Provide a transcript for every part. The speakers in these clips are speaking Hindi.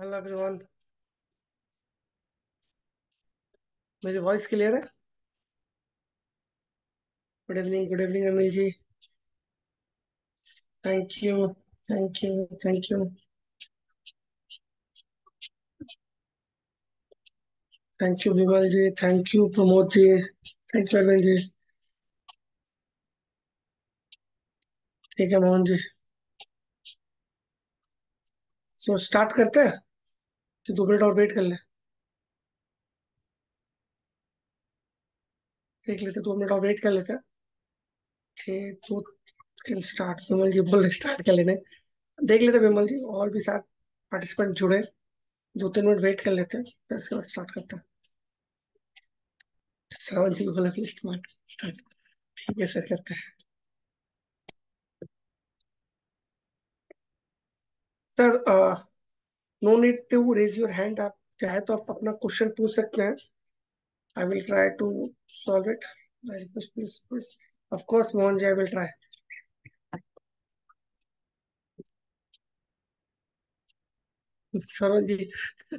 हेलो एवरीवन मेरी वॉइस क्लियर है good evening good evening Anil ji thank you thank you thank you thank you Vimal ji thank you Pramod ji thank you Arvind ji ठीक है Mohan ji so so, start करते हैं कि दो मिनट और वेट कर लें देख लेते दो मिनट और वेट कर लेते हैं थे तो कैन स्टार्ट विमल जी बोल स्टार्ट कर लेने देख लेते विमल जी और भी साथ पार्टिसिपेंट जुड़े दो तीन मिनट वेट कर लेते हैं फिर उसके बाद स्टार्ट करते हैं श्रवण जी बोला कि स्टार्ट स्टार्ट ठीक है सर करते हैं sir no need to raise your hand आप चाहे तो आप अपना क्वेश्चन पूछ सकते हैं I will try to solve it I request please please of course Mohan ji I will try Sharan ji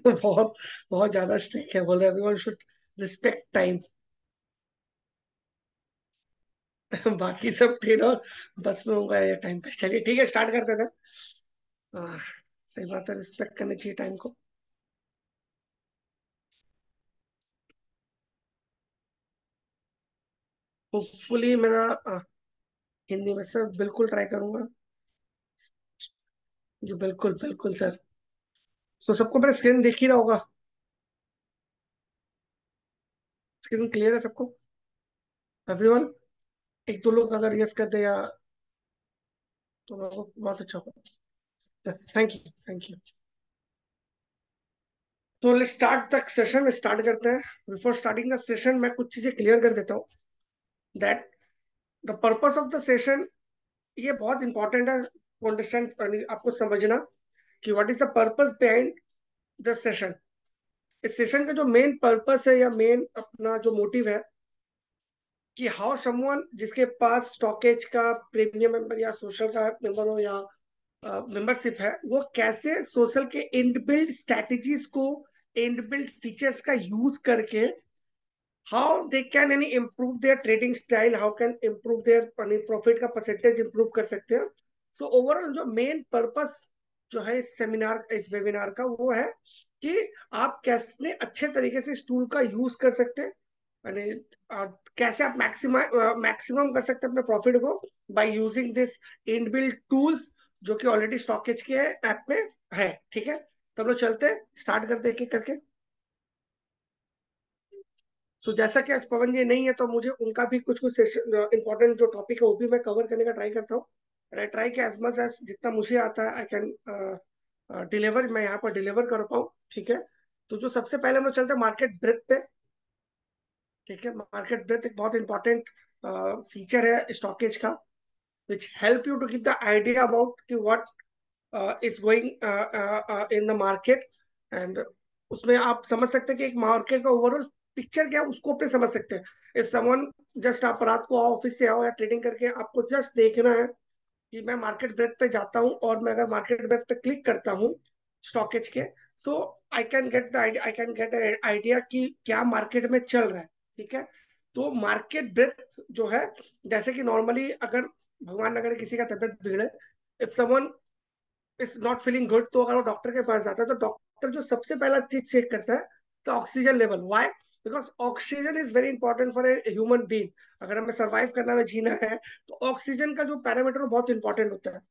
बहुत बहुत ज्यादा स्ट्रिक है बोल रहे एवरीवन शुड रिस्पेक्ट टाइम बाकी सब ट्रेन और बस में होगा ये टाइम पे चलिए ठीक है स्टार्ट करते थे सही बात है रिस्पेक्ट करनी चाहिए टाइम को होपफुली मेरा आ, हिंदी में सर बिल्कुल ट्राई करूंगा जी बिल्कुल बिल्कुल सर सो so, सबको मेरा स्क्रीन देख ही रहा होगा स्क्रीन क्लियर है सबको एवरीवन एक दो लोग अगर यस कर दे या तो बहुत अच्छा होगा थैंक यू थैंक यू तो let's start the session start करते हैं बिफोर स्टार्टिंग द सेशन मैं कुछ चीजें क्लियर कर देता हूँ that the purpose of the session ये बहुत इंपॉर्टेंट है टू अंडरस्टैंड आपको समझना कि what is the purpose behind the session इस सेशन का जो मेन पर्पस है या मेन अपना जो मोटिव है कि हाउ समवन जिसके पास स्टॉकेज का प्रीमियम मेंबर या सोशल का मेंबर हो या मेंबरशिप है वो कैसे सोशल के इनबिल्ड स्ट्रेटजीज को इनबिल्ड फीचर्स का यूज करके how they can any improve their trading style how can improve their profit का परसेंटेज इम्प्रूव कर सकते हैं सो so, ओवरऑल जो मेन पर्पस जो है इस सेमिनार इस वेबिनार का वो है कि आप कैसे अच्छे तरीके से इस टूल का यूज कर सकते हैं कैसे आप मैक्सिमम मैक्सिमम कर सकते हैं अपने प्रॉफिट को by using this inbuilt tools जो कि ऑलरेडी स्टॉकेज के ऐप में है ठीक है तब तो लोग चलते हैं स्टार्ट करते एक करके सो so, जैसा कि आज पवन जी नहीं है तो मुझे उनका भी कुछ कुछ इंपॉर्टेंट जो टॉपिक है वो भी मैं कवर करने का ट्राई करता हूँ ट्राई के एज मच एज जितना मुझे आता है आई कैन डिलीवर मैं यहाँ पर डिलीवर कर पाऊँ ठीक है तो जो सबसे पहले हम लोग चलते हैं मार्केट ब्रेथ पे ठीक है मार्केट ब्रेथ एक बहुत इंपॉर्टेंट फीचर uh, है स्टॉकेज का which help you to give the idea about what uh, is going uh, uh, uh, in the market and उसमें आप समझ सकते हैं कि एक मार्केट का ओवरऑल पिक्चर क्या है उसको अपने समझ सकते हैं इफ समवन जस्ट आप रात को ऑफिस से आओ या ट्रेडिंग करके आपको जस्ट देखना है कि मैं मार्केट ब्रेथ पे जाता हूँ और मैं अगर मार्केट ब्रेथ पे क्लिक करता हूँ स्टॉकेज के so I can get the I can get idea कि क्या मार्केट में चल रहा है ठीक है तो मार्केट ब्रेथ जो है जैसे कि नॉर्मली अगर भगवान नगर किसी का तबियत बिगड़े if someone is not feeling good तो अगर वो डॉक्टर के पास जाता है तो डॉक्टर जो सबसे पहला चीज चेक करता है तो oxygen level why because oxygen is very important for a human being अगर हमें सर्वाइव करना है जीना है तो ऑक्सीजन का जो पैरामीटर वो बहुत इंपॉर्टेंट होता है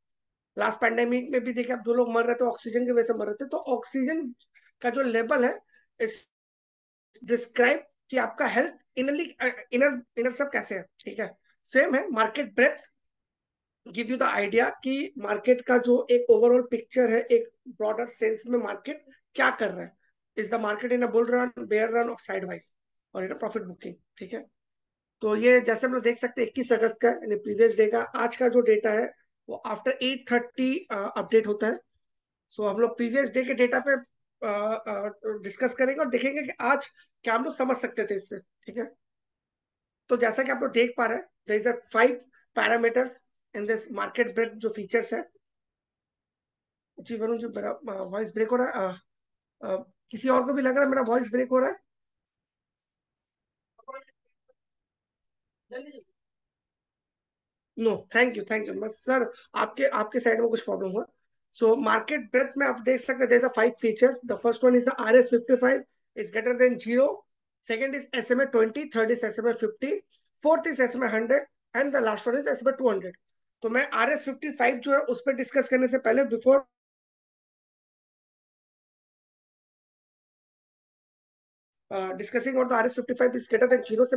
लास्ट पैंडेमिक में भी देखिए आप जो लोग मर रहे थे ऑक्सीजन तो की वजह से मर रहे थे तो ऑक्सीजन का जो लेवल है इट्स डिस्क्राइब कि आपका हेल्थ इनरली इनर इनर सब कैसे है ठीक है सेम है market breadth give you the idea कि मार्केट का जो एक ओवरऑल पिक्चर है एक ब्रॉडर सेंस में मार्केट क्या कर रहा है is the market in a bull run bear run और साइड वाइज और इन अ प्रॉफिट बुकिंग ठीक है तो ये जैसे हम लोग देख सकते हैं इक्कीस अगस्त का यानी प्रीवियस डे का आज का जो डेटा है वो आफ्टर एट थर्टी अपडेट होता है सो so, हम लोग प्रीवियस डे के डेटा पे डिस्कस करेंगे और देखेंगे कि आज क्या हम लोग समझ सकते थे इससे ठीक है तो जैसा कि आप लोग देख पा रहे हैं five parameters in this market break जो फीचर्स है जी वरुण जी मेरा वॉइस ब्रेक हो रहा है आ, आ, किसी और को भी लग रहा है मेरा वॉइस ब्रेक हो रहा है no thank you thank you sir आपके आपके साइड में कुछ प्रॉब्लम हुआ सो मार्केट ब्रेथ में आप देख सकते हैं five features the first one is the R S fifty five is greater than zero second is S M A twenty third is S M A fifty fourth is S M A hundred and the last one is S M A two hundred तो मैं आर एस फिफ्टी फाइव जो है उस पर डिस्कस करने से पहले बिफोर डिस्कसिंग और R S fifty five is greater than zero से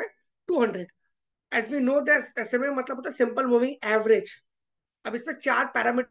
मैं two hundred as we know that S M मतलब होता है सिंपल मूविंग एवरेज अब इसमें चार पैरामीटर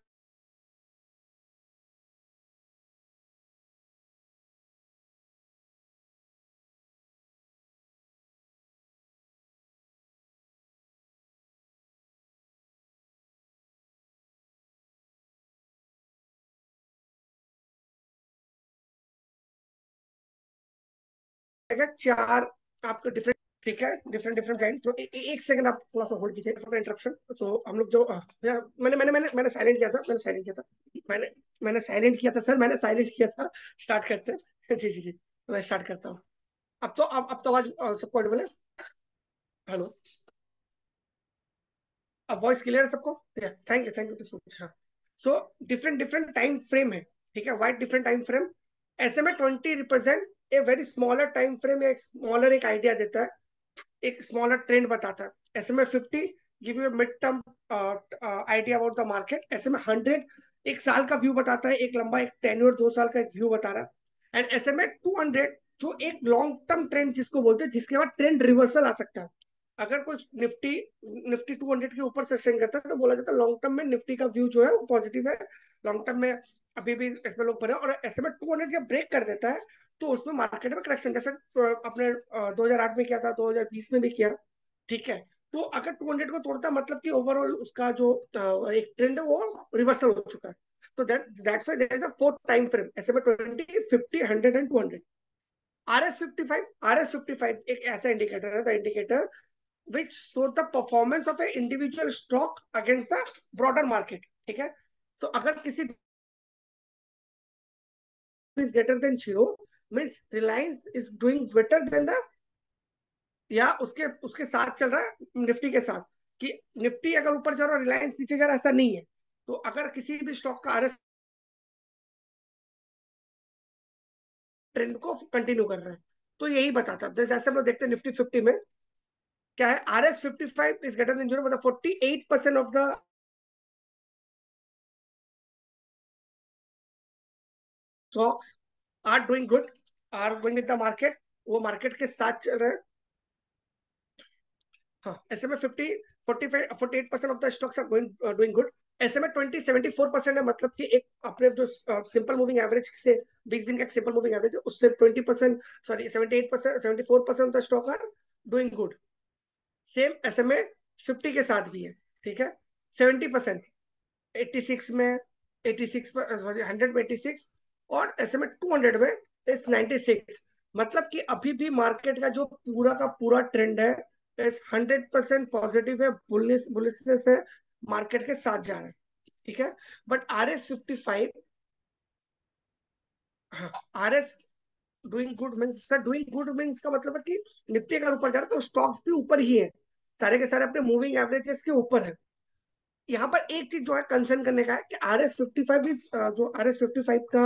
अगर चार आपको डिफरेंट ठीक है डिफरेंट डिफरेंट काइंड तो ए, एक सेकंड आप थोड़ा सा होल्ड कीजिए फॉर इंटरप्शन सो हम लोग जो मैंने मैंने मैंने मैंने साइलेंट किया था मैंने साइलेंट किया था मैंने मैंने साइलेंट किया था सर मैंने साइलेंट किया था स्टार्ट करते हैं जी जी जी मैं स्टार्ट करता हूँ अब तो अब अब तो आवाज सबको ऑडिबल है हेलो अब वॉइस क्लियर है सबको thank you thank you so much हाँ so different different time frame है ठीक है वाइट डिफरेंट टाइम फ्रेम ऐसे में twenty represent a very smaller time frame या स्मॉलर एक आइडिया देता है एक स्मॉलर ट्रेंड बताता है ऐसे में fifty give you mid term idea about the market ऐसे में हंड्रेड एक साल का व्यू बताता है एक लंबा एक टेन और दो साल का एक व्यू बता रहा है एंड ऐसे में टू हंड्रेड जो एक लॉन्ग टर्म ट्रेंड जिसको बोलते हैं जिसके बाद ट्रेंड रिवर्सल आ सकता है अगर कोई निफ्टी निफ्टी 200 के ऊपर सस्टेन करता है तो बोला जाता है लॉन्ग टर्म में निफ्टी का व्यू जो है वो पॉजिटिव है लॉन्ग टर्म में अभी भी इसमें लोग बने और ऐसे में हंड्रेड जब ब्रेक कर देता है तो उसमें मार्केट में करेक्शन जैसे अपने दो हजार आठ में किया था दो हजार बीस में भी किया ठीक है तो अगर टू हंड्रेड को तोड़ता मतलब कि ओवरऑल उसका जो एक ट्रेंड है वो रिवर्सल हो चुका है तो दैट्स फोर्थ टाइम फ्रेम ऐसे में एंड एक ऐसा इंडिकेटर है the indicator the performance of a individual stock against the broader market ठीक है तो अगर किसी is greater than zero means Reliance is doing better than the या उसके उसके साथ चल रहा है निफ्टी के साथ कि निफ्टी अगर ऊपर जा रहा है रिलायंस नीचे जा रहा है ऐसा नहीं है तो अगर किसी भी स्टॉक का आर ट्रेंड को कंटिन्यू कर रहा है तो यही बताता है जैसे हम लोग देखते हैं निफ्टी फिफ्टी में क्या है R S fifty five is greater than zero मतलब forty eight percent of the stocks are doing good are going with the market वो मार्केट के साथ चल रहे हाँ ऐसे में fifty forty five forty eight percent of the stocks are going doing good twenty seventy four percent है मतलब कि एक अपने जो सिंपल मूविंग एवरेज से बीस दिन का सिंपल मूविंग एवरेज उससे twenty percent sorry seventy eight percent seventy four percent stock are doing good same fifty के साथ भी है ठीक है सेवेंटी परसेंट एट्टी सिक्स में सिक्स सॉरी हंड्रेड में सिक्स और टू हंड्रेड में इज 96 मतलब कि अभी भी मार्केट का जो पूरा का पूरा ट्रेंड है इज 100 परसेंट पॉजिटिव है बुलिस बुलिसनेस है मार्केट के साथ जा रहे हैं ठीक है but R S fifty five R S doing good means sir doing good means का मतलब है कि निफ्टी अगर ऊपर जा रहा है तो स्टॉक्स भी ऊपर ही है सारे के सारे अपने मूविंग एवरेजेस के ऊपर है यहाँ पर एक चीज जो है कंसर्न करने का है कि R S fifty five is जो आर एस फिफ्टी फाइव का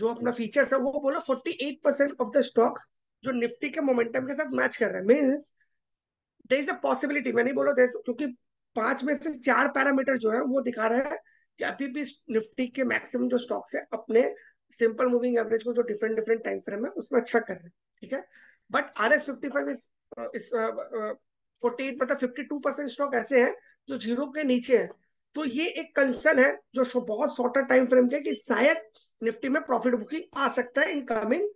जो अपना फीचर्स है वो बोला 48 परसेंट ऑफ द स्टॉक्स जो निफ्टी के मोमेंटम के साथ मैच कर रहे हैं means there is a possibility नहीं बोला क्योंकि पांच में से चार पैरामीटर जो है वो दिखा रहे हैं कि अभी भी निफ्टी के मैक्सिमम जो स्टॉक्स है अपने सिंपल मूविंग एवरेज को जो डिफरेंट डिफरेंट टाइम फ्रेम है उसमें अच्छा कर रहे हैं ठीक है but R S fifty five is forty eight मतलब फिफ्टी टू परसेंट स्टॉक ऐसे हैं जो जीरो के नीचे है तो ये एक कंसर्न है जो बहुत शॉर्टर टाइम फ्रेम के कि शायद निफ्टी में प्रॉफिट बुकिंग आ सकता है इन कमिंग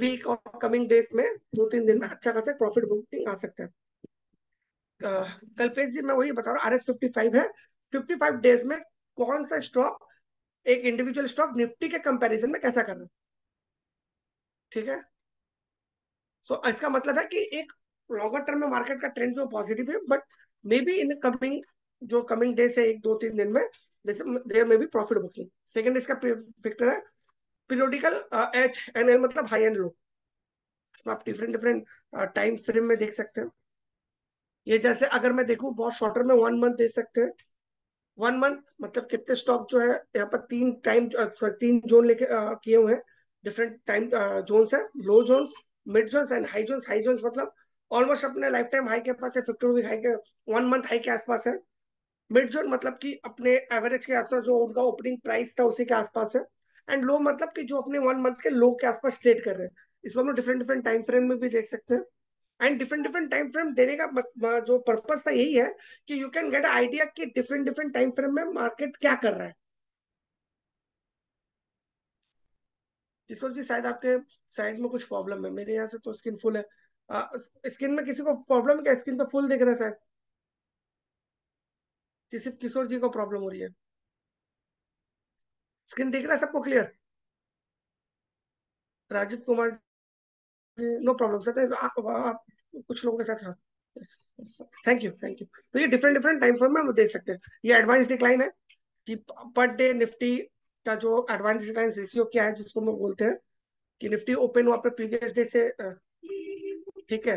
वीक और कमिंग डेज में दो तीन दिन में अच्छा खासा प्रॉफिट बुकिंग आ सकता है कल्पेश जी मैं वही बता रहा हूँ आर एस फिफ्टी फाइव है फिफ्टी फाइव डेज में कौन सा स्टॉक एक इंडिविजुअल स्टॉक निफ्टी के कंपैरिजन में कैसा कर रहा है ठीक है सो so, इसका मतलब है कि एक लॉन्गर टर्म में मार्केट का ट्रेंड तो जो पॉजिटिव है but may be in coming जो कमिंग डेज है एक दो तीन दिन में there may be profit booking इसका फैक्टर है पीरियोडिकल एच एन एल मतलब हाई एंड लो इसमें आप डिफरेंट डिफरेंट टाइम फ्रेम में देख सकते ये जैसे अगर मैं देखूं बहुत शॉर्टर में वन मंथ दे सकते हैं वन मंथ मतलब कितने स्टॉक जो है यहाँ पर तीन टाइम uh, तीन जोन लेके uh, किए हुए हैं डिफरेंट टाइम जोन है low zone mid zone and high zone high zones मतलब ऑलमोस्ट अपने लाइफ टाइम हाई के पास है फिफ्टी वीक हाई के वन मंथ हाई के आसपास है मिड जोन मतलब कि अपने एवरेज के आसपास जो उनका ओपनिंग प्राइस था उसी के आसपास है एंड लो मतलब कि जो अपने वन मंथ के लो के आसपास ट्रेड कर रहे हैं इसको हम लोग डिफरेंट डिफरेंट टाइम फ्रेम में भी देख सकते हैं and different different time frame देने का जो पर्पज था यही है कि यू कैन गेट आइडिया कि डिफरेंट डिफरेंट टाइम फ्रेम में मार्केट क्या कर रहा है किशोर जी शायद आपके साइड में कुछ प्रॉब्लम है मेरे यहाँ से तो स्किन फुल है आ, स्किन में किसी को प्रॉब्लम क्या स्किन तो फुल दिख रहा है शायद कि सिर्फ किशोर जी को प्रॉब्लम हो रही है स्क्रीन दिख रहा है सबको clear Rajiv Kumar ji no problem sir आप कुछ लोगों के साथ हाँ थैंक यू थैंक यू तो ये डिफरेंट डिफरेंट टाइम फ्रेम में हम देख सकते हैं ये एडवांस डिक्लाइन है कि पर डे निफ्टी का जो एडवांस डिक्लाइन रेशियो क्या है जिसको हम बोलते हैं कि निफ्टी ओपन हुआ अपने प्रीवियस डे से ठीक है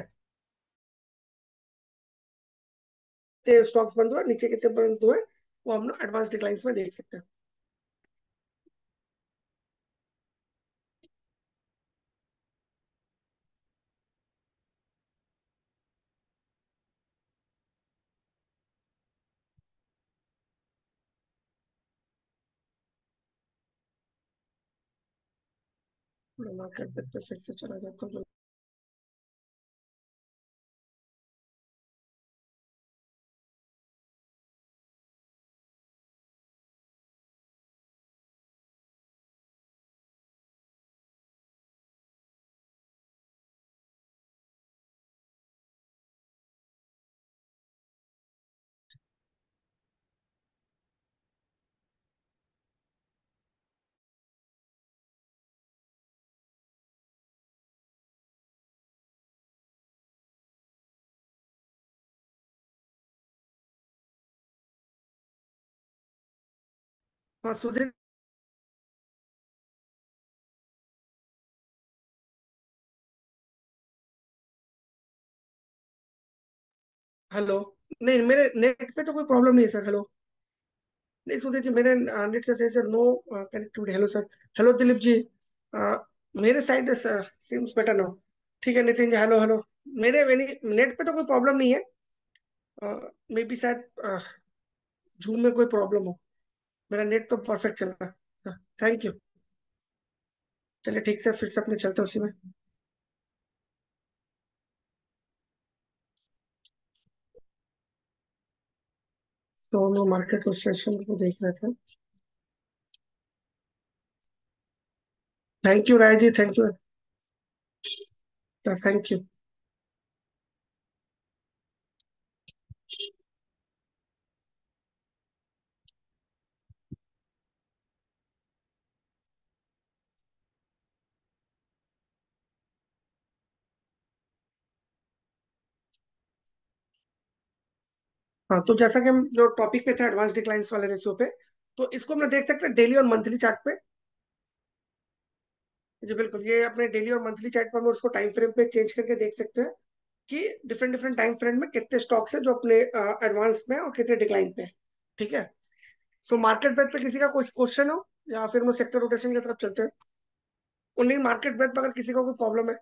कितने स्टॉक्स बंद हुआ नीचे कितने बंद हुए वो हम लोग एडवांस डिक्लाइंस में देख सकते हैं मार्केट पे तो फिर से चला जाता हूँ हाँ, हेलो नहीं मेरे नेट पे तो कोई प्रॉब्लम नहीं है सर हेलो नहीं सुधीर जी मेरे नेट से sir no connectivity hello sir hello Dilip ji आ, मेरे side sir seems better no ठीक है नितिन जी हेलो हेलो मेरे नेट पे तो कोई प्रॉब्लम नहीं है मे बी शायद जूम में कोई प्रॉब्लम हो मेरा नेट तो परफेक्ट चल रहा थैंक यू हाँ, चलिए ठीक से फिर से अपने चलते उसी में तो हम लोग मार्केट उस सेशन को देख रहे थे thank you Rai ji thank you thank you हाँ तो जैसा कि हम जो टॉपिक पे थे एडवांस डिक्लाइंस वाले रेशियो पे तो इसको हम देख सकते हैं डेली और मंथली चार्ट पे जी बिल्कुल ये अपने डेली और मंथली चार्ट पर उसको टाइम फ्रेम पे चेंज करके देख सकते हैं कि डिफरेंट डिफरेंट टाइम फ्रेम में कितने स्टॉक्स है जो अपने एडवांस में और कितने डिक्लाइन पे ठीक है सो मार्केट बेथ पे किसी का कोई क्वेश्चन हो या फिर हम सेक्टर रोटेशन की तरफ चलते हैं ओनली मार्केट बेथ पर अगर किसी का कोई प्रॉब्लम है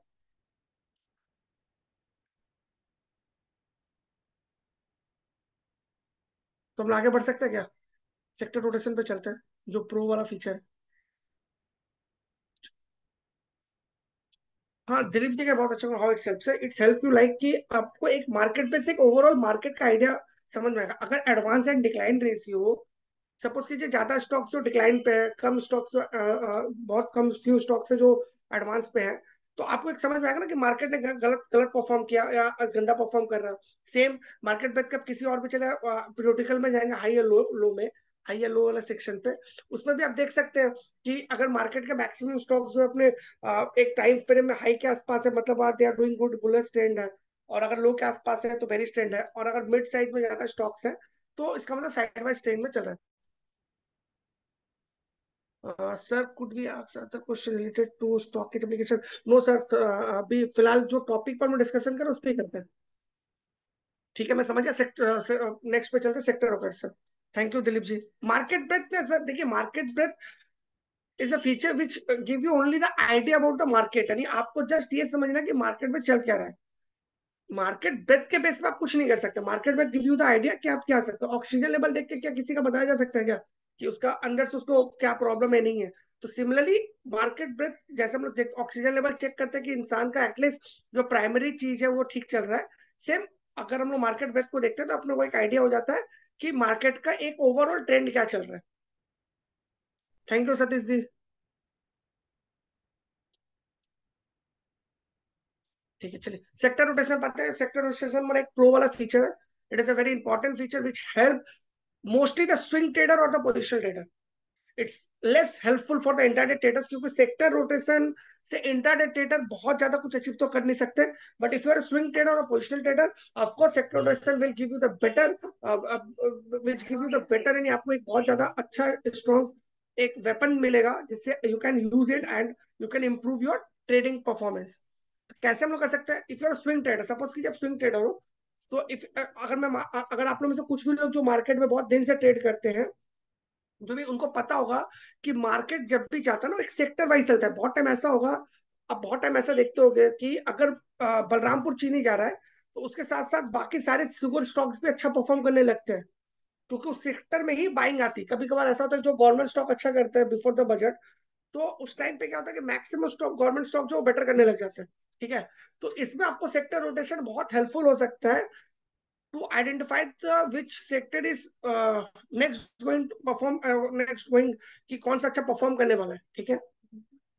तो हम आगे बढ़ सकते हैं क्या सेक्टर रोटेशन पे चलते हैं जो प्रो वाला फीचर है हाँ दिलीप जी का बहुत अच्छा हाउ इट्स हेल्प से इट्स हेल्प यू लाइक कि आपको एक मार्केट पे से एक ओवरऑल मार्केट का आइडिया समझ में आएगा अगर advance and decline ratio suppose कीजिए ज्यादा स्टॉक्स जो डिक्लाइन पे है कम स्टॉक्स बहुत कम फ्यू स्टॉक्स है जो एडवांस पे है तो आपको एक समझ में आएगा ना कि मार्केट ने गलत गलत परफॉर्म किया या गंदा परफॉर्म कर रहा है सेम मार्केट बैकअप किसी और भी चले पोलिटिकल में जाएंगे हाई या लो लो में हाई या लो वाला सेक्शन पे उसमें भी आप देख सकते हैं कि अगर मार्केट के मैक्सिमम स्टॉक्स जो अपने एक टाइम फ्रेम में हाई के आसपास है मतलब they are doing good bullet trend है और अगर लो के आसपास है तो वेरी ट्रेंड है और अगर मिड साइज में ज्यादा स्टॉक्स है तो इसका मतलब साइड बाई ट्रेंड में चल रहा है sir sir, could we sir the question related to stock market application no sir अभी फिलहाल जो टॉपिक पर मैं डिस्कशन करें उस पर करते हैं ठीक है मैं समझ गया सेक्टर से, नेक्स्ट पे चलते sector of sir thank you Dilip ji market breadth में सर देखिए market breadth is a feature which give you only the idea about the market यानी आपको जस्ट ये समझना कि मार्केट में चल क्या रहा है मार्केट ब्रेथ के बेस पे आप कुछ नहीं कर सकते market breadth give you the idea कि आप क्या सकते हो ऑक्सीजन लेवल देख के क्या किसी का बताया जा सकता है क्या कि उसका अंदर से उसको क्या प्रॉब्लम है नहीं है तो सिमिलरली मार्केट ब्रेथ जैसे हम लोग ऑक्सीजन लेवल चेक करते हैं कि इंसान का एटलीस्ट जो प्राइमरी चीज है वो ठीक चल रहा है सेम अगर हम लोग मार्केट ब्रेथ को देखते हैं तो अपने को एक आइडिया हो जाता है कि मार्केट का एक ओवरऑल ट्रेंड क्या चल रहा है थैंक यू सतीश जी ठीक है चलिए सेक्टर रोटेशन पाते हैं सेक्टर रोटेशन में एक प्रो वाला फीचर है it is a very important feature which help mostly the swing trader or the positional trader it's less helpful for the intraday traders क्योंकि सेक्टर रोटेशन से इंटरडे ट्रेडर बहुत ज्यादा कुछ अचीव तो कर नहीं सकते but if you are swing trader और positional trader of sector rotation will give you the better which give you the better यानी आपको एक बहुत ज्यादा अच्छा स्ट्रॉन्ग एक वेपन मिलेगा जिससे you can use it and you can improve your trading performance कैसे हम लोग कर सकते हैं if you are swing trader suppose कीजिए आप स्विंग ट्रेडर हो तो इफ अगर मैं अगर आप लोग में से कुछ भी लोग जो मार्केट में बहुत दिन से ट्रेड करते हैं जो भी उनको पता होगा कि मार्केट जब भी जाता है ना एक सेक्टर वाइज चलता है बहुत टाइम ऐसा होगा आप बहुत टाइम ऐसा देखते हो कि अगर बलरामपुर चीनी जा रहा है तो उसके साथ साथ बाकी सारे शुगर स्टॉक्स भी अच्छा परफॉर्म करने लगते हैं क्योंकि उस सेक्टर में ही बाइंग आती है कभी कभार ऐसा होता है जो गवर्नमेंट स्टॉक अच्छा करते हैं बिफोर द बजट तो उस टाइम पे क्या होता है कि मैक्सिमम स्टॉक गवर्नमेंट स्टॉक जो बेटर करने लग जाते हैं ठीक है तो इसमें आपको सेक्टर रोटेशन बहुत हेल्पफुल हो सकता है to identify which sector is next going next going to perform uh, कि कौन सा अच्छा परफॉर्म करने वाला है ठीक है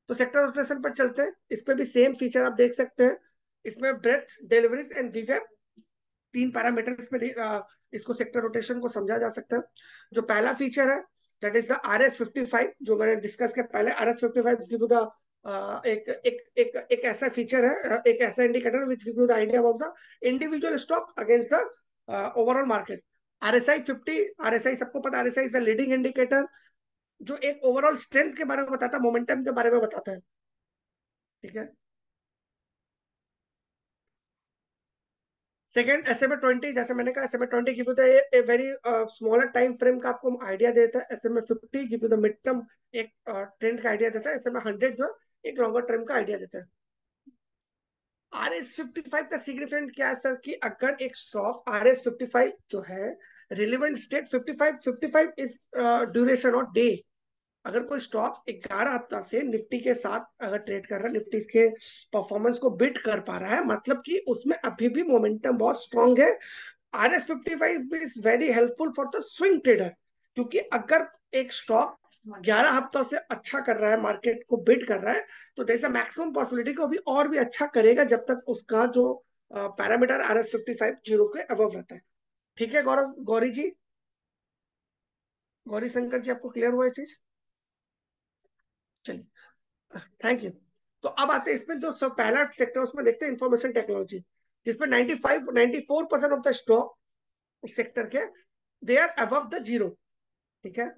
तो सेक्टर रोटेशन पर चलते हैं इस पे भी सेम फीचर आप देख सकते हैं इसमें ब्रेथ डिलीवरीज एंड वीवेब तीन पैरामीटर्स में uh, इसको सेक्टर रोटेशन को समझा जा सकता है जो पहला फीचर है that is the R S fifty five जो मैंने डिस्कस किया पहले आर एस फिफ्टी फाइव एक एक एक एक ऐसा फीचर है एक ऐसा indicator which give you the idea about the individual stock against the overall market RSI 50 RSI सबको पता RSI is the leading indicator जो एक ओवरऑल स्ट्रेंथ के बारे में बताता है मोमेंटम के बारे में बताता है ठीक है second S M A twenty जैसे मैंने कहा S M A twenty give you the very smaller time frame का आपको आइडिया देता है S M A fifty give you the mid term एक ट्रेंड का आइडिया देता है एस एम ए हंड्रेड जो है एक लॉन्गर टर्म का आइडिया देता है आर एस फिफ्टी फाइव का सिग्निफिकेंट क्या है सर कि अगर एक stock R S fifty five जो है relevant state fifty five fifty five is duration of day अगर कोई स्टॉक ग्यारह हफ्ता से निफ्टी के साथ अगर ट्रेड कर रहा है निफ्टी के परफॉर्मेंस को बिट कर पा रहा है मतलब कि उसमें अभी भी मोमेंटम बहुत स्ट्रांग है R S fifty five is very helpful for the swing trader क्योंकि अगर एक स्टॉक ग्यारह हफ्ता से अच्छा कर रहा है मार्केट को बिट कर रहा है तो देर मैक्सिमम पॉसिबिलिटी को अभी और भी अच्छा करेगा जब तक उसका जो parameter R S fifty five zero के अबव रहता है ठीक है गौरव गौरी जी गौरी शंकर जी आपको क्लियर हुआ है चीज चलिए थैंक यू तो अब आते हैं इसमें जो सब पहला सेक्टर उसमें देखते हैं इंफॉर्मेशन टेक्नोलॉजी जिसमें ninety four percent of the stock sector के they are above the zero ठीक है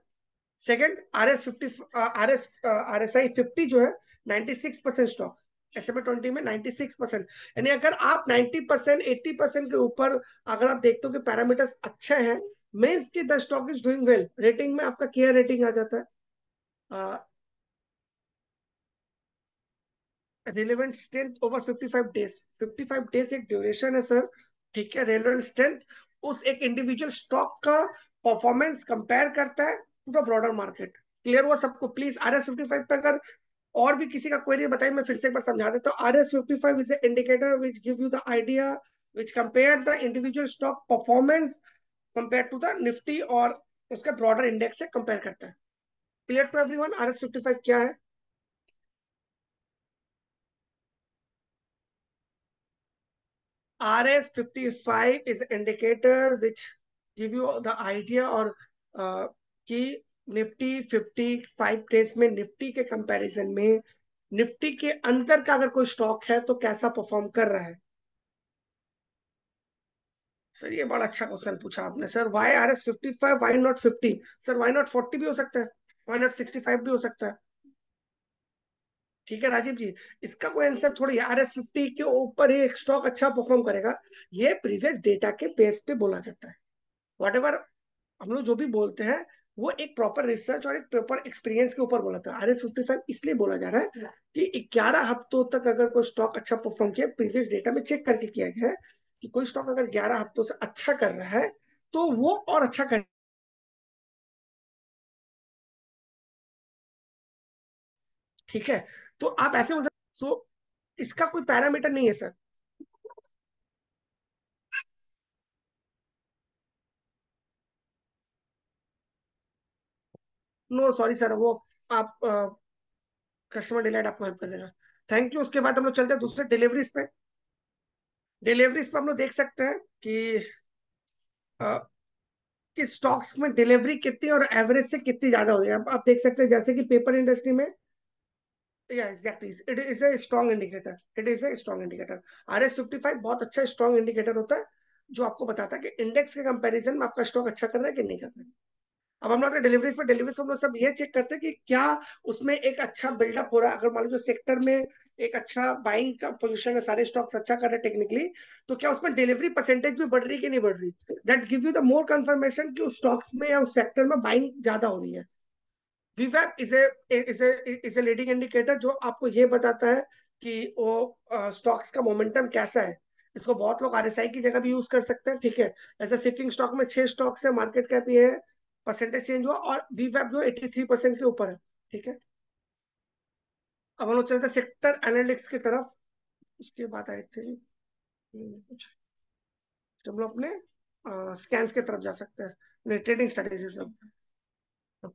second R S fifty R S R fifty जो है ninety six percent stock S M twenty में नाइन्टी सिक्स परसेंट यानी अगर आप नाइन्टी परसेंट एट्टी परसेंट के ऊपर अगर आप देखते हो कि पैरामीटर्स अच्छे हैं मीन्स कि the stock is doing well rating में आपका केयर रेटिंग आ जाता है relevant strength over 55 days 55 days एक ड्यूरेशन है सर ठीक है रेलेवेंट स्ट्रेंथ उस एक इंडिविजुअल स्टॉक का परफॉर्मेंस कंपेयर करता है to the broader market clear हुआ सबको please R S fifty five पे अगर और भी किसी का क्वेरी बताइए मैं फिर से एक बार समझा देता हूँ R S fifty five is indicator which give you the idea which compare the individual stock performance compare to the Nifty और उसके ब्रॉडर इंडेक्स से कंपेयर करता है clear to every one R S fifty five क्या है R RS55 is an indicator which give you the idea or uh, कि निफ्टी फिफ्टी फाइव डेज में निफ्टी के कंपैरिजन में निफ्टी के अंतर का अगर कोई स्टॉक है तो कैसा परफॉर्म कर रहा है सर ये बड़ा अच्छा क्वेश्चन पूछा आपने sir why R S fifty five why not fifty sir why not forty भी हो सकता है वाई नॉट सिक्सटी फाइव भी हो सकता है ठीक है राजीव जी इसका कोई आंसर थोड़ी आर एस फिफ्टी के ऊपर ही एक स्टॉक अच्छा परफॉर्म करेगा ये प्रीवियस डेटा के बेस पे बोला जाता है वट एवर हम लोग जो भी बोलते हैं वो एक प्रॉपर रिसर्च और एक प्रॉपर एक्सपीरियंस के ऊपर बोला था आर एस फिफ्टी फाइव इसलिए बोला जा रहा है कि ग्यारह हफ्तों तक अगर कोई स्टॉक अच्छा परफॉर्म किया प्रीवियस डेटा में चेक करके किया गया है कि कोई स्टॉक अगर ग्यारह हफ्तों से अच्छा कर रहा है तो वो और अच्छा कर ठीक है तो आप ऐसे बोल सकते सो इसका कोई पैरामीटर नहीं है सर नो सॉरी सर वो आप कस्टमर डिलाइट आपको हेल्प कर देगा थैंक यू उसके बाद हम लोग चलते हैं दूसरे डिलीवरीज पे डिलीवरीज पे हम लोग देख सकते हैं कि आ, कि स्टॉक्स में डिलीवरी कितनी और एवरेज से कितनी ज्यादा हो रही है आप, आप देख सकते हैं जैसे कि पेपर इंडस्ट्री में a strong indicator it is a strong indicator R S fifty five बहुत अच्छा स्ट्रॉन्ग इंडिकेटर होता है जो आपको बताता है कि इंडेक्स के कंपेरिजन में आपका स्टॉक अच्छा कर रहा है कि नहीं कर रहा है अब हम लोग डिलीवरीज पर डिलीवरीज हम लोग सब ये चेक करते हैं कि क्या उसमें एक अच्छा बिल्डअप हो रहा है अगर मान लो सेक्टर में एक अच्छा बाइंग का पोजीशन है सारे स्टॉक्स अच्छा कर रहे हैं टेक्निकली तो क्या उसमें डिलीवरी परसेंटेज भी बढ़ रही कि नहीं बढ़ रही that give you the more confirmation कि उस स्टॉक्स में या उस सेक्टर में बाइंग ज्यादा हो रही है वीवैप is a is a is a leading indicator जो आपको ये बताता है कि वो स्टॉक्स का मोमेंटम कैसा है इसको बहुत लोग आरएसआई की जगह भी यूज कर सकते हैं ठीक है ऐसे सिफिंग स्टॉक में छह स्टॉक्स है मार्केट कैप ये है परसेंटेज चेंज हुआ और वी वैप जो एट्टी थ्री परसेंट के ऊपर है ठीक है अब हम लोग चलते सेक्टर एनालिटिक्स की तरफ उसके बाद आई थिंक कुछ हम लोग अपने स्कैंस के तरफ जा सकते हैं trading strategy strategies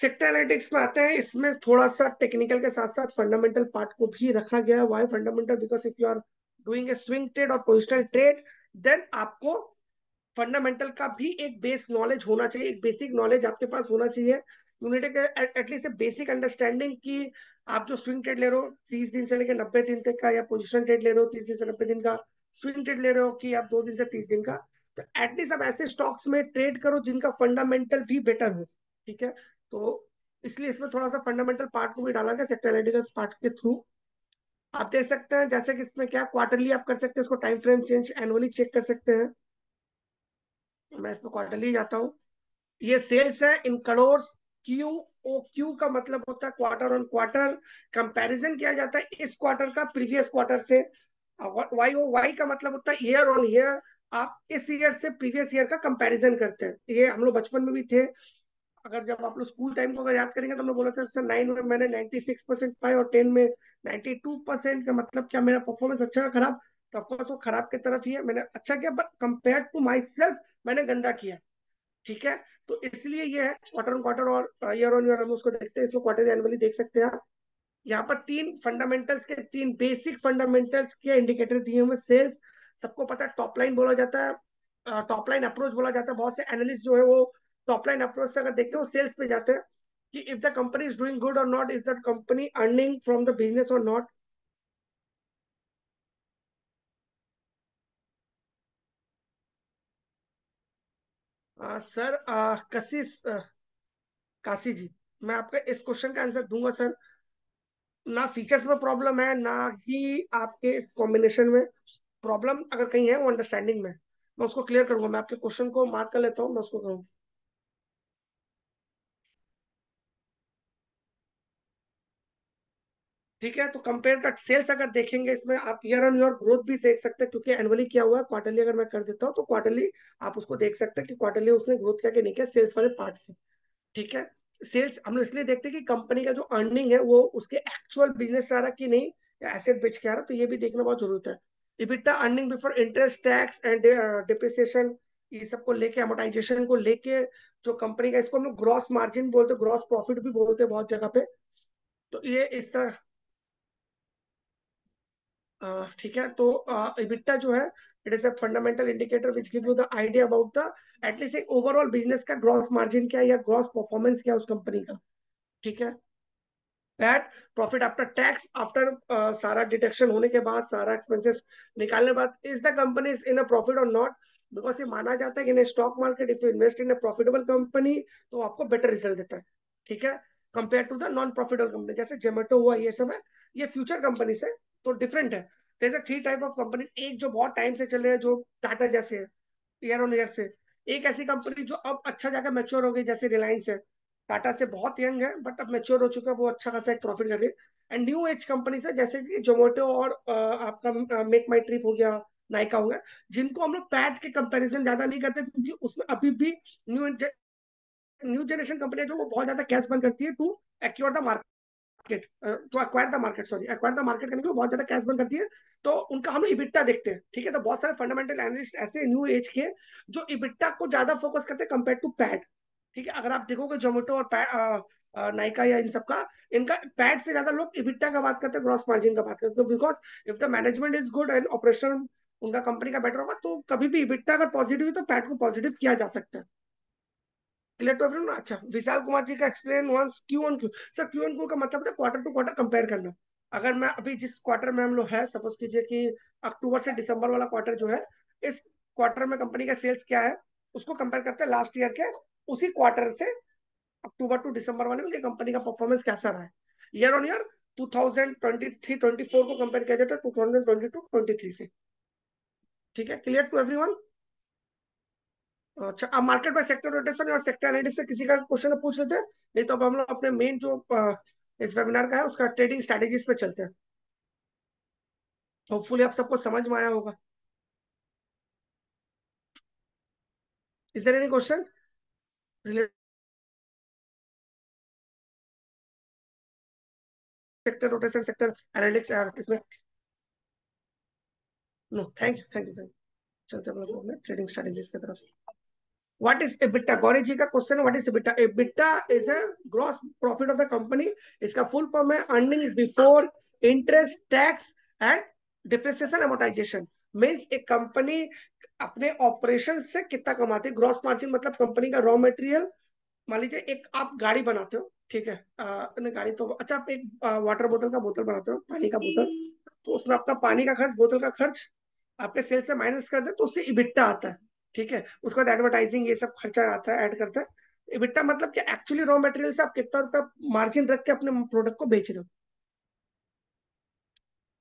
sector analytics में आते हैं इसमें थोड़ा सा टेक्निकल के साथ साथ फंडामेंटल पार्ट को भी रखा गया है why fundamental because if you are doing a swing trade और पोजिशनल ट्रेड देन आपको फंडामेंटल का भी एक बेस नॉलेज होना चाहिए एक बेसिक नॉलेज आपके पास होना चाहिए यूनिट एटलीस्ट बेसिक अंडरस्टैंडिंग की आप जो स्विंग ट्रेड ले रहे हो तीस दिन से लेकर नब्बे दिन तक का या पोजिशन ट्रेड ले रहे हो तीस दिन से नब्बे दिन का स्विंग ट्रेड ले रहे हो कि आप दो दिन से तीस दिन का तो एटलीस्ट आप ऐसे स्टॉक्स में ट्रेड करो जिनका फंडामेंटल भी बेटर हो ठीक है तो इसलिए इसमें थोड़ा सा फंडामेंटल पार्ट को भी डाला गया सेक्टर एलिटिकल पार्ट के थ्रू आप देख सकते हैं जैसे कि इसमें क्या क्वार्टरली आप कर सकते हैं इसको time frame change annually check कर सकते हैं मैं इसमें क्वार्टरली जाता हूँ ये सेल्स है in crore Q O Q का मतलब होता है क्वार्टर ऑन क्वार्टर कंपैरिजन किया जाता है इस क्वार्टर का प्रीवियस क्वार्टर से वाई ओ वाई का मतलब होता है ईयर ऑन ईयर आप इस ईयर से प्रीवियस ईयर का कंपैरिजन करते हैं ये हम लोग बचपन में भी थे अगर जब आप लोग स्कूल टाइम को अगर याद करेंगे तो हम लोग बोला था सर नाइन में मैंने नाइन्टी सिक्स परसेंट पाए और टेन में नाइन्टी टू परसेंट का मतलब क्या मेरा परफॉर्मेंस अच्छा खराब तो ऑफकोर्स वो खराब की तरफ ही है मैंने अच्छा किया but compare to myself मैंने गंदा किया ठीक है तो इसलिए ये है क्वार्टर ऑन क्वार्टर और ईयर ऑन ईयर हम उसको देखते हैं इसको क्वार्टर एनुअली देख सकते हैं आप यहाँ पर तीन फंडामेंटल्स के तीन बेसिक फंडामेंटल्स के इंडिकेटर दिए हुए सेल्स सबको पता है टॉप लाइन बोला जाता है टॉप लाइन अप्रोच बोला जाता है बहुत से एनालिस्ट जो है वो टॉप लाइन अप्रोच से अगर देखते हो सेल्स पे जाते हैं कि if the company is doing good और not is that company earning from the business और नॉट आ, सर आ, कशिश काशी जी मैं आपका इस क्वेश्चन का आंसर दूंगा सर ना फीचर्स में प्रॉब्लम है ना ही आपके इस कॉम्बिनेशन में प्रॉब्लम अगर कहीं है वो अंडरस्टैंडिंग में मैं उसको क्लियर करूंगा मैं आपके क्वेश्चन को मार्क कर लेता हूँ मैं उसको करूंगा ठीक है तो कंपेयर का सेल्स अगर देखेंगे इसमें आप ईयर ऑन ईयर ग्रोथ भी देख सकते हैं क्योंकि एनुअली क्या हुआ है क्वार्टरली अगर मैं कर देता हूँ तो क्वार्टरली आप उसको देख सकते हैं कि क्वार्टरली उसने ग्रोथ क्या नहीं किया सेल्स वाले पार्ट से ठीक है सेल्स हम इसलिए देखते हैं कि कंपनी का जो अर्निंग है वो उसके एक्चुअल बिजनेस आ रहा कि नहीं या एसेट बेच के आ रहा तो ये भी देखना बहुत जरूरत है EBITDA earning before interest tax and depreciation ये सबको लेके एमोटाइजेशन को लेके जो कंपनी का इसको हम लोग ग्रॉस मार्जिन बोलते ग्रॉस प्रॉफिट भी बोलते हैं बहुत जगह पे तो ये इस तरह ठीक है तो इबिट्टा जो है it is a fundamental indicator which give you the idea about the at least overall business का ग्रॉस मार्जिन क्या है या ग्रॉस परफॉर्मेंस क्या है उस कंपनी का ठीक है PAT profit after tax after सारा डिटेक्शन होने के बाद सारा एक्सपेंसेस निकालने के बाद is the company in a profit और नॉट बिकॉज ये माना जाता है कि in stock market if you invest in a profitable company तो आपको बेटर रिजल्ट देता है ठीक है compare to the non profitable company जैसे जोमेटो हुआ ये सब है ये फ्यूचर कंपनी से तो डिफरेंट है जैसे थ्री टाइप ऑफ कंपनीज एक जो बहुत टाइम से चले हैं जो टाटा जैसे है ईयर ऑन ईयर से एक ऐसी कंपनी जो अब अच्छा जाकर मेच्योर हो गई जैसे रिलायंस है टाटा से बहुत यंग है बट अब मेच्योर हो चुका है वो अच्छा खासा एक प्रॉफिट कर रही है एंड न्यू एज कंपनी है जैसे कि जोमेटो और आपका मेक माई ट्रिप हो गया नायका हो गया जिनको हम लोग पैट के कंपेरिजन ज्यादा नहीं करते क्योंकि उसमें अभी भी न्यू न्यू जनरेशन कंपनी जो वो बहुत ज्यादा कैश बन करती है to acquire the market market to acquire the market sorry acquire the market करने के लिए बहुत ज्यादा कैश बन करती है तो उनका हम इबिट्टा देखते हैं ठीक है तो बहुत सारे फंडामेंटल एनालिस्ट ऐसे न्यू एज के जो इबिट्टा को ज्यादा फोकस करते हैं कंपेयर टू पैड ठीक है अगर आप देखोगे जोमेटो और नाइका या इन सबका इनका पैड से ज्यादा लोग इबिट्टा का बात करते हैं ग्रॉस मार्जिन का बात करते हैं because if the management is good and operation उनका कंपनी का बेटर होगा तो कभी भी इबिट्टा अगर पॉजिटिव है तो पैड को पॉजिटिव किया जा सकता है क्लियर टू एवरीवन अच्छा विशाल कुमार जी का explain once Q N Q sir Q N Q का मतलब है क्वार्टर टू क्वार्टर कंपेयर करना अगर मैं अभी जिस क्वार्टर में हम लोग है सपोज कीजिए कि अक्टूबर से दिसंबर वाला क्वार्टर जो है इस क्वार्टर में कंपनी का सेल्स क्या है उसको कंपेयर करते हैं लास्ट ईयर के उसी क्वार्टर से अक्टूबर टू दिसंबर वाले में कंपनी का परफॉर्मेंस कैसा रहा है ईयर ऑन ईयर 2023 24 को कंपेयर किया जाता है 2022 23 से ठीक है क्लियर टू एवरीवन अच्छा अब मार्केट में सेक्टर रोटेशन और सेक्टर एनालिटिक्स से किसी का क्वेश्चन पूछ लेते हैं नहीं तो अब हम लोग अपने मेन जो इस वेबिनार का है उसका ट्रेडिंग स्ट्रेटेजीज पे चलते हैं होपफुली आप सबको समझ में आया होगा is there any question sector rotation sector analytics इसमें no thank you thank you sir चलते हम लोग ट्रेडिंग स्ट्रेटेजीज की तरफ what is EBITDA? Gauri ji का question what is EBITDA? EBITDA is a gross profit of the company. इसका फुल फॉर्म है earnings before interest, tax and depreciation amortization. Means एक कंपनी अपने ऑपरेशन से कितना कमाती है ग्रॉस मार्जिन मतलब कंपनी का रॉ मटेरियल मान लीजिए एक आप गाड़ी बनाते हो ठीक है आ, गाड़ी तो अच्छा आप एक वाटर बोतल का बोतल बनाते हो पानी का बोतल तो उसमें आपका पानी का खर्च बोतल का खर्च आपके सेल से माइनस कर दे तो उससे इबिट्टा आता है ठीक है उसके बाद एडवर्टाइजिंग ये सब खर्चा आता है ऐड करता है इबिट्टा मतलब कि एक्चुअली रॉ मटेरियल से आप कितना रुपया मार्जिन रख के अपने प्रोडक्ट को बेच रहे हो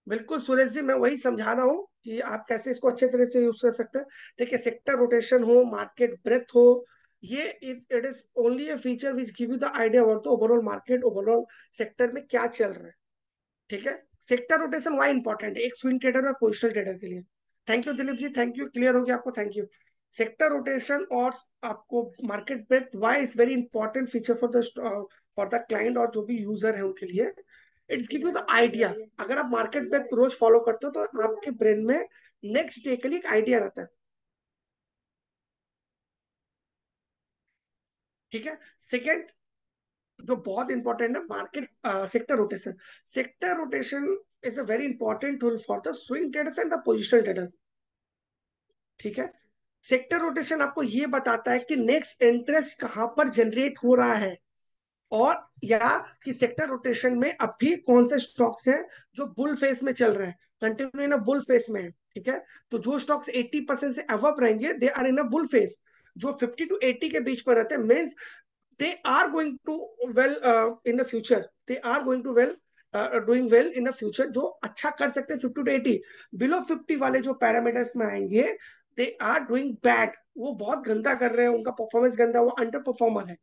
बिल्कुल सुरेश जी मैं वही समझा रहा हूँ कि आप कैसे इसको अच्छे तरह से यूज कर सकते हैं देखिए सेक्टर रोटेशन हो मार्केट ब्रेथ हो ये it is only a feature which give you the idea about the overall market overall sector में क्या चल रहा है ठीक है सेक्टर रोटेशन वाई इंपॉर्टेंट है एक स्विंग ट्रेडर और पोजिशनल ट्रेडर के लिए thank you Dilip ji thank you clear हो गया आपको थैंक यू सेक्टर रोटेशन और आपको market breadth why is very important feature for the uh, for और जो भी यूजर है उनके लिए it's give you the idea अगर आप मार्केट ब्रेथ रोज फॉलो करते हो तो आपके ब्रेन में नेक्स्ट डे के लिए एक आइडिया रहता है ठीक है सेकेंड जो बहुत इंपॉर्टेंट है market sector rotation sector rotation is a very important tool for the swing traders and the positional trader ठीक है सेक्टर रोटेशन आपको ये बताता है कि नेक्स्ट इंटरेस्ट कहां पर जनरेट हो रहा है और या कि सेक्टर रोटेशन में अब भी कौन से स्टॉक्स हैं जो बुल फेस में चल रहे हैं continue in a bull phase में है ठीक है तो जो स्टॉक्स 80 परसेंट से अवअप रहेंगे they are in a bull phase जो 50 टू 80 के बीच पर रहते हैं means they are going to well in the future they are going to well doing well in the future जो अच्छा कर सकते हैं fifty to eighty below fifty वाले जो पैरामीटर्स में आएंगे दे आर डूइंग बैड वो बहुत गंदा कर रहे हैं उनका परफॉर्मेंस गंदा वो अंडर परफॉर्मर है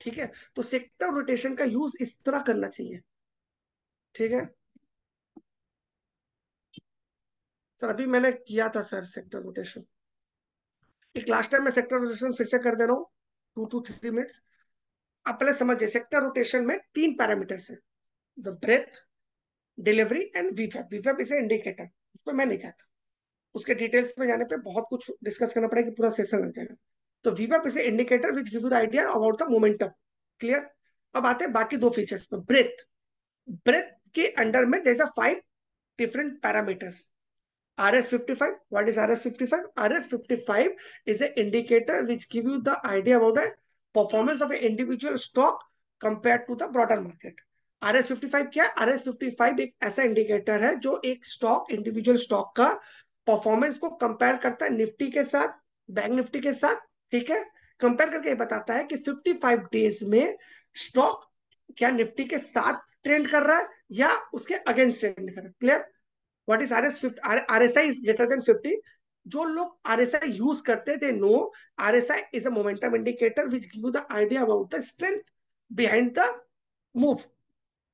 ठीक है तो सेक्टर रोटेशन का यूज इस तरह करना चाहिए ठीक है सर अभी मैंने किया था सर सेक्टर रोटेशन एक लास्ट टाइम मैं सेक्टर रोटेशन फिर से कर दे रहा हूँ टू टू थ्री मिनट्स आप पहले समझिए सेक्टर रोटेशन में तीन पैरामीटर्स है द ब्रेथ डिलीवरी एंड वीफेप वीफेप इसे इंडिकेटर उसमें मैं नहीं कहता उसके डिटेल्स में जाने पे बहुत कुछ डिस्कस करना पड़ेगा कि पूरा सेशन लग जाएगा तो वीवैप is indicator which give you the idea about the momentum clear अब आते हैं बाकी दो फीचर्स पे ब्रेथ ब्रेथ के अंडर में are five different parameters RS55. What is RS55? RS55 is an indicator which give you the idea about the performance of an individual stock compared to the broader market. RS55 क्या है RS55 एक ऐसा इंडिकेटर है जो एक स्टॉक इंडिविजुअल स्टॉक का परफॉर्मेंस को कंपेयर करता है निफ्टी के साथ बैंक निफ्टी के साथ ठीक है कंपेयर करके ये बताता है कि 55 डेज में स्टॉक क्या निफ्टी के साथ ट्रेंड कर रहा है या उसके अगेंस्ट ट्रेंड कर रहा है clear what is RS RSI is greater than 50 जो लोग आरएसआई यूज करते थे no RSI is a momentum indicator which give you the idea about the strength behind the move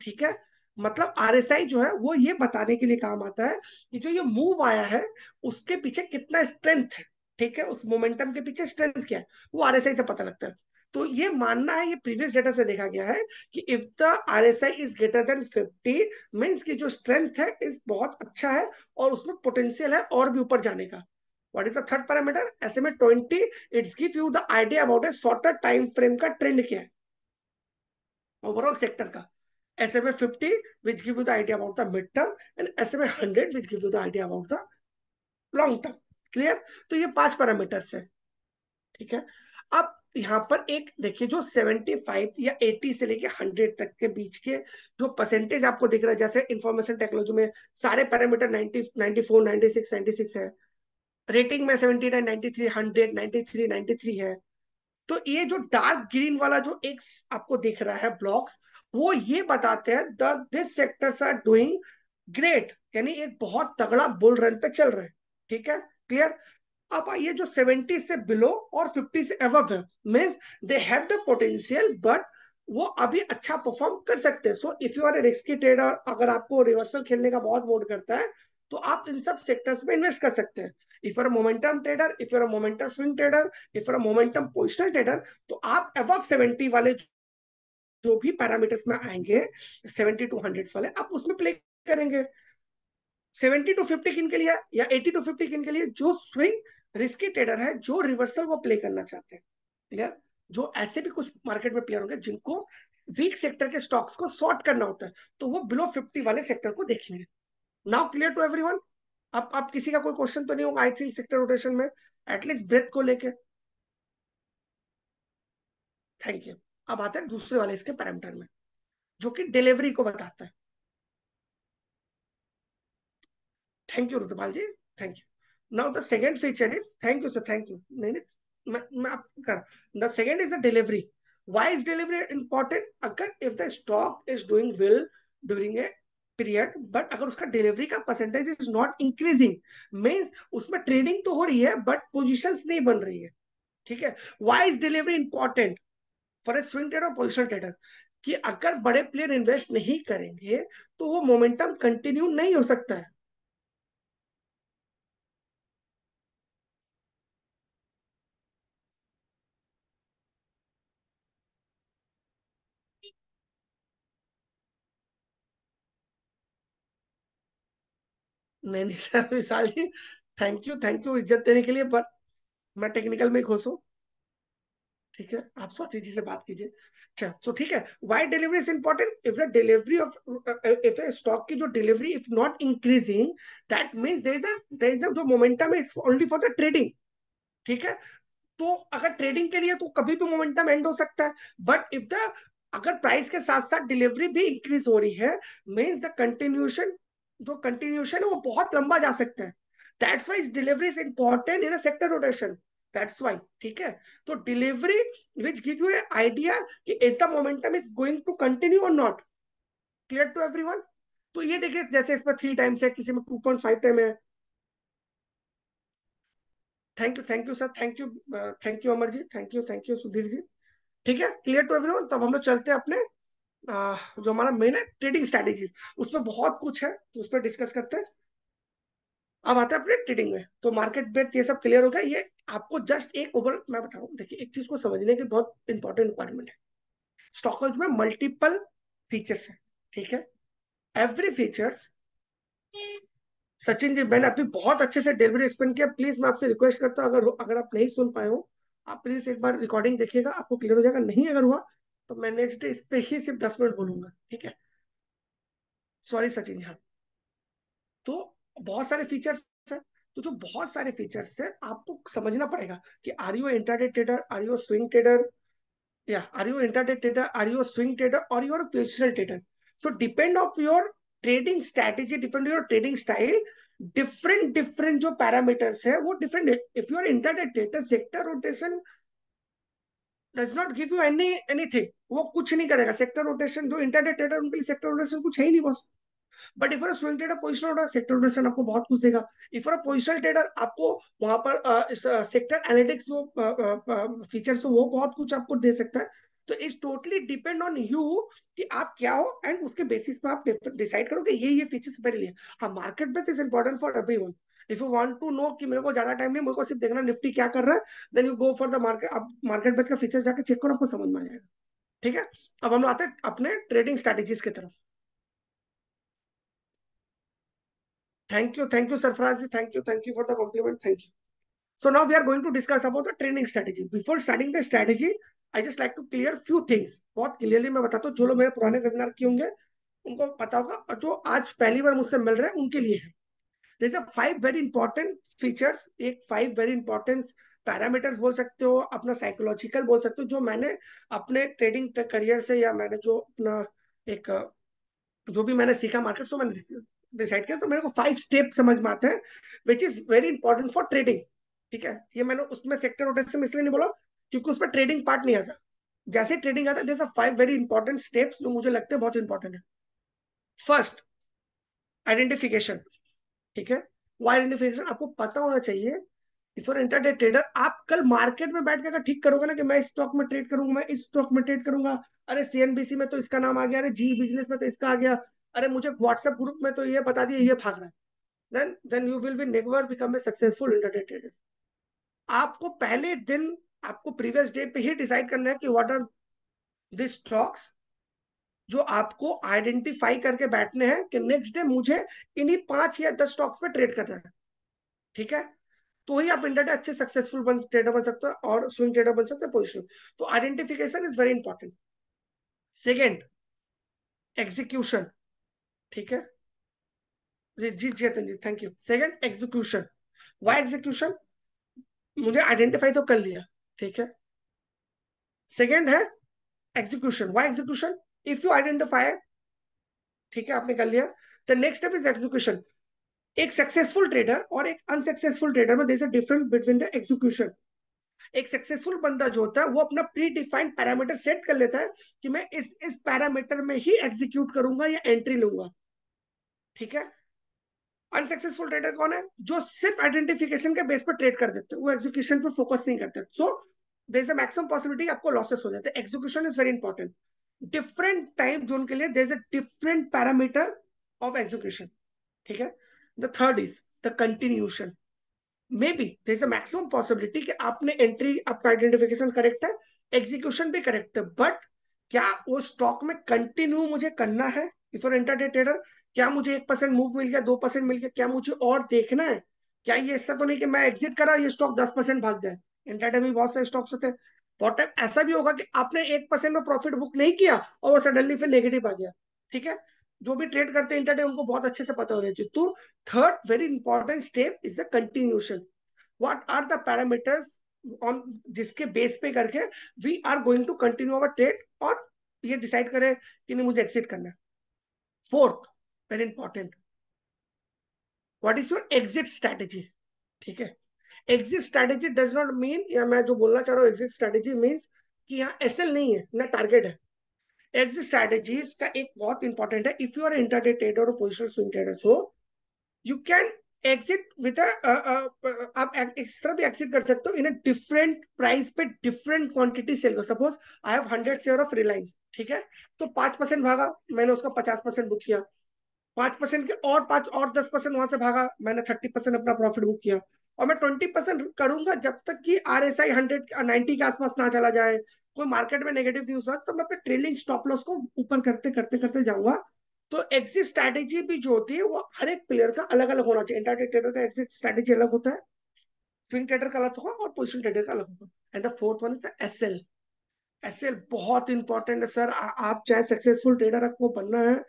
ठीक है मतलब आरएसआई जो है वो ये बताने के लिए काम आता है कि जो ये मूव आया है उसके पीछे कितना स्ट्रेंथ है ठीक है उस मोमेंटम के पीछे स्ट्रेंथ क्या है वो आरएसआई से पता लगता है तो ये मानना है ये प्रीवियस डेटा से देखा गया है कि if the R S I is greater than fifty means की जो स्ट्रेंथ है इस बहुत अच्छा है और उसमें पोटेंशियल है और भी ऊपर जाने का what is the third parameter ऐसे में twenty it's give you the idea about a shorter time frame का ट्रेंड क्या है ओवरऑल सेक्टर का SMA 50, which gives you the idea about the midterm, and SMA 100, which gives you the idea about the long term. Clear? So, these five parameters है ठीक है अब यहाँ पर एक देखिए जो 75 या 80 से लेके 100 तक के बीच के जो परसेंटेज आपको दिख रहा है जैसे इंफॉर्मेशन टेक्नोलॉजी में सारे पैरामीटर 90 94 96 96 है रेटिंग में 79 93 100 93 93 है तो ये जो डार्क ग्रीन वाला जो एक आपको दिख रहा है ब्लॉक्स वो ये बताते हैं the this sectors are doing great यानी एक बहुत तगड़ा बुल रन पे चल रहे ठीक है क्लियर अब आइए जो 70 से बिलो और 50 से अबव है means they have the potential but वो अभी अच्छा परफॉर्म कर सकते हैं so if you are a risky trader अगर आपको रिवर्सल खेलने का बहुत मूड करता है तो आप इन सब सेक्टर्स में इन्वेस्ट कर सकते हैं if your momentum trader if your momentum swing trader if your momentum positional trader तो आप अब 70 वाले जो भी पैरामीटर्स में आएंगे सेवेंटी टू हंड्रेड वाले आप उसमें प्ले करेंगे सेवेंटी टू फिफ्टी किन के लिए या एटी टू फिफ्टी किन के लिए जो स्विंग रिस्की ट्रेडर है जो रिवर्सल वो प्ले करना चाहते हैं क्लियर जो ऐसे भी कुछ मार्केट में प्लेयर होंगे जिनको वीक सेक्टर के स्टॉक्स को शॉर्ट करना होता है तो वो बिलो फिफ्टी वाले सेक्टर को देखेंगे नाउ क्लियर टू एवरी अब आप किसी का कोई क्वेश्चन तो नहीं होगा आई थिंक सेक्टर रोटेशन में एटलीस्ट ब्रेथ को लेके थैंक यू अब आते हैं दूसरे वाले इसके पैरामीटर में जो कि डिलीवरी को बताता है thank you Rutupal ji thank you now the second feature is thank you sir thank you नहीं मैं the second is the delivery why is delivery important अगर if the stock is doing well during a period but अगर उसका डिलीवरी का percentage is not increasing means उसमें ट्रेडिंग तो हो रही है बट पोजिशन नहीं बन रही है ठीक है why is delivery important for a swing trader और पोजिशन ट्रेडर कि अगर बड़े प्लेयर इन्वेस्ट नहीं करेंगे तो वो मोमेंटम कंटिन्यू नहीं हो सकता है नहीं नहीं sir Vishal ji thank you thank you इज्जत देने के लिए पर मैं टेक्निकल में खुश हूँ ठीक है आप स्वाति जी से बात कीजिए अच्छा सो तो ठीक है why delivery is important if the delivery of if a stock की जो delivery if not increasing that mean there is there is जो momentum is only for the trading ठीक है तो अगर ट्रेडिंग के लिए तो कभी भी मोमेंटम एंड हो सकता है बट इफ द अगर प्राइस के साथ साथ डिलीवरी भी इंक्रीज हो रही है मीन्स द कंटिन्यूशन जो कंटिन्यूशन है वो बहुत लंबा जा सकता है that's why delivery is important in sector rotation That's why, ठीक है तो delivery which give you idea कि is the momentum is going to continue और नॉट क्लियर टू एवरीवन तो ये देखिए जैसे इसमें थ्री टाइम्स है किसी में टू पॉइंट फाइव टाइम है thank you thank you sir thank you thank you Amar ji thank you thank you Sudhir ji ठीक है क्लियर टू एवरीवन तब हम लोग चलते हैं अपने uh, जो हमारा मेन है ट्रेडिंग स्ट्रेटेजी उसमें बहुत कुछ है तो उस पर डिस्कस करते हैं अब आता है अपने ट्रेडिंग में तो मार्केट ब्रेथ ये सब क्लियर हो गया ये आपको जस्ट एक ओवर मैं बताऊँ देखिए एक चीज को समझने की बहुत इंपॉर्टेंट रिक्वायरमेंट है स्टॉक में मल्टीपल फीचर्स है ठीक है एवरी फीचर्स सचिन जी मैंने अभी बहुत अच्छे से डिलीवरी एक्सप्लेन किया प्लीज मैं आपसे रिक्वेस्ट करता हूँ अगर अगर आप नहीं सुन पाए हो आप प्लीज एक बार रिकॉर्डिंग देखिएगा आपको क्लियर हो जाएगा नहीं अगर हुआ तो मैं नेक्स्ट डे इस पे ही सिर्फ दस मिनट बोलूंगा ठीक है सॉरी सचिन जी हाँ तो बहुत सारे फीचर्स है तो जो बहुत सारे फीचर्स है आपको समझना पड़ेगा कि are you intraday trader are you swing trader या are you intraday trader are you swing trader और you are positional trader so depend of your trading strategy different your trading style different different जो पैरामीटर्स है वो different if you are intraday trader sector rotation does not give you any anything वो कुछ नहीं करेगा सेक्टर रोटेशन जो इंटरडे ट्रेडर उनके लिए सेक्टर रोटेशन कुछ है ही नहीं बस but if swing trader position holder sector rotation आपको बहुत कुछ देगा इफ पोजिशनल ट्रेडर आपको वहां पर सेक्टर एनालिटिक्स वो फीचर वो बहुत कुछ आपको दे सकता है तो it's totally depend on you कि आप क्या हो एंड उसके बेसिस पे आप डिसाइड करो कि ये ये फीचर्स मेरे लिए हाँ मार्केट में is important for everyone if you want to know कि मेरे को ज्यादा टाइम नहीं मेरे को सिर्फ देखना निफ्टी क्या कर रहा है then you go for the market आप मार्केट बेथ का फीचर जाकर चेक करो आपको समझ में आ जाएगा ठीक है अब हम आते हैं अपने ट्रेडिंग स्ट्रेटेजीज की तरफ thank you thank you sarfaraz thank you thank you for the compliment thank you so now we are going to discuss about the training strategy before starting the strategy i I just like to clear few things बहुत क्लियरली मैं बताता हूँ जो लोग मेरे पुराने वेबिनार किए होंगे उनको पता होगा और जो आज पहली बार मुझसे मिल unke liye hai there is a five very important features ek five very important parameters बोल सकते हो अपना साइकोलॉजिकल बोल सकते हो जो मैंने अपने ट्रेडिंग करियर से या मैंने जो अपना एक जो भी मैंने सीखा मार्केट से मैंने डिसाइड किया तो मेरे को फाइव स्टेप समझ में आते हैं which is very important for trading ठीक है ये मैंने उसमें सेक्टर रोटेशन इसलिए नहीं बोला क्योंकि उसमें ट्रेडिंग पार्ट नहीं आता जैसे ट्रेडिंग आता है फाइव वेरी इंपॉर्टेंट स्टेप्स जो मुझे लगते हैं बहुत इंपॉर्टेंट है फर्स्ट आइडेंटिफिकेशन ठीक है वो आइडेंटिफिकेशन आपको पता होना चाहिए फॉर इंटरडे ट्रेडर आप कल मार्केट में बैठ कर ठीक करोगे ना कि मैं इस स्टॉक में ट्रेड करूंगा मैं इस स्टॉक में ट्रेड करूंगा अरे सीएनबीसी में तो इसका नाम आ गया अरे जी बिजनेस में तो इसका आ गया अरे मुझे व्हाट्सएप ग्रुप में तो ये बता दिया ये भाग रहा है then then you will be never become a successful internet आपको पहले दिन आपको प्रीवियस डे पे ही डिसाइड करना है कि व्हाट आर दिस स्टॉक्स जो आपको आइडेंटिफाई करके बैठने हैं कि नेक्स्ट डे मुझे इन्हीं पांच या दस स्टॉक्स पे ट्रेड करना है ठीक है तो ही आप इंटरनेट अच्छे सक्सेसफुल बन ट्रेडर बन सकते हो और स्विंग ट्रेडर बन सकते हो पोजिशन तो identification is very important second execution ठीक है जी Chetan ji thank you second execution why execution मुझे आइडेंटिफाई तो कर लिया ठीक है सेकंड है execution why execution if you identify ठीक है आपने कर लिया the next step is execution एक सक्सेसफुल ट्रेडर और एक अनसक्सेसफुल ट्रेडर में देर बिटवीन द एग्जीक्यूशन एक सक्सेसफुल बंदा जो होता है वो अपना प्री डिफाइंड पैरामीटर सेट कर लेता है कि मैं इस इस पैरामीटर में ही एग्जीक्यूट करूंगा या एंट्री लूंगा ठीक है अनसक्सेसफुल ट्रेडर कौन है जो सिर्फ आइडेंटिफिकेशन के बेस पर ट्रेड कर देते हैं वो एग्जीक्यूशन पर फोकस नहीं करते so there is a maximum possibility आपको लॉसेस हो जाते हैं execution is very important different type zone के लिए there is a different parameter of execution ठीक है the third is the continuation maybe there is a maximum possibility कि आपने एंट्री आपका आइडेंटिफिकेशन करेक्ट है एग्जीक्यूशन भी करेक्ट है बट क्या वो स्टॉक में कंटिन्यू मुझे करना है इफ एंटर डे ट्रेडर क्या मुझे एक परसेंट मूव मिल गया दो परसेंट मिल गया क्या मुझे और देखना है क्या ये ऐसा तो नहीं कि मैं एग्जिट करा ये स्टॉक दस परसेंट भाग जाए इंटरटे में बहुत सारे स्टॉक्स होते हैं ऐसा भी होगा कि आपने एक परसेंट में प्रॉफिट बुक नहीं किया और वो सडनली फिर नेगेटिव आ गया ठीक है जो भी ट्रेड करते हैं इंटरटे उनको बहुत अच्छे से पता होना चाहिए तो third very important step is the continuation what are the parameters on जिसके बेस पे करके we are going to continue our trade और ये डिसाइड करें कि नहीं मुझे एग्जिट करना है fourth very important what is your exit strategy ठीक है exit strategy does not mean या मैं जो बोलना चाह रहा हूँ एग्जिट स्ट्रैटेजी मीन्स कि यहाँ एसएल नहीं है ना टारगेट है एग्जिट स्ट्रैटेजी का एक बहुत इंपॉर्टेंट है if you are intraday trader और पोजिशनल स्विंग ट्रेडर्स हो यू कैन एग्जिट विद आप इस तरह भी एग्जिट कर सकते हो इन डिफरेंट प्राइस पे डिफरेंट क्वांटिटी सेल कर suppose I have hundred share of Reliance ठीक है तो पांच परसेंट भागा मैंने उसका पचास परसेंट बुक किया पांच परसेंट के और पांच और दस परसेंट वहां से भागा मैंने थर्टी परसेंट अपना प्रॉफिट बुक किया और मैं ट्वेंटी परसेंट करूंगा जब तक कि R S I hundred ninety के आसपास ना चला जाए कोई मार्केट में नेगेटिव न्यूज हो तो मैं अपने ट्रेलिंग स्टॉप लॉस को ऊपर करते करते करते जाऊंगा तो एग्जिट स्ट्रैटेजी भी जो होती है वो हर एक प्लेयर का अलग अलग होना चाहिए इंटरडे ट्रेडर का एग्जिट स्ट्रैटेजी अलग होता है स्विंग ट्रेडर का अलग होगा और पोजिशन ट्रेडर का अलग होगा and the fourth one is the S L S L बहुत इंपॉर्टेंट है सर आ, आप चाहे सक्सेसफुल ट्रेडर आपको बनना है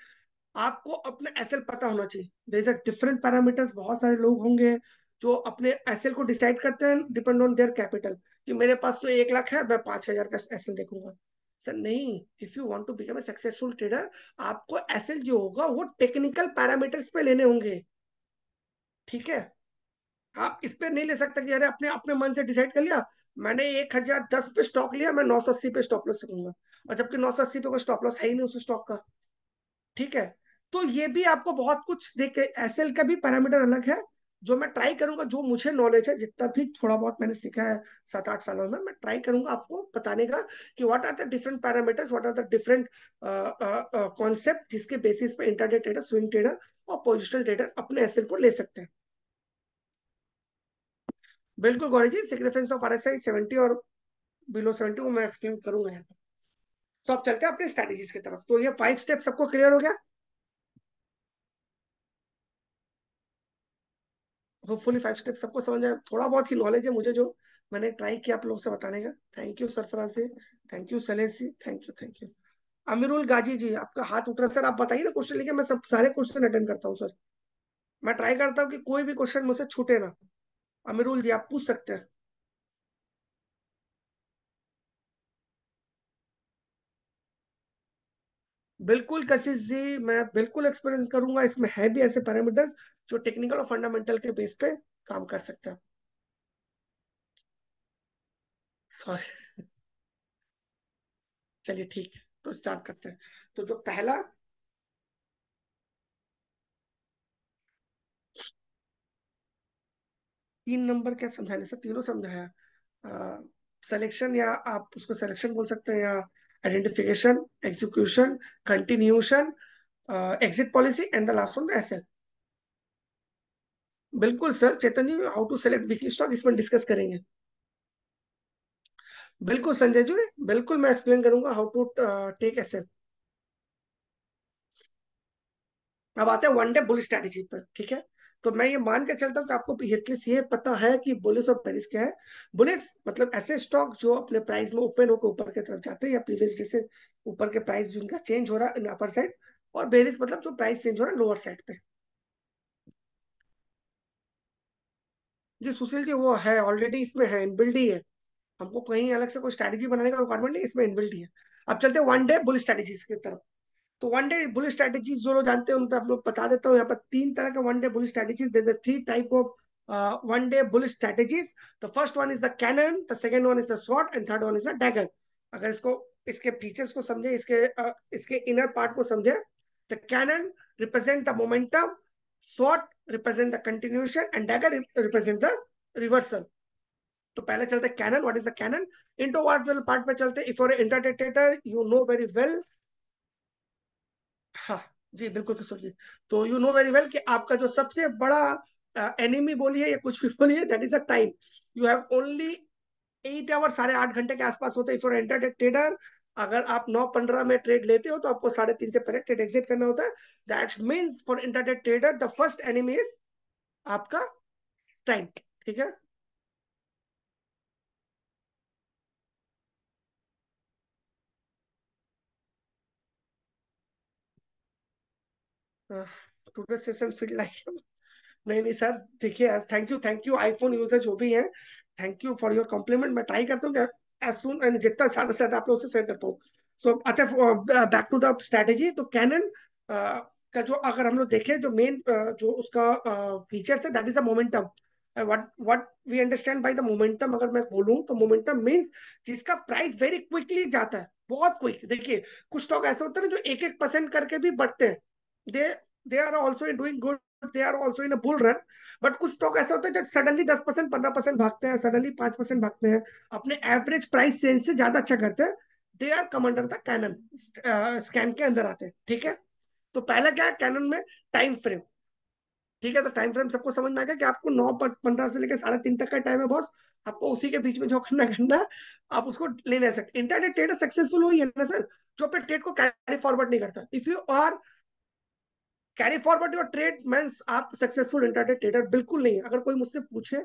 आपको अपना एसएल पता होना चाहिए डिफरेंट पैरामीटर्स बहुत सारे लोग होंगे जो अपने एसएल को डिसाइड करते हैं डिपेंड ऑन देयर कैपिटल कि मेरे पास तो एक लाख है मैं पांच हजार का एल देखूंगा सर नहीं if you want to become a successful trader आपको एल जो होगा वो टेक्निकल पैरामीटर्स पे लेने होंगे ठीक है आप इस पे नहीं ले सकते कि अरे अपने अपने मन से डिसाइड कर लिया मैंने एक हजार दस पे स्टॉक लिया मैं नौ सौ अस्सी पे स्टॉप लॉस रखूंगा और जबकि नौ सौ अस्सी पे कोई स्टॉप लॉस है ही नहीं उस स्टॉक का ठीक है तो ये भी आपको बहुत कुछ देख एस का भी पैरामीटर अलग है जो मैं ट्राई करूंगा जो मुझे नॉलेज है जितना भी थोड़ा बहुत मैंने सीखा है सात आठ सालों में मैं ट्राई करूंगा आपको बताने का कि what are the different parameters what are the different concept जिसके बेसिस पे इंटरडे ट्रेडर स्विंग ट्रेडर और पोजिशनल ट्रेडर अपने एसेल को ले सकते हैं बिल्कुल Gauri ji significance of R S I seventy और बिलो सेवेंटी वो मैं एक्सप्लेन करूंगा यहाँ पर तो अब चलते हैं अपने स्ट्रेटेजीज की तरफ तो ये फाइव स्टेप सबको क्लियर हो गया होपफुली फाइव स्टेप सबको समझ आया थोड़ा बहुत ही नॉलेज है मुझे जो मैंने ट्राई किया आप लोगों से बताने का thank you Sarfaraz ji thank you Salesh ji thank you thank you Amirul Gazi ji आपका हाथ उठ रहा सर आप बताइए ना क्वेश्चन लेके मैं सब सारे क्वेश्चन अटेंड करता हूँ सर मैं ट्राई करता हूँ कि कोई भी क्वेश्चन मुझसे छूटे ना अमीरुल जी आप पूछ सकते हैं बिल्कुल कशिश जी मैं बिल्कुल एक्सपीरियंस करूंगा इसमें है भी ऐसे पैरामीटर्स जो टेक्निकल और फंडामेंटल के बेस पे काम कर सकते हैं सॉरी चलिए ठीक है तो स्टार्ट करते हैं तो जो पहला तीन नंबर क्या समझाने से तीनों समझाया सिलेक्शन या आप उसको सिलेक्शन बोल सकते हैं या identification, execution, continuation, uh, exit policy, and the last one, the SL. बिल्कुल sir Chetan ji how to select weekly stock इसमें डिस्कस करेंगे बिल्कुल संजय जी बिल्कुल मैं एक्सप्लेन करूंगा हाउ टू टेक एसेट अब आते हैं वन डे बुल स्ट्रेटेजी पर ठीक है तो मैं ये मान के चलता हूँ कि आपको एटलीस्ट ये पता है कि बुलिस और बेरिस क्या है बुलिस मतलब ऐसे स्टॉक जो अपने प्राइस में ओपन होकर ऊपर की तरफ जाते हैं या प्रीवियस डे से ऊपर के प्राइस जिनका चेंज हो रहा है अपर साइड और बेरिस मतलब जो प्राइस चेंज हो रहा है लोअर साइड पे जी सुशील जी वो है ऑलरेडी इसमें है इनबिल्ड ही है हमको कहीं अलग से कोई स्ट्रेटेजी बनाने का रिक्वायरमेंट नहीं इसमें इनबिल्ड ही है अब चलते हैं वन डे बुल स्ट्रेटेजी की तरफ तो वन डे बुल स्ट्रैटेजीज जो लोग जानते हैं उनको बता देता हूँ यहाँ पर तीन तरह के one day bull strategies three type of one day bull strategies the first one is the cannon the second one is the shot and third one is the dagger अगर इसको इसके फीचर्स को समझे इसके uh, इसके इनर पार्ट को समझे the cannon represent the momentum shot represent the continuation and dagger represent the reversal तो पहले चलते cannon what is the cannon into word part में चलते इफ फॉर एंटरटेटर यू नो वेरी वेल हाँ जी बिल्कुल किशोर जी तो यू नो वेरी वेल कि आपका जो सबसे बड़ा एनिमी बोलिए या कुछ भी बोलिए that is a time you have only eight hour साढ़े आठ घंटे के आसपास होते हैं एंटर ट्रेडर अगर आप नौ पंद्रह में ट्रेड लेते हो तो आपको साढ़े तीन से पहले ट्रेड एग्जिट करना होता है that means for internet trader the first enemy is आपका टाइम ठीक है टुडे सेशन फील लाइक नहीं नहीं सर देखिए thank you thank you iPhone user जो भी हैं thank you for your compliment मैं ट्राई करता हूँ एज सुन एंड जितना ज्यादा से ज्यादा आप लोग से शेयर करता हूँ सो अतः बैक टू द स्ट्रेटेजी तो कैनन का जो अगर हम लोग देखें जो मेन जो उसका फीचर्स है that is the momentum what what we understand by the momentum अगर मैं बोलूं तो मोमेंटम मींस जिसका प्राइस वेरी क्विकली जाता है बहुत क्विक देखिए कुछ स्टॉक ऐसे होते हैं जो एक एक परसेंट करके भी बढ़ते हैं they they are also doing good they are also in a bull run but कुछ स्टॉक ऐसा होता है जब सडनली दस परसेंट पंद्रह परसेंट भागते हैं सडनली पांच परसेंट भागते हैं अपने एवरेज प्राइस चेंज से ज्यादा अच्छा करते हैं they are come under the कैनन स्कैन के अंदर आते हैं ठीक है तो पहला क्या है कैनन में ठीक है तो टाइम फ्रेम सबको समझ में आएगा कि आपको नौ पंद्रह से लेकर साढ़े तीन तक का टाइम है बॉस आपको उसी के बीच में जो करना करना आप उसको ले नहीं सकते इंटरनेट ट्रेड सक्सेसफुल हुई है ना सर जो अपने ट्रेड को कैरी फॉरवर्ड नहीं करता if you are carry forward your trade means आप सक्सेसफुल इंटरनेट ट्रेडर बिल्कुल नहीं है अगर कोई मुझसे पूछे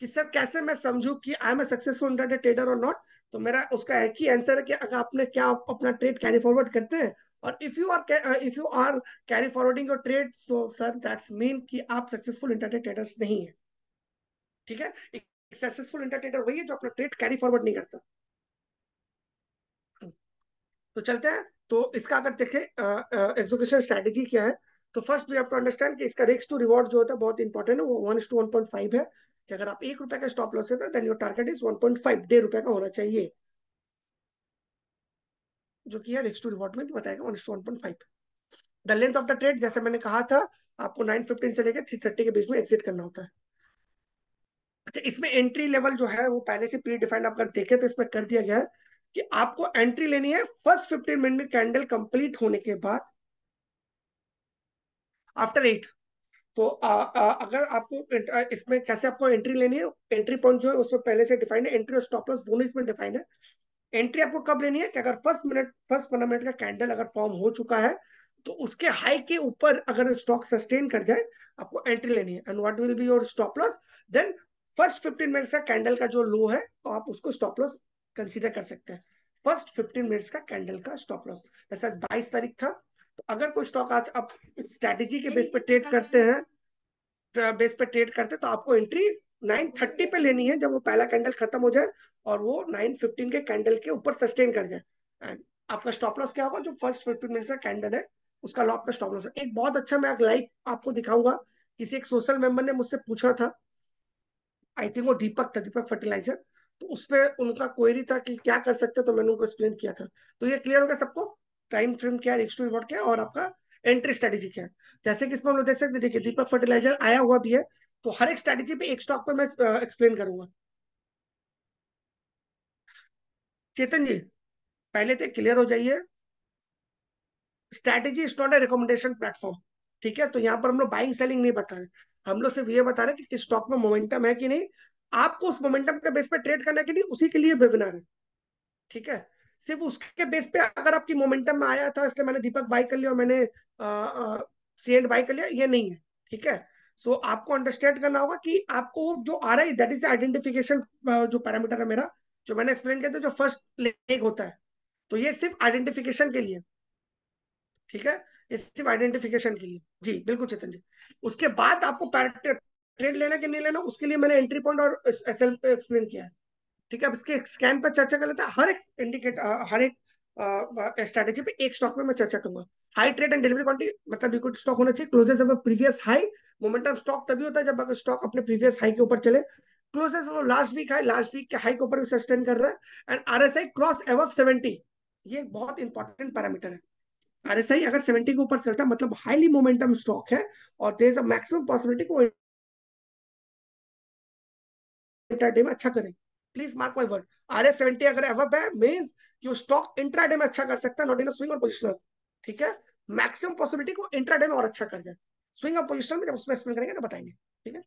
कि सर कैसे मैं समझू कि I am a successful internet trader और नॉट तो मेरा उसका एक ही आंसर है कि अगर आपने क्या अपना ट्रेड कैरी फॉरवर्ड करते हैं और if you are if you are carry forwarding your trade so sir that's mean कि आप सक्सेसफुल इंटरनेट ट्रेडर्स नहीं है ठीक है सक्सेसफुल इंटरनेट ट्रेडर वही है जो अपना ट्रेड कैरी फॉरवर्ड नहीं करता तो चलते हैं तो इसका अगर देखें एग्जीक्यूशन स्ट्रेटेजी क्या है तो first we have to understand कि इसका रिस्क टू रिवॉर्ड जो होता है बहुत इंपॉर्टेंट है वो one to one point five है कि अगर आप एक रुपए का स्टॉप लॉस लेते हैं then your target is one point five डेढ़ रुपए का होना चाहिए जो कि है रिस्क टू रिवॉर्ड में भी बताएगा one to one point five the length of the trade जैसे मैंने कहा था आपको नाइन फिफ्टीन से लेकर थ्री थर्टी के बीच में एग्जिट करना होता है अच्छा इसमें एंट्री लेवल जो है वो पहले से प्री डिफाइंड आप अगर देखे तो इसमें कर दिया गया है कि आपको एंट्री लेनी है फर्स्ट फिफ्टीन मिनट में कैंडल कंप्लीट होने के बाद आफ्टर एट तो आ, आ, अगर आपको इसमें कैसे आपको एंट्री लेनी है एंट्री पॉइंट जो है उसमें पहले से डिफाइंड है एंट्री और स्टॉप लॉस दोनों इसमें डिफाइंड है एंट्री आपको कब लेनी है कि अगर फर्स्ट मिनट फर्स्ट पंद्रह मिनट का कैंडल अगर फॉर्म हो चुका है तो उसके हाई के ऊपर अगर स्टॉक सस्टेन कर जाए आपको एंट्री लेनी है and what will be your stop loss then first fifteen minutes का कैंडल का जो लो है तो आप उसको स्टॉप लॉस कंसिडर कर सकते हैं फर्स्ट फिफ्टीन मिनट्स का कैंडल का स्टॉप लॉस जैसा बाईस तारीख था तो अगर कोई स्टॉक आज आप स्ट्रेटेजी के बेस पे ट्रेड करते हैं बेस तो पे ट्रेड करते हैं तो आपको एंट्री 930 पे लेनी है जब वो पहला कैंडल खत्म हो जाए और वो 915 के कैंडल के ऊपर सस्टेन कर जाए एंड आपका स्टॉप लॉस क्या होगा जो फर्स्ट फिफ्टीन मिनट का कैंडल है उसका लॉक का स्टॉप लॉस एक बहुत अच्छा मैं लाइव आपको दिखाऊंगा किसी एक सोशल मेंबर ने मुझसे पूछा था आई थिंक वो दीपक था दीपक फर्टिलाइजर तो उसपे उनका क्वेरी था कि क्या कर सकते तो मैंने उनको एक्सप्लेन किया था तो ये क्लियर हो गया सबको टाइम फ्रेम क्या है एक्सटू रिवॉर्ड क्या है और आपका एंट्री स्ट्रेटेजी क्या है जैसे कि इसमें हम लोग देख सकते हैं देखिए दीपक फर्टिलाइजर आया हुआ भी है तो हर एक स्ट्रेटेजी पे एक स्टॉक पर मैं एक्सप्लेन करूंगा चेतन जी पहले तो क्लियर हो जाइए strategy is not a recommendation platform ठीक है तो यहाँ पर हम लोग बाइंग सेलिंग नहीं बता रहे हम लोग सिर्फ ये बता रहे कि किस स्टॉक में मोमेंटम है कि नहीं आपको उस मोमेंटम के बेस पर ट्रेड करना है कि नहीं उसी के लिए वेबिनार है ठीक है सिर्फ उसके बेस पे अगर आपकी मोमेंटम में आया था इसलिए मैंने दीपक बाई कर लिया मैंने सी एंड बाई कर लिया ये नहीं है ठीक है सो so, आपको अंडरस्टैंड करना होगा कि आपको जो आ रहा है दैट इज द आइडेंटिफिकेशन जो पैरामीटर है मेरा जो मैंने एक्सप्लेन किया था जो फर्स्ट लेग होता है तो ये सिर्फ आइडेंटिफिकेशन के लिए ठीक है ये सिर्फ आइडेंटिफिकेशन के लिए जी बिल्कुल चेतन जी उसके बाद आपको ट्रेड लेना कि नहीं लेना उसके लिए मैंने एंट्री पॉइंट और एक्सप्लेन किया है ठीक है अब इसके स्कैन पर चर्चा कर लेते हैं हर एक इंडिकेटर हर एक स्ट्रेटेजी पे एक स्टॉक पे मैं चर्चा करूंगा high trade and delivery quantity मतलब लिक्विड स्टॉक होना चाहिए closes of previous high momentum stock तभी होता है जब अगर स्टॉक अपने प्रीवियस हाई के ऊपर चले closes of last week high last week के हाई के ऊपर भी सस्टेन कर रहा है and RSI cross above seventy ये बहुत इंपॉर्टेंट पैरामीटर है आरएसआई अगर 70 के ऊपर चलता है मतलब हाईली मोमेंटम स्टॉक है और there is a maximum possibility को अच्छा करेगा please mark my word R S seventy अगर एवब है मीन कि स्टॉक इंट्रा में अच्छा कर सकता है नॉट इन स्विंग और पोजिशनल ठीक है मैक्सिमम पॉसिबिलिटी को इंट्रा में और अच्छा कर जाए स्विंग और पोजिशनल में जब उसमें एक्सप्लेन करेंगे तो बताएंगे ठीक है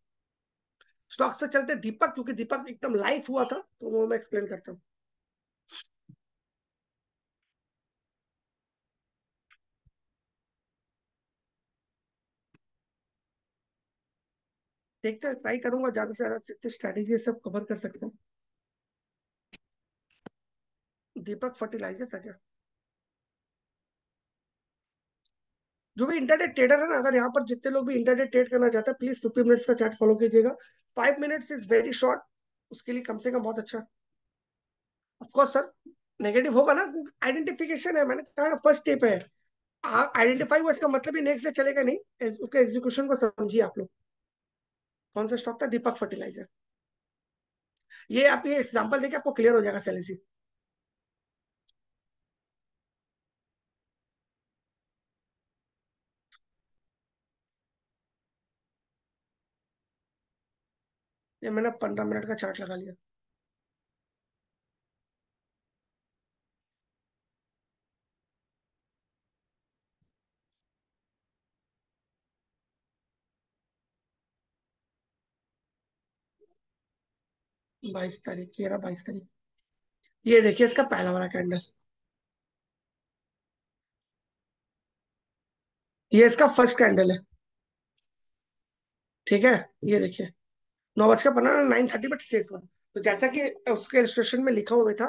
स्टॉक्स पे चलते दीपक क्योंकि दीपक एकदम लाइफ हुआ था तो वो मैं एक्सप्लेन करता हूँ देखते हैं ट्राई करूंगा ज्यादा से ज्यादा स्ट्रेटेजी सब कवर कर सकते हैं दीपक फर्टिलाइजर था क्या जो भी इंटरनेट ट्रेडर है ना अगर यहाँ पर जितने लोग भी इंटरनेट ट्रेड करना चाहते हैं प्लीज फिफ्टी मिनट्स का चैट फॉलो कीजिएगा five minutes is very short उसके लिए कम से कम बहुत अच्छा ऑफकोर्स सर नेगेटिव होगा ना आइडेंटिफिकेशन है मैंने कहा फर्स्ट स्टेप है आइडेंटिफाई हुआ इसका मतलब ही नेक्स्ट डे चलेगा नहीं उसके एग्जीक्यूशन को समझिए आप लोग कौन सा स्टॉक था दीपक फर्टिलाइजर ये आप ये एग्जाम्पल देखिए आपको क्लियर हो जाएगा सैलेसी ये मैंने पंद्रह मिनट का चार्ट लगा लिया बाईस तारीख ये रहा बाईस तारीख ये देखिए इसका पहला वाला कैंडल ये इसका फर्स्ट कैंडल है ठीक है ये देखिए नौ बज का बनाना nine thirty but stage one तो जैसा कि उसके रजिस्ट्रेशन में लिखा हुआ था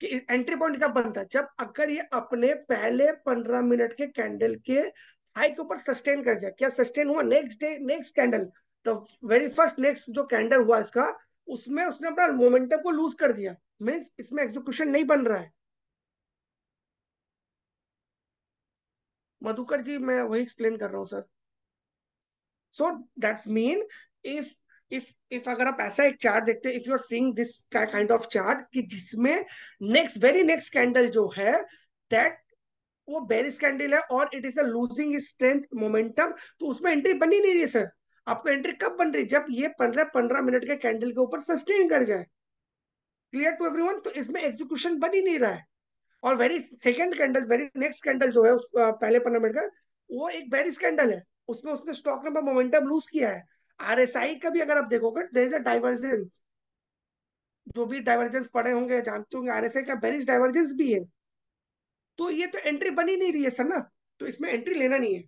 कि एंट्री पॉइंट कब बनता है जब अगर ये अपने पहले पंद्रह मिनट के कैंडल के हाई के ऊपर सस्टेन कर जाए क्या सस्टेन हुआ नेक्स्ट डे नेक्स्ट कैंडल तो वेरी फर्स्ट नेक्स्ट जो कैंडल हुआ इसका उसमें उसने अपना मोमेंटम को लूज कर दिया मीन्स इसमें एग्जीक्यूशन नहीं बन रहा है मधुकर जी मैं वही एक्सप्लेन कर रहा हूँ sir so that's mean if if if अगर आप ऐसा एक चार्ट देखते हैं if you are seeing this kind of chart कि जिसमें नेक्स्ट वेरी नेक्स्ट कैंडल जो है दैट वो बेरिस कैंडल है और it is a losing strength momentum तो उसमें एंट्री बनी नहीं रही है सर आपको एंट्री कब बन रही जब ये पंद्रह पंद्रह मिनट के कैंडल के ऊपर सस्टेन कर जाए क्लियर टू एवरीवन तो इसमें एग्जीक्यूशन बन ही नहीं रहा है और very second candle very next candle जो है उस, पहले पंद्रह मिनट का वो एक बेरिस कैंडल है उसमें उसने स्टॉक नंबर मोमेंटम लूज किया है आर एस आई का भी अगर आप देखोगे देर इज अ डाइवर्जेंस जो भी डाइवर्जेंस पढ़े होंगे जानते होंगे आर एस आई का बेरिज डाइवर्जेंस भी है तो ये तो एंट्री बनी नहीं रही है सर ना तो इसमें एंट्री लेना नहीं है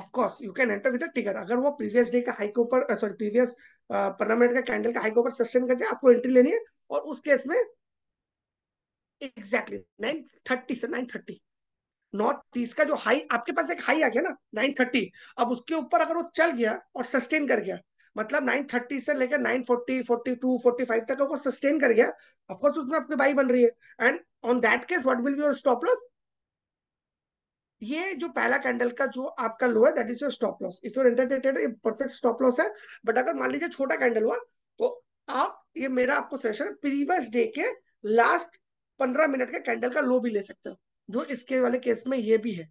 of course you can enter with ticker अगर वो प्रीवियस डे का हाई के ऊपर सॉरी प्रीवियस पर्मानेंट का कैंडल का हाई के ऊपर सस्टेन करके आपको एंट्री लेनी है और उस केस में exactly nine thirty sir nine thirty north east का जो हाई आपके पास एक हाई आ गया ना नाइन थर्टी अब उसके ऊपर अगर वो चल गया और सस्टेन कर गया मतलब नाइन थर्टी से लेकर nine forty forty two forty five तक को सस्टेन कर गया ऑफ उसमें आपकी बाई बन रही है and on that case what will be your stop loss ये जो पहला कैंडल का जो आपका लो है that is your stop loss if you're interested perfect stop loss है बट अगर मान लीजिए छोटा कैंडल हुआ तो आप ये मेरा आपको सेशन प्रीवियस डे के लास्ट पंद्रह मिनट के कैंडल का लो भी ले सकते हो जो इसके वाले केस में ये भी है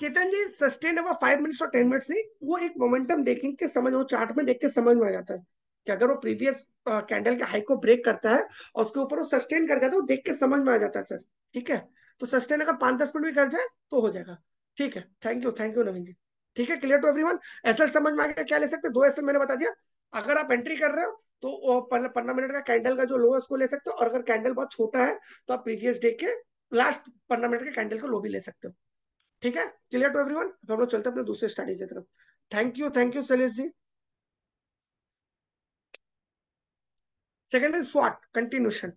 चेतन जी सस्टेन अब फाइव मिनट्स और टेन मिनट्स नहीं वो एक मोमेंटम देखेंगे के समझ वो चार्ट में देख के समझ में आ जाता है कि अगर वो प्रीवियस कैंडल के हाई को ब्रेक करता है और उसके ऊपर वो सस्टेन कर जाता है वो देख के समझ में आ जाता है सर ठीक है तो सस्टेन अगर पांच दस मिनट भी कर जाए तो हो जाएगा ठीक है thank you thank you Naveen ji ठीक है क्लियर टू एवरी वन समझ में आ गया क्या ले सकते दो एस मैंने बता दिया अगर आप एंट्री कर रहे हो तो पंद्रह मिनट का कैंडल का जो लो है उसको ले सकते हो और अगर कैंडल बहुत छोटा है तो आप प्रीवियस डे के लास्ट पंद्रह मिनट के कैंडल का लो भी ले सकते हो ठीक है क्लियर टू एवरीवन हम लोग चलते अपने दूसरे स्टडी की तरफ thank you thank you Salesh ji second is what continuation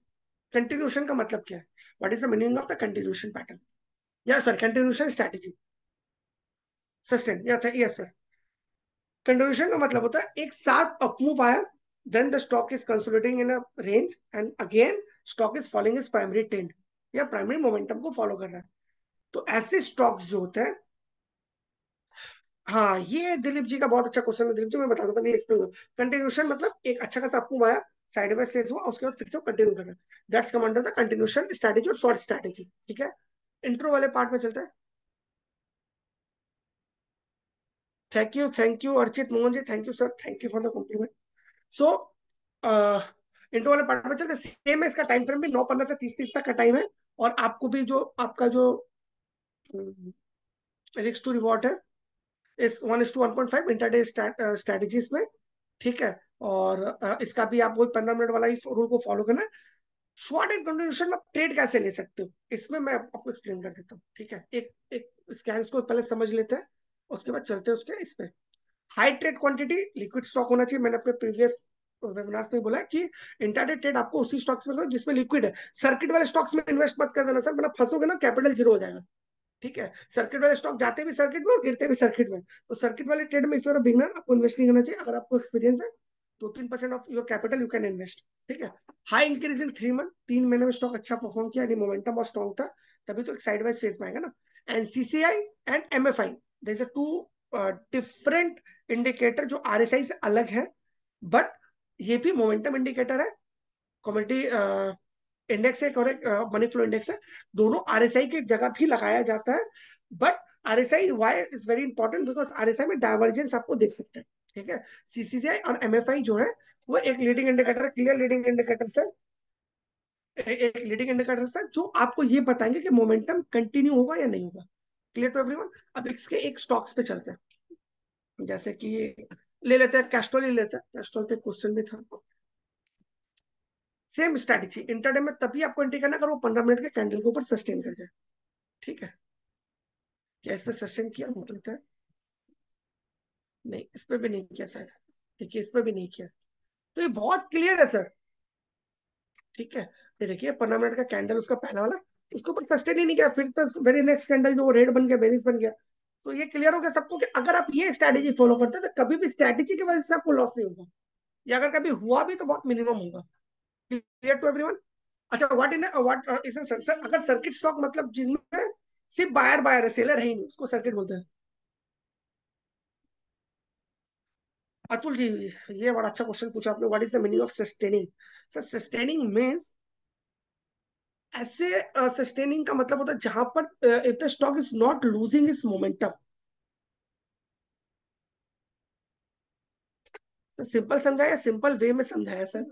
continuation का मतलब क्या है what is the meaning of the continuation pattern या सर कंटिन्यूशन स्ट्रेटेजी सस्टेन या यस सर कंट्रीब्यूशन का मतलब होता है एक साथ अप मूव आया then the stock is consolidating in a range and again stock is following is primary trend या प्राइमरी मोमेंटम को फॉलो कर रहा है तो ऐसे स्टॉक्स जो होते हैं हाँ ये दिलीप जी का बहुत अच्छा क्वेश्चन है दिलीप जी मैं बता दूंगा नहीं एक्सप्लेन कंटिन्यूशन मतलब एक अच्छा खासा आपको आया साइड बाय फेस हुआ उसके बाद फिर से कंटिन्यू कर रहा है that's come under the continuation strategy और शॉर्ट स्ट्रेटजी ठीक है इंट्रो वाले पार्ट में चलते हैं thank you thank you Archit Mohan ji thank you sir thank you for the compliment so uh, वाले पार्ट में चलते सेम है इसका टाइम फ्रेम भी नौ पंद्रह से तीस तीस तक का टाइम है और आपको भी जो आपका जो रिक्स टू रिवॉर्ड है इस one is to one point five intraday strategies में ठीक है और uh, इसका भी आप वही पंद्रह मिनट वाला ही रूल को फॉलो करना शॉर्ट एंड कंट्रीब्यूशन में ट्रेड कैसे ले सकते हो इसमें मैं आपको एक्सप्लेन कर देता हूँ ठीक है एक एक स्कैन को पहले समझ लेते हैं उसके बाद चलते हैं उसके इस पे high trade quantity liquid stock होना चाहिए मैंने अपने प्रीवियस वेबिनार्स में बोला कि इंटरडे ट्रेड आपको उसी स्टॉक्स में करो जिसमें लिक्विड है सर्किट वाले स्टॉक्स में इन्वेस्ट मत कर देना सर मैं फंसोगे ना कैपिटल जीरो हो जाएगा ठीक है सर्किट वाले स्टॉक जाते भी सर्किट में और गिरते भी सर्किट में तो सर्किट वाले ट्रेड में बिगनर आपको इन्वेस्ट नहीं करना चाहिए अगर आपको एक्सपीरियंस है दो तीन percent of your capital you can invest ठीक है high increase in three month तीन महीने में स्टॉक अच्छा परफॉर्म किया मोमेंटम और स्ट्रॉन्ग था तभी तो एक साइडवाइज फेज में आएगा ना NCCI and M F I there's a two uh, जो आर एस आई से अलग है बट ये भी मोमेंटम इंडिकेटर है कॉमेडी इंडेक्स uh, है और एक मनी फ्लो इंडेक्स है दोनों आर एस आई की जगह भी लगाया जाता है but R S I why is very important because R S I में डाइवर्जेंस आपको देख सकते हैं ठीक है सीसीसीआई और एम एफ आई जो है वो एक leading indicator clear leading indicator से एक लीडिंग इंडिकेटर से जो आपको ये बताएंगे कि मोमेंटम कंटिन्यू होगा या नहीं होगा क्लियर टू एवरीवन अब इसके एक स्टॉक्स पे चलते हैं जैसे कि ले लेते हैं कैस्ट्रोल ले लेते हैं कैस्ट्रोल पे क्वेश्चन भी था सेम स्ट्रेटेजी इंटरडे में तभी आपको एंट्री करना अगर वो पंद्रह मिनट के कैंडल के ऊपर सस्टेन कर जाए ठीक है क्या इसमें सस्टेन किया मतलब है नहीं इस पर भी नहीं किया शायद देखिए इस पर भी नहीं किया तो ये बहुत क्लियर है सर ठीक है ये देखिए पंद्रह मिनट का कैंडल उसका पहला वाला उसके ऊपर सस्टेन ही नहीं किया फिर तो वेरी नेक्स्ट कैंडल जो रेड बन गया बेरिस बन गया तो ये क्लियर हो गया सबको कि अगर आप ये स्ट्रैटेजी फॉलो करते हैं तो कभी भी स्ट्रैटेजी की वजह से आपको लॉस नहीं होगा या अगर कभी हुआ भी तो बहुत मिनिमम होगा क्लियर टू एवरी अच्छा what in what is sir अगर सर्किट स्टॉक मतलब जिसमें सिर्फ बायर बायर है सेलर है ही नहीं उसको सर्किट बोलते हैं अतुल जी ये बड़ा अच्छा क्वेश्चन पूछा आपने what is the meaning of sustaining sir sustaining means ऐसे सस्टेनिंग uh, का मतलब होता है जहां पर if the stock is not losing is momentum simple समझाया सिंपल वे में समझाया सर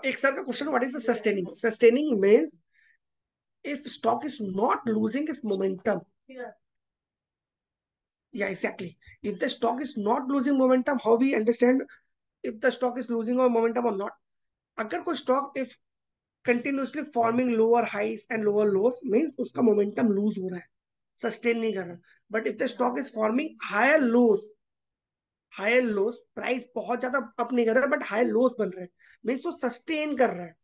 एक सर का question what is the sustaining sustaining means if stock is not losing is momentum या exactly if the stock is not losing momentum how we understand if the stock is losing और मोमेंटम और नॉट अगर कोई stock if continuously forming lower highs and lower lows means उसका मोमेंटम लूज हो रहा है सस्टेन नहीं कर रहा but if the stock is forming higher lows higher lows price बहुत ज्यादा अप नहीं कर रहा बट हायर लोस बन रहे हैं मीन्स वो सस्टेन कर रहा है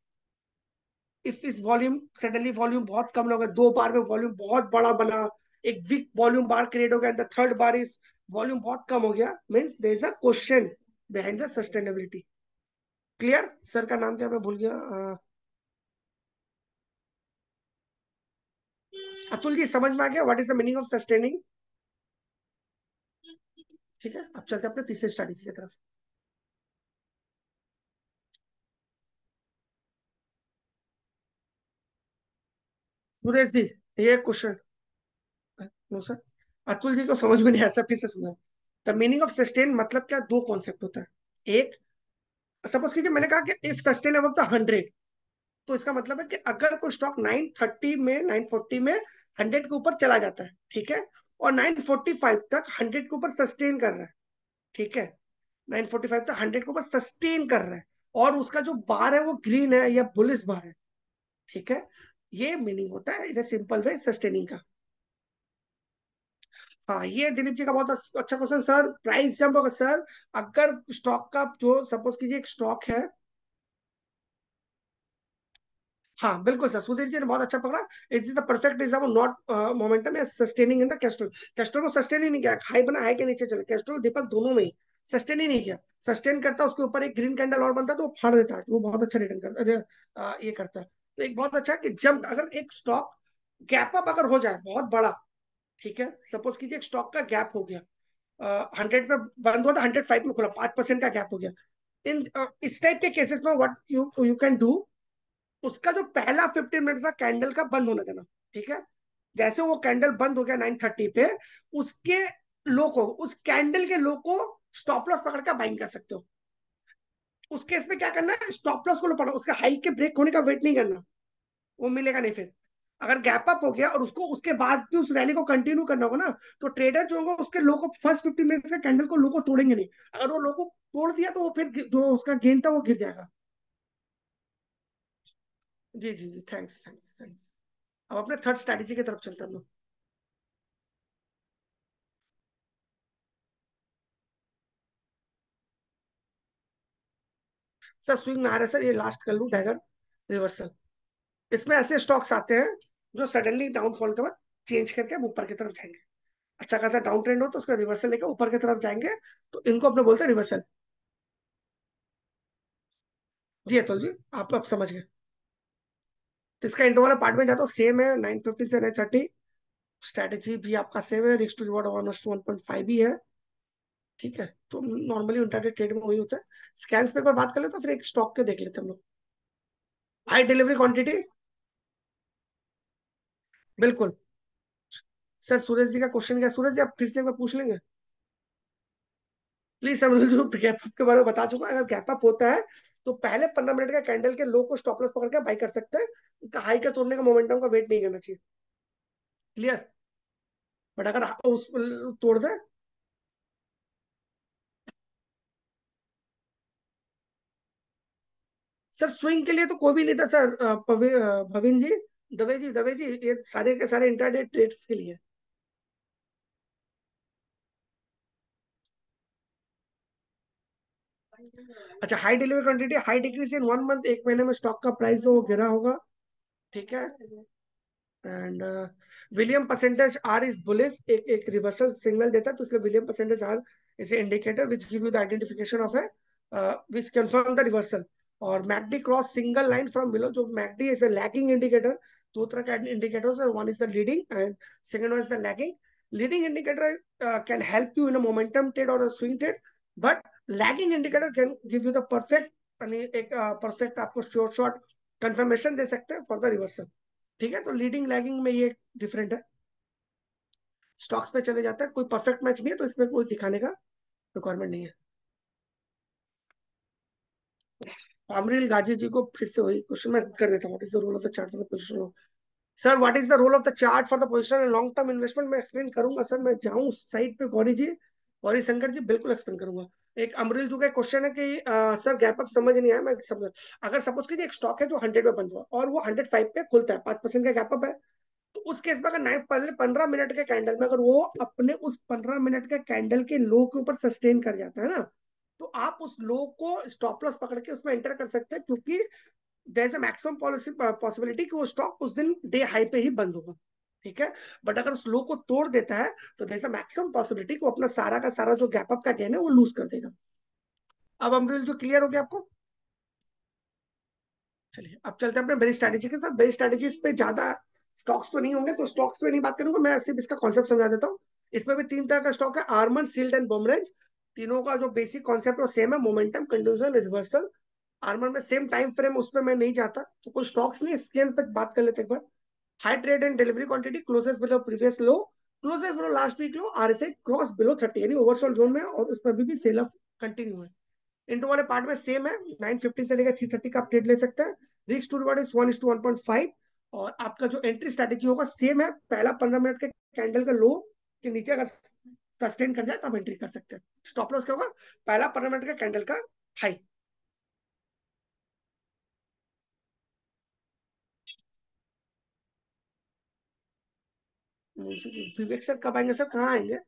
इफ इस वॉल्यूम सडनली वॉल्यूम बहुत कम होगा दो बार में वॉल्यूम बहुत बड़ा बना एक वीक वॉल्यूम बार क्रिएट हो गया and the third bar is volume बहुत कम हो गया means there is a question behind the sustainability clear sir का नाम क्या मैं भूल गया अतुल जी समझ में आ गया what is the meaning of sustaining ठीक है अब चलते अपने तीसरे स्टडी की तरफ सुरेश जी ये question no sir Atul ji को समझ में नहीं ऐसा फिर से सुना द मीनिंग ऑफ सस्टेन मतलब क्या दो कॉन्सेप्ट होता है एक सपोज कीजिए मैंने कहा कि इफ सस्टेन अब हंड्रेड तो इसका मतलब है कि अगर कोई स्टॉक 930 में 940 में 100 के ऊपर चला जाता है ठीक है और 945 तक 100 के ऊपर सस्टेन कर रहा है ठीक है 945 तक 100 के ऊपर सस्टेन कर रहा है और उसका जो बार है वो ग्रीन है या बुलिस बार है ठीक है ये मीनिंग होता है इन सिंपल वे सस्टेनिंग का हाँ ये दिलीप जी का बहुत अच्छा क्वेश्चन सर प्राइस जंप होगा सर अगर स्टॉक का जो सपोज कीजिए एक स्टॉक है हाँ बिल्कुल सर सुधीर जी ने बहुत अच्छा पकड़ा it is the perfect example not momentum या sustaining in the Castrol Castrol को सस्टेन ही नहीं किया हाई बना हाई के नीचे चले कैस्ट्रोल दीपक दोनों में ही सस्टेन ही नहीं किया सस्टेन करता उसके ऊपर एक ग्रीन कैंडल और बनता तो वो फाड़ देता है वो बहुत अच्छा रिटर्न करता है ये करता है तो एक बहुत अच्छा कि जंप अगर एक स्टॉक गैप अप अगर हो जाए बहुत बड़ा ठीक है सपोज कीजिए स्टॉक का गैप हो गया हंड्रेड uh, में बंद हुआ था हंड्रेड फाइव में खुला पांच परसेंट का गैप हो गया इन uh, इस टाइप के केसेस में what you you can do उसका जो पहला फिफ्टीन मिनट था कैंडल का बंद होने देना ठीक है जैसे वो कैंडल बंद हो गया नाइन थर्टी पे उसके लो को उस कैंडल के लो को स्टॉप लॉस पकड़ कर बाइंग कर सकते हो उसके इसमें क्या करना है स्टॉप लॉस को लो पकड़ो उसका हाई के ब्रेक होने का वेट नहीं करना वो मिलेगा नहीं फिर अगर गैप अप हो गया और उसको उसके बाद भी उस रैली को कंटिन्यू करना होगा ना तो ट्रेडर जो होगा उसके लोगों को फर्स्ट फिफ्टी मिनट्स के कैंडल को लोगों को तोड़ेंगे नहीं अगर वो लोगों को तोड़ दिया तो वो फिर जो उसका गेंद था वो गिर जाएगा जी जी जी थैंक्स थैंक्स थैंक्स अब अपने थर्ड स्ट्रैटेजी की तरफ चलते हैं सर स्विंग में आ रहा है सर ये लास्ट कर लू टाइगर रिवर्सल इसमें ऐसे स्टॉक्स आते हैं जो सडनली डाउनफॉल के बाद चेंज करके हम ऊपर की तरफ जाएंगे अच्छा खासा डाउन ट्रेंड हो तो उसका रिवर्सल लेकर ऊपर की तरफ जाएंगे तो इनको अपने बोलते हैं रिवर्सल जी अतुल जी आप अब समझ गए तो इसका इंटर वाला पार्ट में जाता हूँ सेम है नाइन फिफ्टी से नाइन थर्टी स्ट्रेटेजी भी आपका सेम है रिक्स to reward one to one point five ही है ठीक है तो नॉर्मली इंटरडे ट्रेड में वही होता है स्कैन पे एक बार बात कर ले तो फिर एक स्टॉक के देख लेते हम लोग हाई डिलीवरी क्वांटिटी बिल्कुल सर सूरज जी का क्वेश्चन क्या सूरज जी आप फिर से पूछ लेंगे प्लीज सर मुझे जो गैपअप के बारे में बता चुका अगर अप होता है तो पहले पंद्रह मिनट का कैंडल के लो को स्टॉप लॉस पकड़ के बाई कर सकते हैं उसका हाई का तोड़ने का मोमेंटम का वेट नहीं करना चाहिए क्लियर बट अगर उस तोड़ दे सर स्विंग के लिए तो कोई भी नहीं था सर भविन जी दवे जी दवे जी ये सारे के सारे इंटरडे ट्रेड्स के लिए अच्छा high delivery quantity high decrease in one month एक महीने में स्टॉक का प्राइस जो हो, गिरा होगा ठीक है and William percentage R is bullish एक एक रिवर्सल सिग्नल देता है तो इसलिए William percentage R is a indicator which give you the identification of a which confirm the reversal और MACD cross signal line from below जो MACD is a lagging indicator two three indicators. One is the leading and second one is the lagging. Leading indicator uh, can help you in a momentum trade or a swing trade, but lagging indicator can give you the perfect एक परफेक्ट आपको श्योर शॉट कंफर्मेशन दे सकते हैं फॉर द रिवर्सल ठीक है तो लीडिंग लैगिंग में ये डिफरेंट है स्टॉक्स पे चले जाता है कोई परफेक्ट मैच नहीं है तो इसमें कोई दिखाने का रिक्वायरमेंट नहीं है पामरिल गाजी जी को फिर से वही क्वेश्चन मैं कर देता हूँ is the role of the chart for the position sir what is the role of the chart for the position and long term investment मैं एक्सप्लेन करूंगा सर मैं जाऊँ साइड पे गौरी जी गौरी शंकर जी बिल्कुल एक्सप्लेन करूंगा एक अमरिल जी का क्वेश्चन है कि आ, सर गैप अप समझ नहीं आया मैं समझ अगर सपोज कीजिए एक स्टॉक है जो हंड्रेड में बंद हुआ और वो हंड्रेड फाइव पे खुलता है पांच परसेंट का गैप अप है तो उस केस में अगर नाइन पहले पंद्रह मिनट के कैंडल में अगर वो अपने उस पंद्रह मिनट के कैंडल के लो के ऊपर सस्टेन कर जाता है ना तो आप उस लो को स्टॉप लॉस पकड़ के उसमें एंटर कर सकते हैं क्योंकि there is a maximum policy possibility कि वो स्टॉक उस दिन डे हाई पे ही बंद होगा ठीक है बट अगर उस लो को तोड़ देता है तो there is a maximum possibility कि वो अपना सारा का सारा जो गैप अप का गेन है वो लूज कर देगा अब अमरिल जो क्लियर हो गया आपको चलिए अब चलते हैं अपने बेस्ट स्ट्रेटेजी के साथ बेस्ट स्ट्रेटेजी पे ज्यादा स्टॉक्स तो नहीं होंगे तो स्टॉक्स पे नहीं बात करूंगा मैं सिर्फ इसका कॉन्सेप्ट समझा देता हूँ इसमें भी तीन तरह का स्टॉक है आर्मन सील्ड एंड बोमरेज तीनों का जो बेसिक कॉन्सेप्ट वो सेम है मोमेंटम कंडीशन रिवर्सल आर्मर में सेम टाइम फ्रेम उस पर मैं नहीं जाता तो कुछ स्टॉक्स नहीं स्कैन पे बात कर लेते एक बार high trade and delivery quantity closest below previous low closest below last week low RSI cross below thirty यानी ओवरसोल जोन में और उसमें भी, भी सेल ऑफ कंटिन्यू है इंटो वाले पार्ट में सेम है नाइन फिफ्टी से लेकर थ्री थर्टी का अपडेट ले सकते हैं रिक्स to reward is one one is two point five और आपका जो एंट्री स्ट्रेटेजी होगा सेम है पहला पंद्रह मिनट के कैंडल का लो के नीचे अगर सस्टेन कर जाए तो आप एंट्री कर सकते हैं स्टॉप लॉस क्या होगा पहला परमानेंट का कैंडल का हाई विवेक सर कब आएंगे सर कहाँ आएंगे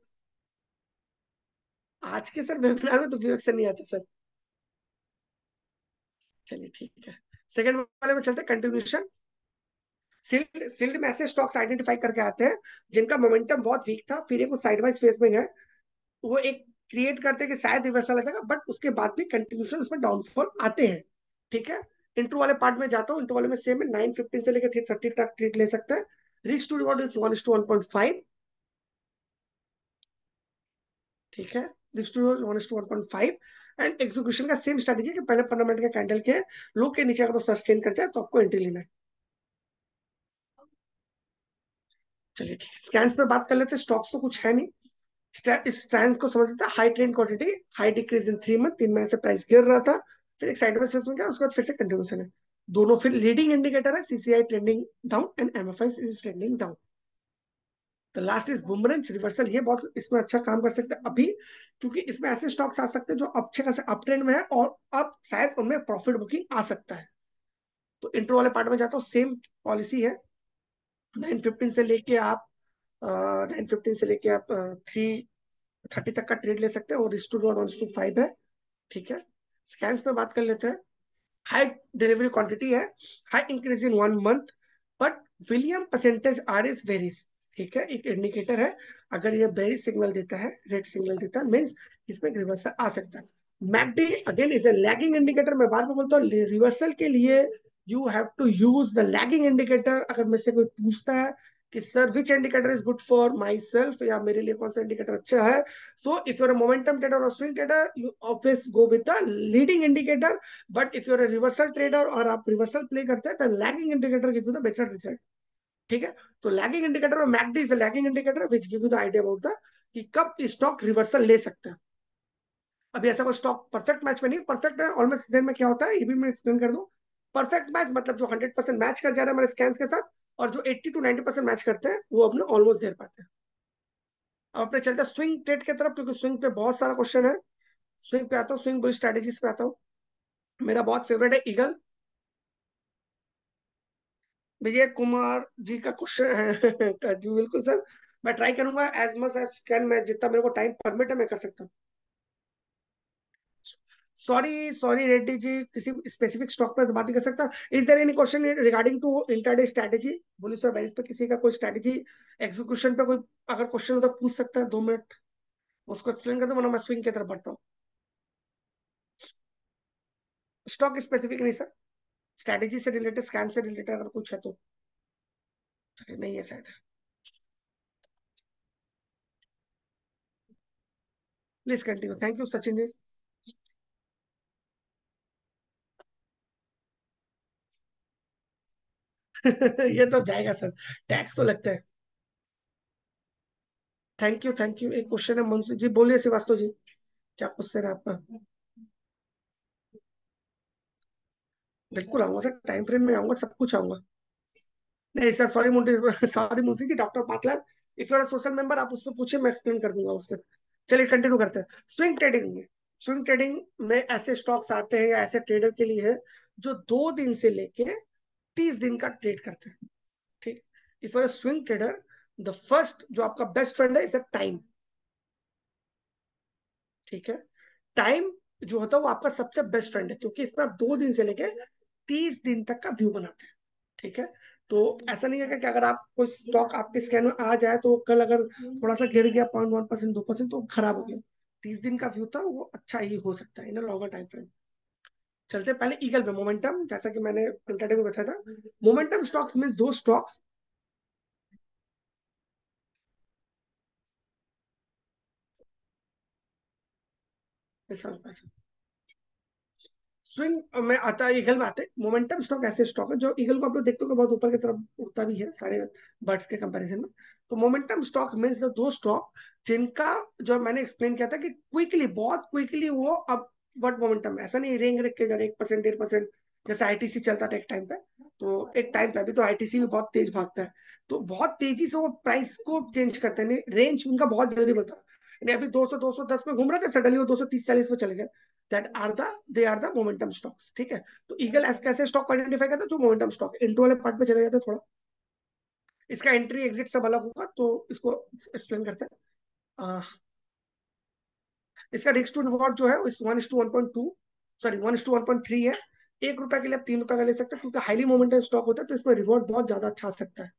आज के सर वेबिनार में तो विवेक सर नहीं आते सर चलिए ठीक है सेकंड वाले में चलते कंटिन्यूशन सिल्ड सिल्ड में ऐसे स्टॉक्स आइडेंटिफाई करके आते हैं जिनका मोमेंटम बहुत वीक था फिर एक साइडवाइज फेज में है वो एक क्रिएट करते हैं कि शायद रिवर्सल लगेगा बट उसके बाद भी कंटिन्यूशन उसमें डाउनफॉल आते हैं ठीक है इंटरव्यू वाले पार्ट में जाता हूँ इंटरव्यू वाले में सेम है नाइन फिफ्टीन से लेकर थ्री थर्टी तक ट्रीट ले सकते हैं risk to reward is one to one point five ठीक है risk to reward one to one point five and execution का सेम स्ट्रेटेजी कि पहले पंद्रह मिनट के कैंडल के लो के नीचे अगर सस्टेन कर जाए तो आपको एंट्री लेना है चलिए ठीक स्कैंस पे बात कर लेते हैं स्टॉक्स तो कुछ है नहीं स्ट्रेंथ को समझ लेते हैं high trend quantity high decrease in three month तीन महीने से प्राइस गिर रहा था फिर एक साइड में गया उसके बाद फिर से कंटिन्यूशन है दोनों फिर लीडिंग इंडिकेटर है CCI trending down and M F I is trending down तो लास्ट इज बुमरेंच रिवर्सल ये बहुत इसमें अच्छा काम कर सकते हैं अभी क्योंकि इसमें ऐसे स्टॉक्स आ सकते हैं जो अच्छे खासे अप ट्रेंड में है और अब शायद उनमें प्रॉफिट बुकिंग आ सकता है तो इंट्रो वाले पार्ट में जाता हूँ सेम पॉलिसी है नाइन फिफ्टीन से लेके आप नाइन फिफ्टीन से लेके आप थ्री थर्टी तक का ट्रेड ले सकते हैं और स्टू डॉट वन स्टू फाइव है ठीक है स्कैंस पे बात कर लेते हैं हाई डिलीवरी क्वांटिटी है high increase in one month but William percentage R is varies ठीक है एक इंडिकेटर है अगर ये बेरिज सिग्नल देता है रेड सिग्नल देता है मीन्स इसमें रिवर्सल आ सकता है MACD again is a lagging indicator मैं बार बार बोलता हूँ रिवर्सल के लिए you have to use the lagging indicator अगर मेरे से कोई पूछता है कि sir which indicator is good for my self या मेरे लिए कौन सा इंडिकेटर अच्छा है so if your momentum trader और swing trader you office go with leading indicator but if your reversal trader और आप रिवर्सल प्ले करते हैं तो lagging indicator give you the better result ठीक है तो लैगिंग इंडिकेटर और MACD is lagging indicator which give you the idea about the कि कब स्टॉक रिवर्सल ले सकते हैं अभी ऐसा कोई स्टॉक परफेक्ट मैच में नहीं परफेक्ट है ऑलमोस्ट में क्या होता है ये भी मैं एक्सप्लेन कर दूं परफेक्ट मैच मतलब जो हंड्रेड परसेंट मैच कर जा रहा है हमारे स्कैन के साथ और जो eighty to ninety percent match करते हैं वो अपने ऑलमोस्ट दे पाते हैं अब अपने चलते हैं स्विंग ट्रेड की तरफ क्योंकि स्विंग पे बहुत सारा क्वेश्चन है स्विंग पे आता हूँ स्विंग बुल स्ट्रेटेजीज पे आता हूँ मेरा बहुत फेवरेट है ईगल विजय कुमार जी का क्वेश्चन है जी बिल्कुल सर मैं ट्राई करूंगा एज मच एज कैन मैं जितना मेरे को टाइम परमिट है मैं कर सकता हूँ सॉरी सॉरी रेड्डी जी किसी स्पेसिफिक स्टॉक पर बात नहीं कर सकता is there any question regarding to intraday strategy बोली सर बैलेंस पे किसी का कोई स्ट्रेटेजी एग्जीक्यूशन पे कोई अगर क्वेश्चन हो तो पूछ सकता है दो मिनट उसको एक्सप्लेन कर दो वरना मैं स्विंग की तरफ बढ़ता हूँ स्टॉक स्पेसिफिक नहीं सर स्ट्रेटेजी से रिलेटेड स्कैन से रिलेटेड अगर कुछ है तो नहीं है शायद please continue thank you Sachin ji ये तो जाएगा सर टैक्स तो लगता है थैंक यू थैंक यू एक क्वेश्चन है मनसुख जी बोलिए श्रीवास्तव जी क्या क्वेश्चन है आपका बिल्कुल आऊंगा सर टाइम फ्रेम में आऊंगा सब कुछ आऊंगा नहीं sir sorry Munshi sorry Munshi ji doctor Patlal if you are social member आप उसमें पूछिए मैं एक्सप्लेन कर दूंगा उसमें चलिए कंटिन्यू करते हैं स्विंग ट्रेडिंग में स्विंग ट्रेडिंग में ऐसे स्टॉक्स आते हैं या ऐसे ट्रेडर के लिए है जो दो दिन से लेके 30 दिन का ट्रेड करते हैं ठीक if are swing trader the first जो आपका बेस्ट फ्रेंड है इज टाइम ठीक है टाइम जो होता है वो आपका सबसे बेस्ट फ्रेंड है क्योंकि इसमें आप दो दिन से लेके तीस दिन तक का व्यू बनाते हैं ठीक है तो ऐसा नहीं है कि अगर आप कोई स्टॉक आपके स्कैन में आ जाए तो कल अगर थोड़ा सा गिर गया पॉइंट वन परसेंट दो परसेंट तो खराब हो गया तीस दिन का व्यू था वो अच्छा ही हो सकता है in a longer time friend चलते पहले ईगल पे मोमेंटम जैसा कि मैंने में बताया था मोमेंटम स्टॉक्स मीन दो स्टॉक्स स्विंग में आता है ईगल में आते मोमेंटम स्टॉक ऐसे स्टॉक है जो ईगल को आप लोग देखते हो बहुत ऊपर की तरफ उठता भी है सारे बर्ड्स के कंपैरिजन में तो मोमेंटम स्टॉक मीन्स दो स्टॉक जिनका जो मैंने एक्सप्लेन किया था कि क्विकली बहुत क्विकली वो अब वर्ड मोमेंटम ऐसा नहीं रेंग रख के जा एक परसेंट डेढ़ परसेंट जैसे आईटीसी चलता था एक टाइम पे तो एक टाइम पे अभी तो आईटीसी भी बहुत तेज भागता है तो बहुत तेजी से वो प्राइस को चेंज करते हैं रेंज उनका बहुत जल्दी बढ़ता है अभी 200 210 में घूम रहे थे सडनली वो 230 40 में चले गए that are the they are the momentum stocks ठीक है तो ईगल एस कैसे स्टॉक आइडेंटिफाई करता है जो मोमेंटम स्टॉक इंट्रो वाले पार्ट में चले जाते थोड़ा इसका एंट्री एग्जिट सब अलग होगा तो इसको एक्सप्लेन करते हैं इसका रिक्स टू रिवॉर्ड जो है sorry one to one point three है एक रुपए के लिए आप तीन रुपए का ले सकते हैं क्योंकि हाईली मोमेंटम स्टॉक होता है तो इसमें रिवॉर्ड बहुत ज्यादा अच्छा आ सकता है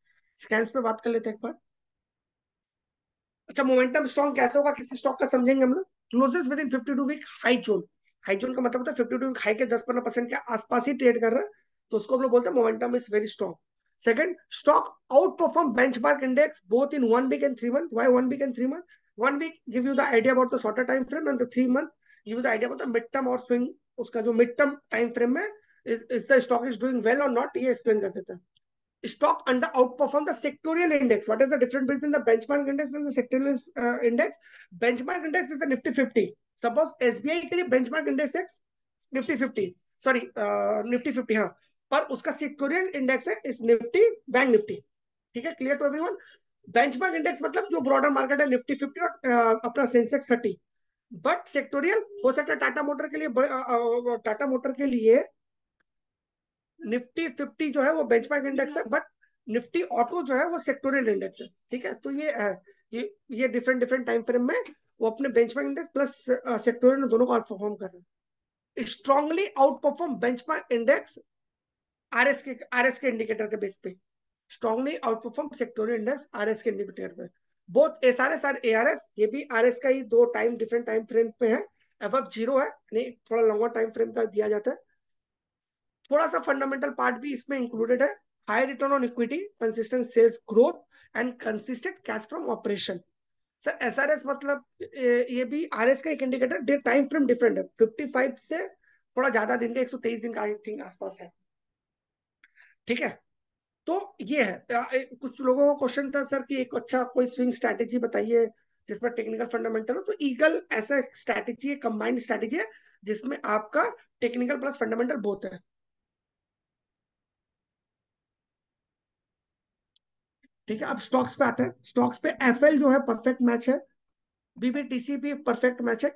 स्कैंस पे बात कर लेते हैं एक बार अच्छा मोमेंटम स्ट्रॉन्ग कैसे होगा किसी स्टॉक का समझेंगे हम लोग closes within fifty two week high zone high zone का मतलब होता है फिफ्टी टू वीक हाई के दस पंद्रह परसेंट के आसपास ही ट्रेड कर रहा है तो उसको हम लोग बोलते हैं momentum is very strong second stock out perform benchmark index both in one week and three month why one week and three month one week give you the idea about the shorter time frame and the three month give you the idea about the midterm or swing uska jo midterm time frame mein is, is the stock is doing well or not ye explain kar deta stock under outperform the sectorial index. What is the difference between the benchmark index and the sectorial uh, index? Benchmark index is the Nifty 50. Suppose SBI ke liye benchmark index is Nifty 50. Sorry, uh, Nifty 50 ha par uska sectorial index hai is Nifty Bank Nifty. ठीक है, clear to everyone? Benchmark index मतलब जो ब्रॉडर मार्केट है निफ्टी फिफ्टी और अपना सेंसेक्स थर्टी बट सेक्टोरियल हो सकता है टाटा मोटर के लिए टाटा मोटर के लिए निफ्टी फिफ्टी जो है वो बेंचमार्क इंडेक्स है बट निफ्टी ऑटो जो है वो सेक्टोरियल इंडेक्स है ठीक है तो ये ये ये डिफरेंट डिफरेंट टाइम फ्रेम में वो अपने बेंचमार्क इंडेक्स प्लस सेक्टोरियल दोनों को आउट परफॉर्म कर रहे हैं strongly out perform benchmark index R S के आर एस के इंडिकेटर के बेस पे strongly outperform sectorial index RS के indicator पे both SRS और ARS ये भी RS का ही दो time different time frame पे है एफ zero है नहीं थोड़ा longer time frame का दिया जाता है थोड़ा सा fundamental part भी इसमें included है high return on equity consistent sales growth and consistent cash from operation sir SRS मतलब ये भी RS का एक इंडिकेटर time frame different है 55 से थोड़ा ज्यादा दिन का 123 दिन का आई थिंक आसपास है ठीक है तो ये है तो, कुछ लोगों का क्वेश्चन था सर कि एक अच्छा कोई स्विंग स्ट्रैटेजी बताइए जिसमें टेक्निकल फंडामेंटल हो तो ईगल ऐसा स्ट्रैटेजी है कंबाइंड स्ट्रैटेजी है जिसमें आपका टेक्निकल प्लस फंडामेंटल बहुत है ठीक है अब स्टॉक्स पे आते हैं स्टॉक्स पे एफ जो है परफेक्ट मैच है बीबीटीसी भी परफेक्ट मैच है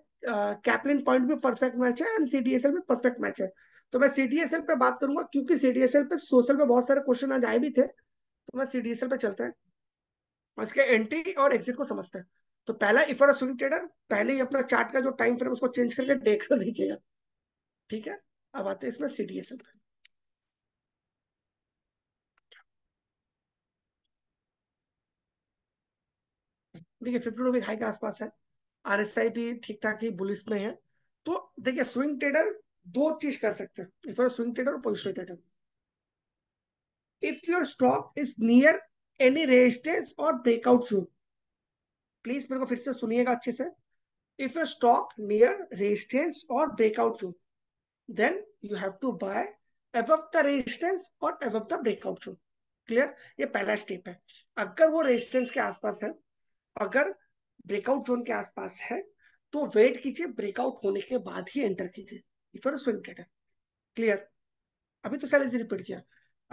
कैपलिन पॉइंट भी परफेक्ट मैच है एंड सीडीएसएल भी परफेक्ट मैच है तो मैं सीडीएसएल पे बात करूंगा क्योंकि सीडीएसएल पे सोशल पे बहुत सारे क्वेश्चन आज आए भी थे तो मैं सीडीएसएल पे चलता है इसके एंट्री और एग्जिट को समझते हैं तो पहला इफ आर स्विंग ट्रेडर पहले ही अपना चार्ट का जो टाइम फ्रेम उसको चेंज करके डे कर दीजिएगा ठीक है अब आते हैं इसमें सीडीएसएल पे देखिए फिफ्टी रुपीज हाई के आसपास है आर एस आई भी ठीक ठाक ही बुलिस में है तो देखिए स्विंग ट्रेडर दो चीज कर सकते हैं इफ आर स्विंग ट्रेडर और positional trader if your stock is near any resistance और ब्रेकआउट जोन प्लीज मेरे को फिर से सुनिएगा अच्छे से if your stock near resistance और breakout zone then you have to buy above the resistance और above the breakout zone clear ये पहला स्टेप है अगर वो रेजिस्टेंस के आसपास है अगर ब्रेकआउट जोन के आसपास है तो वेट कीजिए ब्रेकआउट होने के बाद ही एंटर कीजिए इफ स्विंग ट्रेडर क्लियर अभी तो सैल सैलरी रिपीट किया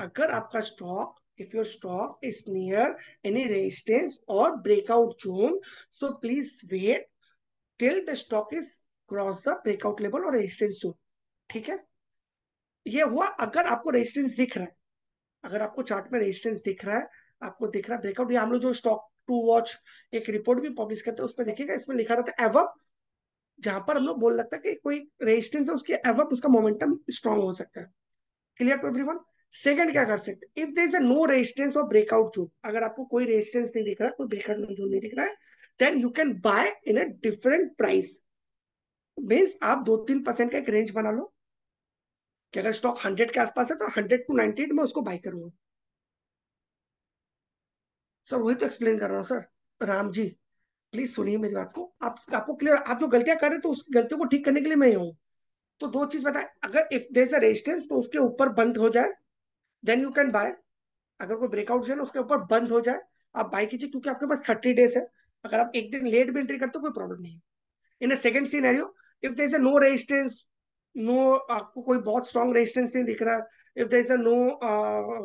अगर आपका stock if your stock is near any resistance और breakout zone so please wait till the stock is cross the breakout level और रेजिस्टेंस जोन ठीक है ये हुआ अगर आपको रेजिस्टेंस दिख रहा है अगर आपको चार्ट में रेजिस्टेंस दिख रहा है आपको दिख रहा है ब्रेकआउट या हम लोग जो स्टॉक टू वॉच एक रिपोर्ट भी पब्लिश करते हैं उसमें देखिएगा इसमें लिखा रहता है एवब जहां पर हम लोग बोल लगता है कि कोई रेजिस्टेंस है उसके एवअप उसका मोमेंटम स्ट्रांग हो सकता है क्लियर टू एवरीवन सेकेंड क्या कर सकते if there is a no resistance और ब्रेकआउट जोन अगर आपको कोई रेजिस्टेंस नहीं दिख रहा कोई ब्रेकआउट जोन नहीं दिख रहा है then you can buy in a different price means आप दो तीन परसेंट का एक रेंज बना लो कि अगर स्टॉक हंड्रेड के आसपास है तो हंड्रेड टू नाइनटी एट में उसको बाई करूंगा सर वही तो एक्सप्लेन कर रहा हूँ सर राम जी प्लीज सुनिए मेरी बात को आप आपको क्लियर आप जो गलतियां कर रहे तो उस गलतियों को ठीक करने के लिए मैं हूँ तो दो चीज बताए अगर इफ देर अ रेजिस्टेंस तो उसके ऊपर बंद हो जाए देन यू कैन बाय अगर कोई ब्रेकआउट जो है ना उसके ऊपर बंद हो जाए आप बाय कीजिए क्योंकि आपके पास थर्टी डेज है अगर आप एक दिन लेट भी एंट्री करते हो कोई प्रॉब्लम नहीं है in second scenario if there is a no resistance no आपको कोई बहुत स्ट्रॉन्ग रेजिस्टेंस नहीं दिख रहा if there is a no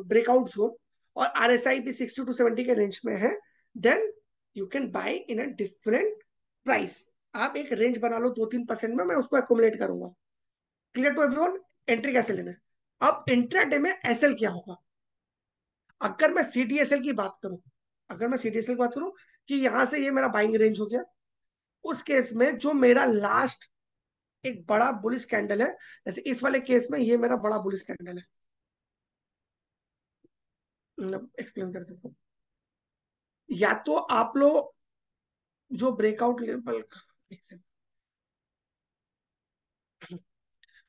breakout zone और आर एस आई भी सिक्सटी टू सेवेंटी के रेंज में है then you can buy in a different price आप एक रेंज बना लो दो तीन परसेंट में मैं उसको एकोमोडेट करूंगा क्लियर टू एवरीवन एंट्री कैसे लेना है अब इंट्राडे में एसएल क्या होगा अगर मैं सीडीएसएल की बात करूं अगर मैं सीडीएसएल की बात करूं कि यहां से ये मेरा बाइंग रेंज हो गया उस केस में जो मेरा लास्ट एक बड़ा बुलिस कैंडल है जैसे इस वाले केस में ये मेरा बड़ा बुलिस कैंडल है एक्सप्लेन कर देता हूँ या तो आप लोग जो ब्रेकआउट लेवल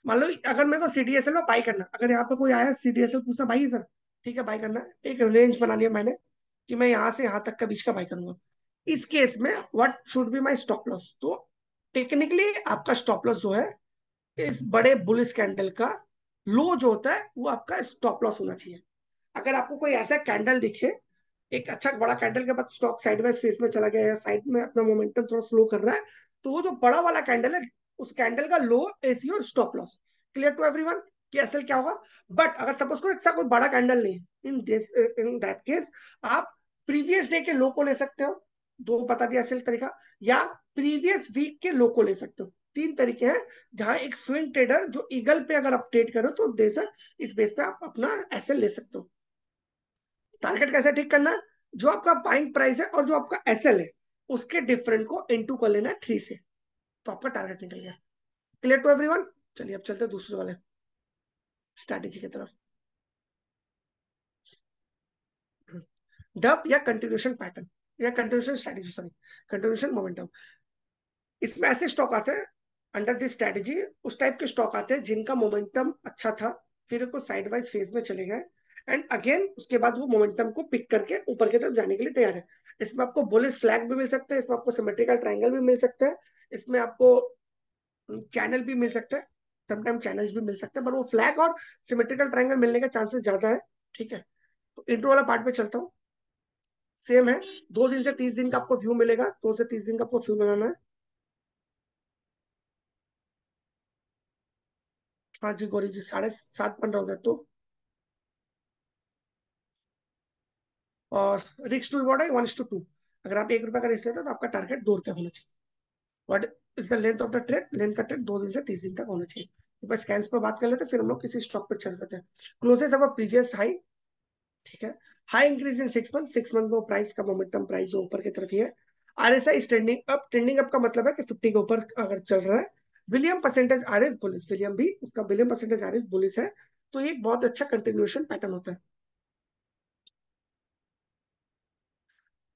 मान लो अगर मेरे को सीडीएसएल में बाई करना अगर यहाँ पे कोई आया सीडीएसएल पूछना भाई सर ठीक है बाई करना एक रेंज बना लिया मैंने कि मैं यहाँ से यहाँ तक का बीच का बाई करूंगा इस केस में what should be my stop loss तो टेक्निकली आपका स्टॉप लॉस जो है इस बड़े बुलिस कैंडल का लो जो होता है वो आपका स्टॉप लॉस होना चाहिए अगर आपको कोई ऐसा कैंडल दिखे एक अच्छा बड़ा कैंडल के बाद स्टॉक साइडवाइज फेस में चला गया है साइड में अपना मोमेंटम थोड़ा स्लो कर रहा है तो वो जो बड़ा वाला कैंडल है उस कैंडल का लो एसी और stop loss clear to every everyone असल क्या होगा बट अगर सपोज को इसका कोई बड़ा कैंडल नहीं इन इन दैट केस आप प्रीवियस डे के लो को ले सकते हो दो बता दिया असल तरीका या प्रीवियस वीक के लो को ले सकते हो तीन तरीके हैं जहां एक स्विंग ट्रेडर जो ईगल पे अगर अपडेट करो तो दे इस बेस पे आप अपना एसएल ले सकते हो टारगेट कैसे ठीक करना जो आपका बाइंग प्राइस है और जो आपका एस है उसके डिफरेंट को इनटू कर लेना है थ्री से तो आपका टारगेट निकल गया क्लियर टू एवरी चलिए अब चलते दूसरे वाले स्ट्रैटेजी की तरफ डब या कंटिन्यूशन पैटर्न या continuation strategy sorry continuation momentum इसमें ऐसे स्टॉक आते हैं अंडर दिस स्ट्रैटेजी उस टाइप के स्टॉक आते हैं जिनका मोमेंटम अच्छा था फिर कुछ साइडवाइज फेज में चले गए एंड अगेन उसके बाद वो मोमेंटम को पिक करके ऊपर की तरफ जाने के लिए तैयार है इसमें आपको बुलिस फ्लैग भी मिल सकता है इसमें आपको सिमेट्रिकल ट्राइंगल भी मिल सकता है इसमें आपको चैनल हम्म, भी मिल सकता है समटाइम चैनल भी मिल सकते हैं पर वो फ्लैग और सिमेट्रिकल ट्राइंगल मिलने का चांसेस ज्यादा है ठीक है तो इंट्रो वाला पार्ट पे चलता हूँ सेम है दो दिन से तीस दिन का आपको व्यू मिलेगा दो से तीस दिन का आपको व्यू बनाना है हाँ जी गौरी जी साढ़े सात पंद्रह हो गया तो और रिक्स टू रिवॉर्ड है वन टू टू अगर आप एक रुपए का रिस्क लेते हैं तो आपका टारगेट दो रुपया होना चाहिए but is the length of the trade length का ट्रेड दो दिन से तीस दिन तक होना चाहिए तो स्कैंस पर बात कर लेते हैं फिर हम लोग किसी स्टॉक पर चल करते हैं क्लोजेस अब प्रीवियस हाई ठीक है high increase in six month six month में प्राइस का मोमेंटम प्राइस जो ऊपर की तरफ ही है R S I trending up trending up का मतलब है कि फिफ्टी के ऊपर अगर चल रहा है William percentage R is bullish William भी उसका William percentage R is bullish है तो ये एक बहुत अच्छा कंटिन्यूशन पैटर्न होता है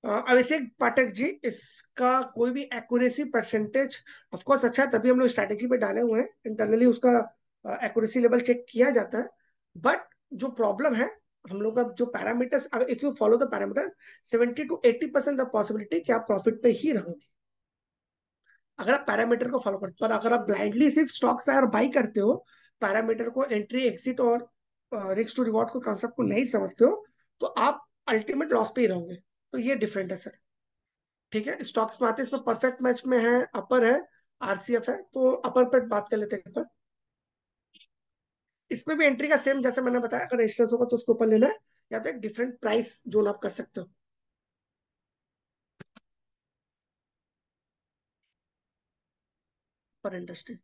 अभिषेक पाठक जी इसका कोई भी एक्यूरेसी परसेंटेज कोर्स अच्छा है तभी हम लोग स्ट्रेटेजी पे डाले हुए हैं इंटरनली उसका एक्यूरेसी लेवल चेक किया जाता है बट जो प्रॉब्लम है हम लोग का जो parameters if you follow the parameter seventy to eighty percent possibility कि आप प्रॉफिट पे ही रहोगे अगर आप पैरामीटर को फॉलो करते पर अगर आप ब्लाइंडली सिर्फ स्टॉक्स आए और बाई करते हो पैरामीटर को एंट्री एक्सिट और रिस्क टू रिवॉर्ड को कॉन्सेप्ट को नहीं समझते हो तो आप अल्टीमेट लॉस पे ही रहोगे तो ये डिफरेंट है सर ठीक है स्टॉक्स आते हैं इसमें परफेक्ट मैच में है अपर है आरसीएफ है तो अपर पर बात कर लेते हैं इसमें भी एंट्री का सेम जैसे मैंने बताया अगर रेजिस्टेंस होगा तो उसके ऊपर लेना है या तो एक डिफरेंट प्राइस जोन आप कर सकते हो पर इंडस्ट्री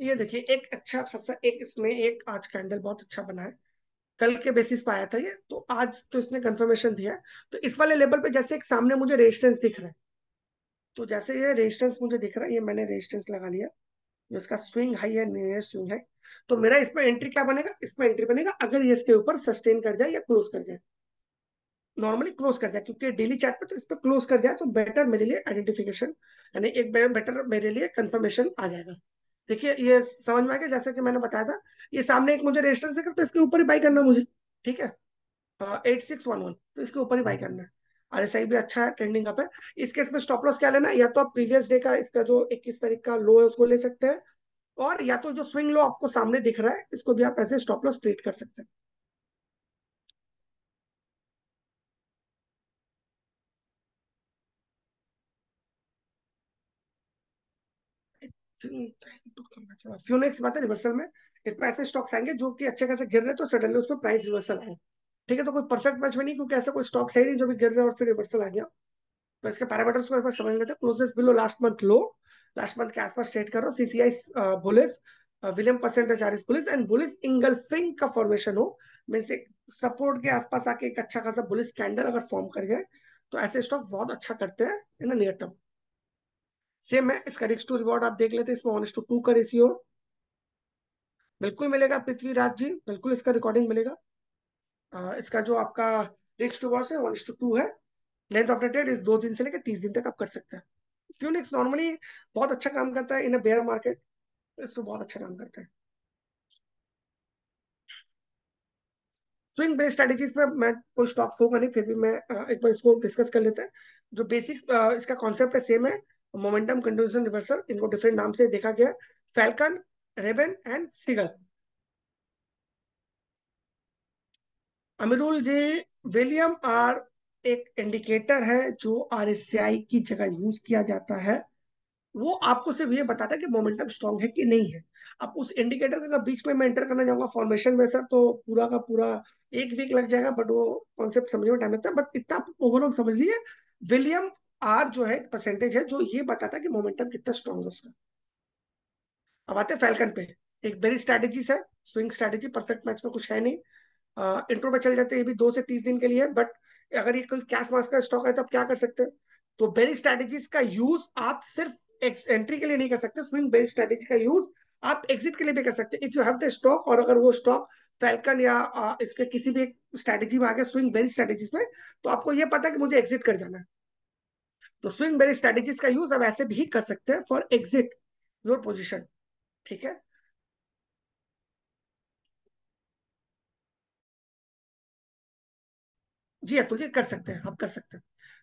ये देखिए एक अच्छा खासा एक इसमें एक आज कैंडल बहुत अच्छा बना है कल के बेसिस पे आया था ये तो आज तो इसने कंफर्मेशन दिया है तो इस वाले लेवल पे जैसे एक सामने मुझे रेजिस्टेंस दिख रहा है तो जैसे ये रेजिस्टेंस मुझे दिख रहा है ये मैंने रेजिस्टेंस लगा लिया जो इसका स्विंग हाई है नियर स्विंग है तो मेरा इसमें एंट्री क्या बनेगा इसमें एंट्री बनेगा अगर ये इसके ऊपर सस्टेन कर जाए या क्लोज कर जाए नॉर्मली क्लोज कर जाए क्योंकि डेली चार्ट पे तो इस पर क्लोज कर जाए तो बेटर मेरे लिए आइडेंटिफिकेशन यानी एक बेटर मेरे लिए कंफर्मेशन आ जाएगा देखिए ये समझ में आ गया जैसा कि मैंने बताया था ये सामने एक मुझे रेजिस्टेंस से रहा तो इसके ऊपर ही बाई करना मुझे ठीक है एट सिक्स वन वन तो इसके ऊपर ही बाई हम्म। करना है आर एस आई भी अच्छा है ट्रेंडिंग अप है इसके इसमें स्टॉप लॉस क्या लेना या तो आप प्रीवियस डे का इसका जो इक्कीस तारीख का लो है उसको ले सकते हैं और या तो जो स्विंग लो आपको सामने दिख रहा है इसको भी आप ऐसे स्टॉप लॉस ट्रीट कर सकते हैं फ्यूनेक्स तो बात है रिवर्सल में इसमें ऐसे स्टॉक्स आएंगे जो कि अच्छे खासे गिर रहे तो सडनली प्राइस रिवर्सल ठीक है तो कोई परफेक्ट मैच में नहीं क्योंकि ऐसा कोई स्टॉक्स है नहीं जो भी गिर रहे और फिर रिवर्सल आ गया तो इसके पैरामीटर्स को एक बार समझ लेते हैं below last month low last month के आसपास ट्रेड करो CCI bullish William percentage R and bullish का फॉर्मेशन हो मीन एक सपोर्ट के आसपास आके एक अच्छा खासा बुलिस कैंडल अगर फॉर्म कर जाए तो ऐसे स्टॉक बहुत अच्छा करते हैं इन नियर टर्म सेम है इसका रिक्स टू रिवॉर्ड आप देख लेते हैं इसमें ऑनेस्ट टू टू का रेशियो बिल्कुल मिलेगा पृथ्वीराज जी बिल्कुल इसका रिकॉर्डिंग मिलेगा आ, इसका जो आपका रिक्स टू वॉस है वन टू टू है लेंथ ऑफ द ट्रेड इस दो दिन से लेकर तीस दिन तक आप कर सकते हैं फ्यूनिक्स नॉर्मली बहुत अच्छा काम करता है इन अ बेयर मार्केट इसमें बहुत अच्छा काम करता है स्विंग बेस्ड स्ट्रेटेजीज में मैं कोई स्टॉक्स होगा नहीं फिर भी मैं एक बार इसको डिस्कस कर लेते हैं जो बेसिक इसका कॉन्सेप्ट है सेम है मोमेंटम कंट्रीब्यूशन रिवर्सल इनको डिफरेंट नाम से देखा गया फैल्कन रेबन एंड सिगल अमिरुल जी विलियम आर एक इंडिकेटर है जो आर की जगह यूज किया जाता है वो आपको सिर्फ ये बताता है कि मोमेंटम स्ट्रॉन्ग है कि नहीं है अब उस इंडिकेटर का बीच में मैं एंटर करना चाहूंगा फॉर्मेशन में सर तो पूरा का पूरा एक वीक लग जाएगा बट वो कॉन्सेप्ट समझने में टाइम लगता है बट इतना ओवरऑल समझ लीजिए विलियम आर जो है परसेंटेज है जो ये बताता कि मोमेंटम कितना स्ट्रॉन्ग है उसका अब आते हैं पे एक बेरी स्ट्रैटेजी है स्विंग स्ट्रैटेजी परफेक्ट मैच में कुछ है नहीं आ, इंट्रो पे चल जाते हैं ये भी दो से तीस दिन के लिए बट अगर ये कोई कैश मार्क्स का स्टॉक है तो आप क्या कर सकते हैं तो बेरी स्ट्रैटेजीज का यूज आप सिर्फ एंट्री के लिए नहीं कर सकते स्विंग बेरी स्ट्रैटेजी का यूज आप एग्जिट के लिए भी कर सकते हैं if you have the stock और अगर वो स्टॉक फैलकन या इसके किसी भी स्ट्रैटेजी में आ गया स्विंग बेरी स्ट्रैटेजी में तो आपको ये पता है कि मुझे एग्जिट कर जाना है तो स्विंग बेरी स्ट्रेटेजीज का यूज आप ऐसे भी कर सकते हैं फॉर एग्जिट योर पोजिशन ठीक है जी अतुल हाँ, तो जी कर सकते हैं हम कर सकते हैं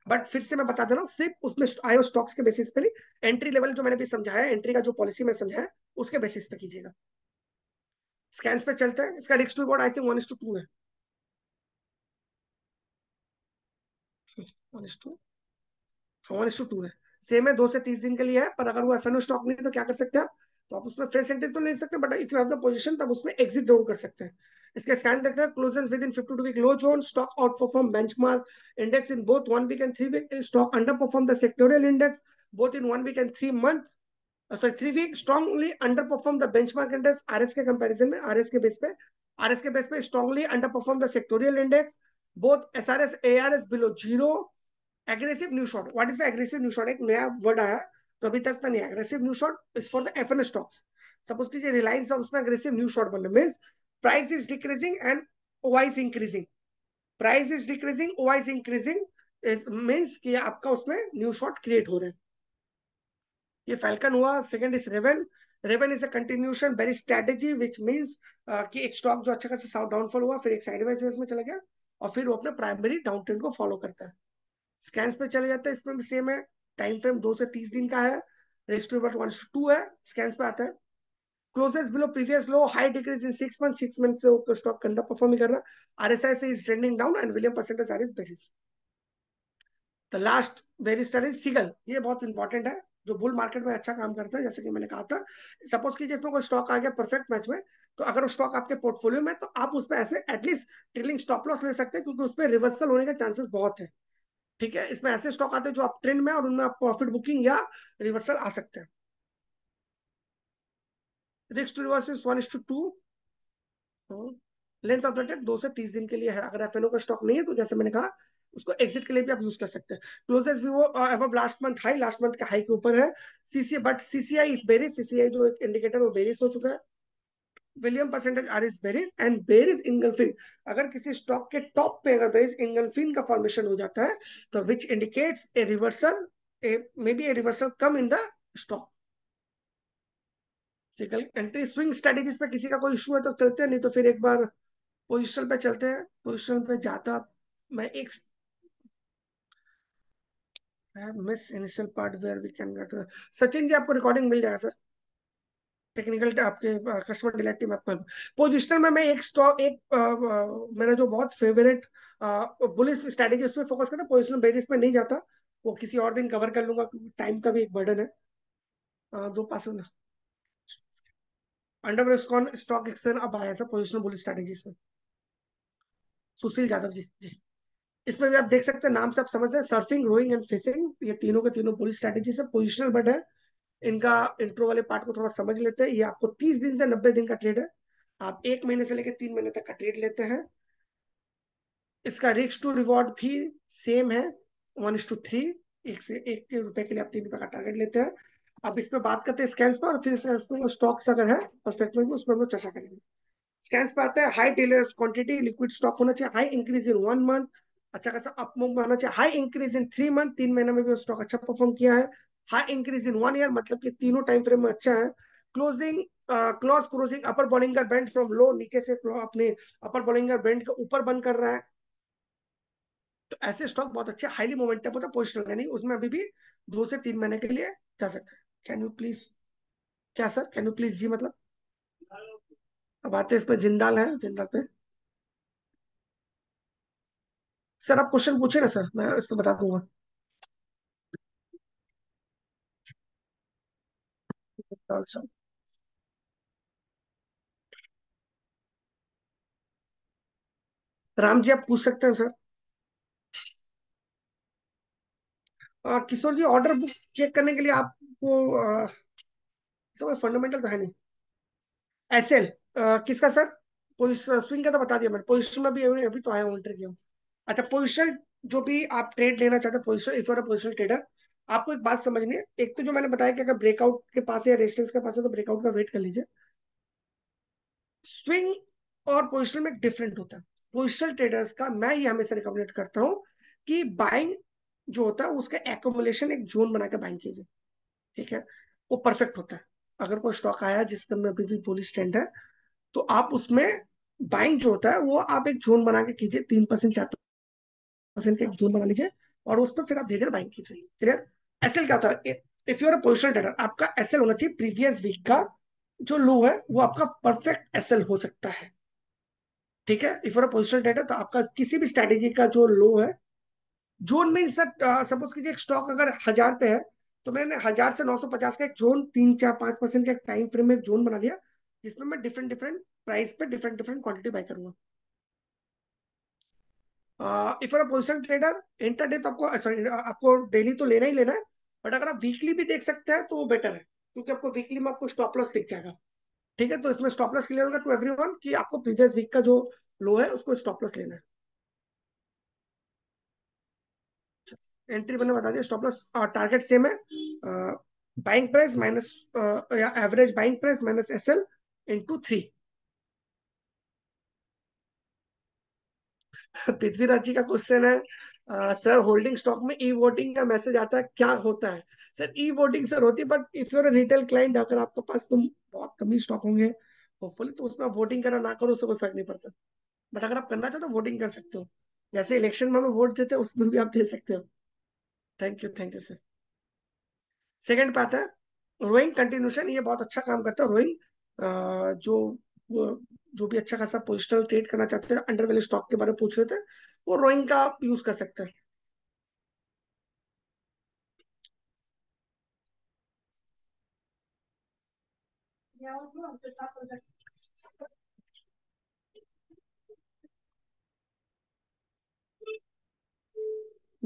बट फिर से मैं बता दे रहा हूँ सिर्फ उसमें आयो स्टॉक्स के बेसिस पे नहीं एंट्री लेवल जो मैंने भी समझाया एंट्री का जो पॉलिसी में समझाया उसके बेसिस पे कीजिएगा स्कैंस पे चलते हैं इसका रिक्स to reward I think one is to two है one is to one is to है सेम है दो से तीस दिन के लिए है पर अगर वो एफ एन ओ स्टॉक नहीं है तो क्या कर सकते हैं आप तो आप उसमें फ्रेश एंट्री तो ले सकते हैं but if you have the position तब उसमें एग्जिट जरूर कर सकते हैं इसके स्कैन देखते हैं closes within fifty two week low zone stock out outperform benchmark index in both one week and three week stock underperform the sectorial index both in one week and three month sorry three week strongly underperform the benchmark index R S के कंपेरिजन में आर एस के बेस पे आर एस के बेस पे strongly underperform the sectorial index both S S R A R S below zero aggressive new short what is the aggressive new short एक नया वर्ड आया तो अभी तक तो नहीं aggressive new short is for the F N stocks suppose कीजिए रिलायंस और उसमें एग्रेसिव न्यू शॉट बनना means price is decreasing and O is increasing price is decreasing O is increasing means कि आपका उसमें न्यू शॉर्ट क्रिएट हो रहे हैं ये फैल्कन हुआ second is raven raven is a continuation bearish strategy which means कि एक स्टॉक जो अच्छा खासा साउथ डाउनफॉल हुआ फिर एक साइडवेज में चला गया और फिर वो अपने प्राइमरी डाउन ट्रेंड को फॉलो करता है स्कैंस पे चले जाते हैं इसमें भी सेम है टाइम फ्रेम दो से तीस दिन का है रजिस्ट्री बट वन टू है स्कैंस पे आता है closes below previous low high decrease in six month six month से स्टॉक गंदा परफॉर्म करना I say is trending down and William percentage R is bearish the last bearish is seagull ये बहुत इंपॉर्टेंट है जो बुल मार्केट में अच्छा काम करता है जैसे कि मैंने कहा था सपोज कीजिए इसमें कोई स्टॉक आ गया परफेक्ट मैच में तो अगर वो स्टॉक आपके पोर्टफोलियो में तो आप उस पर ऐसे एटलीस्ट ट्रेलिंग स्टॉप लॉस ले सकते हैं क्योंकि उस पर रिवर्सल होने के चांसेस बहुत है ठीक है इसमें ऐसे स्टॉक आते हैं जो आप ट्रेंड में और उनमें आप प्रॉफिट बुकिंग या रिवर्सल आ सकते हैं risk to reverse is to two length of दो से तीस दिन के लिए है अगर एफ का स्टॉक नहीं है तो जैसे मैंने कहा उसको एग्जिट के लिए भी आप यूज कर सकते हैं क्लोजेस भी वो above last month high last month के हाई के ऊपर है CC but CCI is bearish CCI जो एक इंडिकेटर वो बेरिस हो चुका है William percentage R is bearish and bearish engulfing अगर किसी स्टॉक के टॉप पे अगर बेरिस इंगलफिन का फॉर्मेशन हो जाता है तो which indicates a reversal maybe a reversal come in the stock seagull entry swing strategy पे किसी का कोई इशू है तो चलते हैं नहीं तो फिर एक बार पोजिशन पे चलते हैं पोजिशन पे जाता मैं एक miss initial part where we can get Sachin ji आपको रिकॉर्डिंग मिल जाएगा सर टेक्निकल आपके कस्टमर डिलाइट टीम आपको पोजिशनल में मैं एक स्टॉक एक मेरा जो बहुत फेवरेट बुलिस स्ट्रेटेजी उसमें फोकस करता पोजिशनल बेरिस में नहीं जाता वो किसी और दिन कवर कर लूंगा टाइम का भी एक बर्डन है दो पास स्टॉक एक्सचेंज अब आया था पोजिशनल बुलिस में सुशील यादव जी जी इसमें भी आप देख सकते हैं नाम से आप समझ रहे हैं सर्फिंग रोइंग एंड फेसिंग ये तीनों के तीनों पुलिस स्ट्रेटेजी से पोजिशनल बट है इनका इंट्रो वाले पार्ट को थोड़ा समझ लेते हैं ये आपको तीस दिन से नब्बे दिन का ट्रेड है आप एक महीने से लेकर तीन महीने तक का ट्रेड लेते हैं इसका रिक्स टू रिवॉर्ड भी सेम है वन इज टू थ्री एक से एक रुपए के लिए आप तीन रुपए का टारगेट लेते हैं अब इस पर बात करते हैं स्कैंस पर और फिर स्टॉक्स अगर है परफेक्ट में उस पर हम लोग चर्चा करेंगे स्कैंस पर आता है हाई टेलर क्वांटिटी लिक्विड स्टॉक होना चाहिए high increase in one month अच्छा खासा अप मूव होना चाहिए high increase in three month तीन महीने में भी स्टॉक अच्छा परफॉर्म किया है high increase in one year मतलब कि तीनों टाइम फ्रेम में अच्छा है closing close crossing upper Bollinger band from low नीचे से अपने अपर बॉलिंगर बैंड के ऊपर बंद कर रहा है तो ऐसे स्टॉक बहुत अच्छे हाईली मोमेंटम होता है पोजिशनल यानी उसमें अभी भी दो से तीन महीने के लिए जा सकता है कैन यू प्लीज क्या सर कैन यू प्लीज जी मतलब अब आते हैं इसमें जिंदाल है जिंदाल पे सर आप क्वेश्चन पूछे ना सर मैं इसको बता दूंगा concept also. राम जी आप पूछ सकते हैं सर आ, Kishore ji order book check करने के लिए आपको तो फंडामेंटल तो है नहीं एसएल किसका सर पोजिशन स्विंग का तो बता दिया मैंने पोजिशन में भी अभी तो आया हूँ एंटर किया अच्छा पोजिशन जो भी आप ट्रेड लेना चाहते हैं position if you positional trader आपको एक बात समझनी है एक तो जो मैंने बताया कि अगर ब्रेकआउट के पास या रेजिस्टेंस के पास है तो ब्रेकआउट का वेट कर लीजिए स्विंग और पोजिशनल में डिफरेंट होता है पोजिशनल ट्रेडर्स का मैं ही हमेशा रिकमेंड करता हूँ कि बाइंग जो होता है उसका एकोमोलेशन एक जोन बना के बाइंग कीजिए ठीक है वो परफेक्ट होता है अगर कोई स्टॉक आया जिसका में अभी भी बुलिश ट्रेंड है तो आप उसमें बाइंग जो होता है वो आप एक जोन बना के कीजिए तीन परसेंट चार परसेंट का एक जोन बना लीजिए और उस पर फिर आप धीरे बाइंग कीजिए क्लियर एस क्या होता है इफ यूर पोजिशनल ट्रेडर आपका एस होना चाहिए प्रीवियस वीक का जो लो है वो आपका परफेक्ट एस हो सकता है ठीक है इफ यूर पोजिशनल ट्रेडर तो आपका किसी भी स्ट्रेटेजी का जो लो है जोन में सर सपोज कीजिए एक स्टॉक अगर हजार पे है तो मैंने हजार से नौ सौ पचास का एक जोन तीन चार पांच परसेंट का एक टाइम फ्रेम में एक जोन बना लिया जिसमें मैं डिफरेंट डिफरेंट प्राइस पे डिफरेंट डिफरेंट क्वांटिटी बाय करूंगा if are position trader intraday तो आपको सॉरी आपको डेली तो लेना ही लेना है बट अगर आप वीकली भी देख सकते हैं तो वो बेटर है क्योंकि आपको वीकली में आपको स्टॉप लॉस दिख जाएगा ठीक है तो इसमें स्टॉप लॉस क्लियर होगा टू एवरीवन कि आपको प्रीवियस वीक का जो लो है उसको स्टॉप लॉस लेना है एंट्री मैंने बता दिया स्टॉप लॉस टारगेट सेम है बाइंग प्राइस माइनस या average buying price minus S L into three Prithviraj ji का क्वेश्चन है सर होल्डिंग स्टॉक में ई वोटिंग का मैसेज आता है क्या होता है सर ई वोटिंग सर होती है but if you're retail client अगर आपके पास तुम बहुत कम ही स्टॉक होंगे होपफुली तो उसमें आप वोटिंग करना ना करो उससे कोई फर्क नहीं पड़ता बट अगर आप करना चाहते हो वोटिंग तो कर सकते हो जैसे इलेक्शन में वोट देते हो उसमें भी आप दे सकते हो thank you thank you sir second बात है रोइंग कंटिन्यूशन ये बहुत अच्छा काम करता है रोइंग जो जो भी अच्छा खासा पोजिशनल ट्रेड करना चाहते हैं अंडर वैल्यू स्टॉक के बारे में पूछ रहे थे वो रोइंग का यूज कर सकते हैं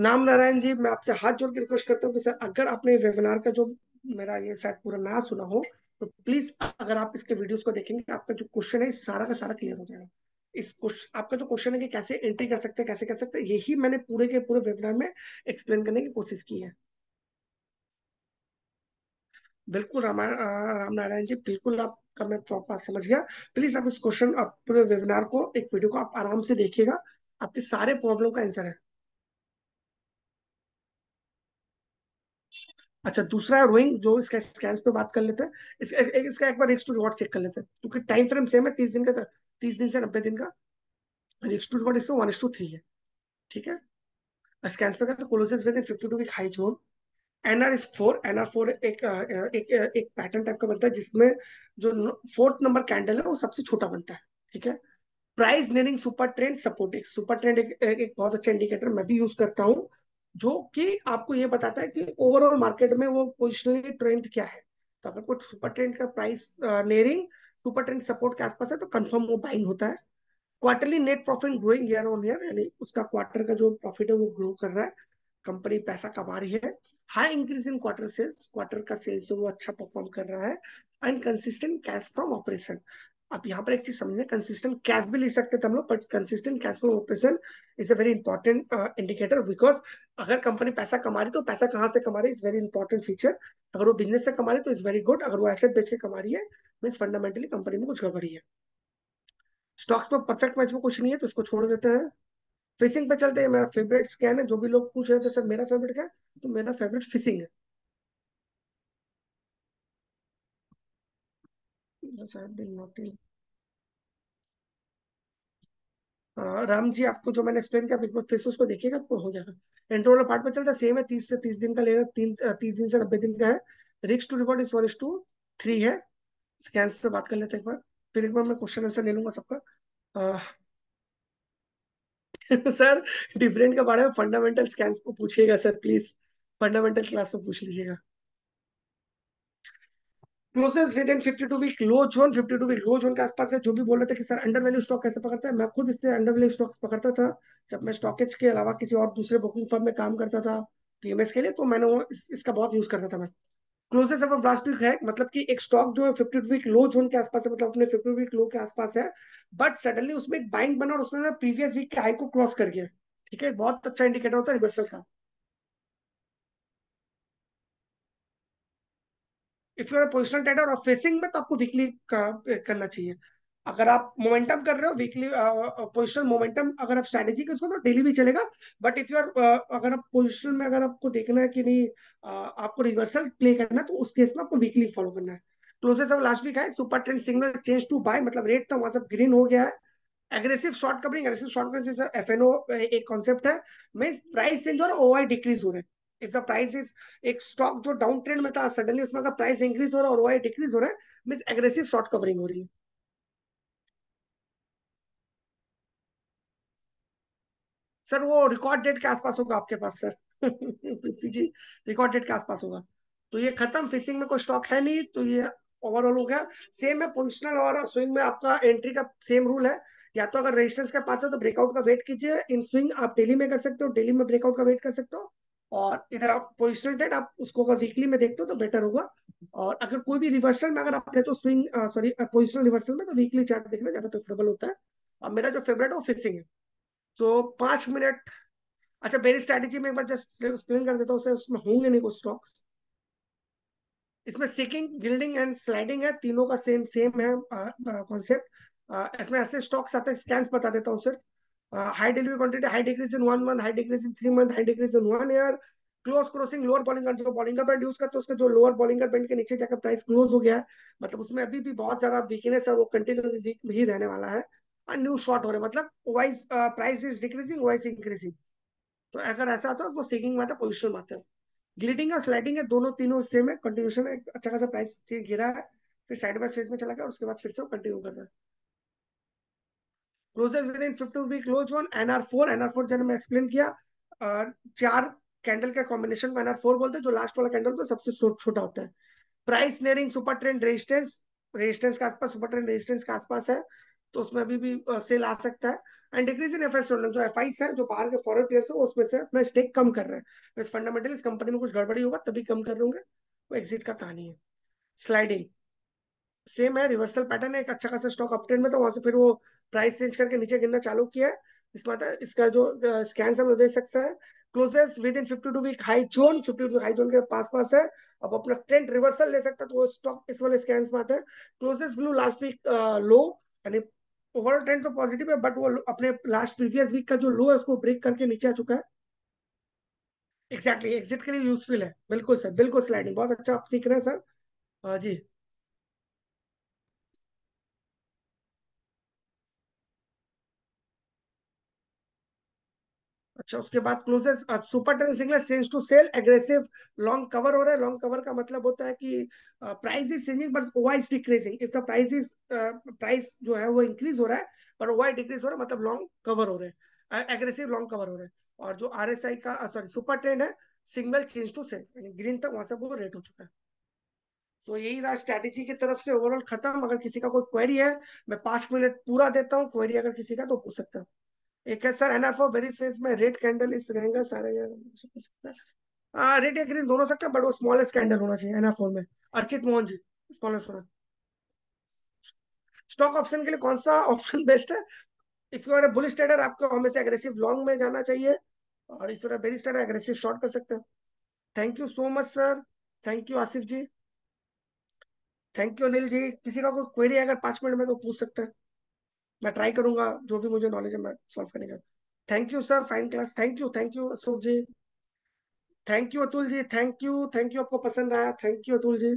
नाम नारायण जी मैं आपसे हाथ जोड़ के रिक्वेस्ट करता हूँ कि सर अगर आपने वेबिनार का जो मेरा ये शायद पूरा ना सुना हो तो प्लीज अगर आप इसके वीडियोस को देखेंगे आपका जो क्वेश्चन है सारा का सारा क्लियर हो जाएगा इस क्वेश्चन आपका जो क्वेश्चन है कि कैसे एंट्री कर सकते हैं कैसे कर सकते हैं यही मैंने पूरे के पूरे वेबिनार में एक्सप्लेन करने की कोशिश की है बिल्कुल रामायण राम नारायण जी बिल्कुल आपका मैं प्रॉपर समझ गया प्लीज आप इस क्वेश्चन आप पूरे वेबिनार को एक वीडियो को आप आराम से देखिएगा आपके सारे प्रॉब्लम का आंसर है अच्छा दूसरा रोइंग जो इसका स्कैंस पे बात कर लेते हैं इस, इसका एक बार रिक्स टू रिवॉर्ड चेक कर लेते हैं क्योंकि टाइम फ्रेम सेम है तीस दिन का तीस दिन से नब्बे दिन का रिक्स टू रिवॉर्ड इसका वन टू थ्री है ठीक है स्कैंस पे का तो closes within fifty two की high zone NR is four N R four एक एक एक पैटर्न टाइप का बनता है जिसमें जो फोर्थ नंबर कैंडल है वो सबसे छोटा बनता है ठीक है price nearing super trend support एक सुपर ट्रेंड एक, एक बहुत अच्छा इंडिकेटर मैं भी यूज करता हूँ जो कि आपको ये बताता है कि ओवरऑल मार्केट में वो पोजिशनली ट्रेंड क्या है तो अगर कुछ सुपर ट्रेंड का price nearing super trend support के आसपास है तो कंफर्म वो बाइंग होता है quarterly net profit growing year on year यानी उसका क्वार्टर का जो प्रॉफिट है वो ग्रो कर रहा है कंपनी पैसा कमा रही है high increase in quarter sales quarter का सेल्स जो वो अच्छा परफॉर्म कर रहा है and consistent cash from operation आप यहाँ पर एक चीज समझे कंसिस्टेंट कैश भी ले सकते थे हम लोग but consistent cash flow operation is a very important indicator because अगर कंपनी पैसा कमा रही तो पैसा कहाँ से कमा रही इज वेरी इंपॉर्टेंट फीचर अगर वो बिजनेस से कमा रही तो इज वेरी गुड अगर वो एसेट बेच के कमा रही है मीन फंडामेंटली कंपनी में कुछ गड़बड़ी है स्टॉक्स में परफेक्ट मैच में कुछ नहीं है तो इसको छोड़ देते हैं फिशिंग पे चलते हैं मेरा फेवरेट स्कैन है जो भी लोग पूछ रहे थे सर मेरा फेवरेट क्या है तो मेरा फेवरेट फिशिंग है हाँ, राम जी आपको जो मैंने एक्सप्लेन किया बिल्कुल फिर से उसको देखिएगा आपको हो जाएगा एंट्रोल पार्ट में चलता सेम है तीस से तीस दिन का लेगा तीन तीस दिन से नब्बे दिन का है रिक्स to reward is one to three है स्कैंस पे बात कर लेते हैं एक बार फिर एक बार मैं क्वेश्चन आंसर ले लूंगा सबका सर डिफरेंट के बारे में फंडामेंटल स्कैंस को पूछिएगा सर प्लीज फंडामेंटल क्लास में पूछ लीजिएगा closes within fifty two week low zone fifty two week low zone के आसपास है जो भी बोल रहे थे कि सर अंडर वैल्यू स्टॉक कैसे पकड़ता है मैं खुद इससे अंडर वैल्यू स्टॉक पकड़ता था जब मैं स्टॉकेज के अलावा किसी और दूसरे बुकिंग फर्म में काम करता था पीएमएस के लिए तो मैंने वो इस, इसका बहुत यूज करता था मैं क्लोजेस ऑफ लास्ट वीक है मतलब कि एक स्टॉक जो है fifty two week low zone के आसपास है मतलब अपने फिफ्टी वीक लो के आसपास है बट सडनली उसमें एक बाइंग बना और उसने प्रीवियस वीक के हाई को क्रॉस कर गया ठीक है बहुत अच्छा इंडिकेटर होता है रिवर्सल का if you are positional trader और फेसिंग में तो आपको वीकली करना चाहिए अगर आप मोमेंटम कर रहे हो वीकली पोजिशनल मोमेंटम अगर आप स्ट्रैटेजी के उसको तो डेली भी चलेगा बट इफ यू आर अगर आप पोजिशनल में अगर आपको देखना है कि नहीं uh, आपको रिवर्सल प्ले करना है तो उस केस में आपको वीकली फॉलो करना है क्लोजेस ऑफ लास्ट वीक है super trend signal change to buy मतलब रेट था वहां सब ग्रीन हो गया है aggressive short covering aggressive short covering F N O एक कॉन्सेप्ट है मीन प्राइस चेंज हो रहा है ओआई डिक्रीज हो रहा है इफ द प्राइस इज एक स्टॉक जो डाउन ट्रेंड में था सडनली उसमें का प्राइस इंक्रीज हो रहा है और वाई डिक्रीज हो रहा है मीन एग्रेसिव शॉर्ट कवरिंग हो रही है सर वो रिकॉर्ड डेट के आसपास होगा आपके पास सर जी रिकॉर्ड डेट के आसपास होगा तो ये खत्म फिशिंग में कोई स्टॉक है नहीं तो ये ओवरऑल हो गया सेम है पोजिशनल और स्विंग में आपका एंट्री का सेम रूल है या तो अगर रेजिस्टेंस के पास है तो ब्रेकआउट का वेट कीजिए इन स्विंग आप डेली में कर सकते हो डेली में ब्रेकआउट का वेट कर सकते हो और आप पोजिशनल ट्रेड आप उसको अगर वीकली में देखते हो तो बेटर होगा और अगर कोई भी रिवर्सल में अगर आप लेते हो स्विंग सॉरी पोजिशनल रिवर्सल में तो वीकली चार्ट देखना ज्यादा प्रेफरेबल होता है और मेरा जो फेवरेट है वो फिक्सिंग है तो पांच मिनट अच्छा मेरी स्ट्रैटेजी में एक बार जस्ट एक्सप्लेन कर देता हूँ उसमें होंगे नहीं कुछ स्टॉक्स इसमें सिकिंग गिल्डिंग एंड स्लाइडिंग है तीनों का सेम सेम है कॉन्सेप्ट इसमें ऐसे स्टॉक्स आते हैं स्कैंस बता देता हूँ सिर्फ Uh, high delivery quantity, high decrease in one month, high decrease in three month, high decrease in one year. Close crossing lower Bollinger जो बॉलिंगर बैंड यूज करते हैं उसका जो लोअर बॉलिंगर बैंड के नीचे जाकर प्राइस क्लोज हो गया है मतलब उसमें अभी भी बहुत ज्यादा वीकनेस है वो कंटिन्यू वीक ही रहने वाला है और न्यू शॉर्ट हो रहे मतलब wise price is decreasing wise increasing तो अगर ऐसा होता है तो सीगिंग में आता है पोजिशनल में आता है और स्लाइडिंग है दोनों तीनों सेम है कंटिन्यूशन है अच्छा खासा प्राइस गिरा है फिर साइड बाई साइड में चला गया उसके बाद फिर से कंटिन्यू कर रहा है closes within fifty week close on four NR four four जैसे एक्सप्लेन किया चार कैंडल का कॉम्बिनेशन को फोर बोलते हैं जो लास्ट वाला कैंडल तो सबसे छोटा होता है price nearing super trend resistance resistance के आसपास सुपर ट्रेंड रेजिस्टेंस के आसपास है तो उसमें अभी भी सेल आ सकता है and decrease in FS holding जो एफआईस है जो बाहर के फॉरेन प्लेयर्स है उसमें से अपना स्टेक कम कर रहे हैं इस फंडामेंटल इस कंपनी में कुछ गड़बड़ी होगा तभी कम कर रहे वो एग्जिट का कहानी है स्लाइडिंग सेम है रिवर्सल पैटर्न है एक अच्छा खासा स्टॉक अपट्रेंड में था वहां से फिर वो प्राइस चेंज करके नीचे गिरना चालू किया है इस आता इसका जो स्कैन हम देख सकते हैं closes within fifty two week high zone fifty two high zone के पास पास है अब अपना ट्रेंड रिवर्सल ले सकता है तो वो स्टॉक इस वाले स्कैन में आते हैं closes below last week low यानी ओवरऑल ट्रेंड तो पॉजिटिव है बट वो अपने लास्ट प्रीवियस वीक का जो लो है उसको ब्रेक करके नीचे आ चुका है एग्जैक्टली exactly, एग्जिट के लिए यूजफुल है बिल्कुल सर बिल्कुल स्लाइडिंग बहुत अच्छा आप सीख रहे हैं सर जी अच्छा उसके बाद closes super trend signal changes to sell aggressive long cover हो रहा है लॉन्ग कवर का मतलब होता है कि price is changing but OI is decreasing if the price is price जो है वो इंक्रीज हो रहा है पर ओआई डिक्रीज हो रहा है मतलब लॉन्ग कवर हो रहा है एग्रेसिव लॉन्ग कवर हो रहा है और जो आर एस आई का सॉरी सुपर ट्रेंड है सिग्नल चेंज टू सेल यानी ग्रीन तक वहां से वो रेट हो चुका है सो so, यही रहा स्ट्रैटेजी की तरफ से ओवरऑल खत्म अगर किसी का कोई क्वेरी है मैं पांच मिनट पूरा देता हूँ क्वेरी अगर किसी का तो पूछ सकता हूँ एक है sir NR four very space में रेड कैंडल इस रहेगा सारा यार रेड या ग्रीन दोनों सकते हैं बट वो स्मॉलेस्ट कैंडल होना चाहिए एनआर फोर में अर्चित मोहन जी स्मॉलेस्ट होना स्टॉक ऑप्शन के लिए कौन सा ऑप्शन बेस्ट है if you are a bullish trader आपको हमेशा एग्रेसिव लॉन्ग में जाना चाहिए और if you are bearish trader aggressive short कर सकते हैं thank you so much sir thank you Asif ji thank you Anil ji किसी का कोई क्वेरी अगर पांच मिनट में तो पूछ सकते हैं मैं ट्राई करूंगा जो भी मुझे नॉलेज है मैं सॉल्व करने का thank you sir fine class thank you thank you Ashok ji thank you Atul ji thank you thank you आपको पसंद आया thank you Atul ji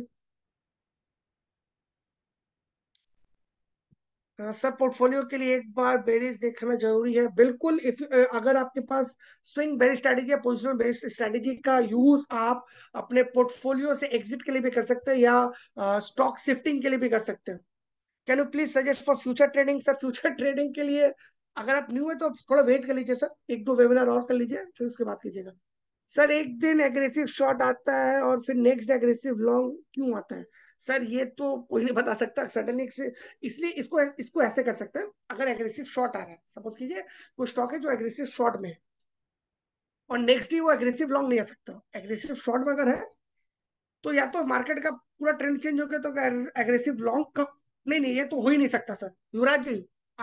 sir portfolio के लिए एक बार बेरिज देखना जरूरी है बिल्कुल इफ uh, अगर आपके पास स्विंग बेरिज स्ट्रैटेजी या पोजिशनल बेरिज स्ट्रैटेजी का यूज आप अपने पोर्टफोलियो से एग्जिट के लिए भी कर सकते हैं या स्टॉक uh, शिफ्टिंग के लिए भी कर सकते हैं can you please suggest for future trading sir future trading के लिए अगर आप न्यू है तो थोड़ा वेट कर लीजिए सर एक दो वेबिनार और कर लीजिए फिर उसके बाद कीजिएगा सर एक दिन एग्रेसिव शॉर्ट आता है और फिर नेक्स्ट एग्रेसिव लॉन्ग क्यों आता है सर ये तो कोई नहीं बता सकता सडनली से इसलिए इसको इसको ऐसे कर सकते हैं अगर एग्रेसिव शॉर्ट आ रहा है सपोज कीजिए कोई स्टॉक है जो एग्रेसिव शॉर्ट में है और नेक्स्ट डे वो एग्रेसिव लॉन्ग नहीं आ सकता एग्रेसिव शॉर्ट में अगर है तो या तो मार्केट का पूरा ट्रेंड चेंज हो गया तो एग्रेसिव लॉन्ग का नहीं नहीं ये तो हो ही नहीं सकता सर युवराज जी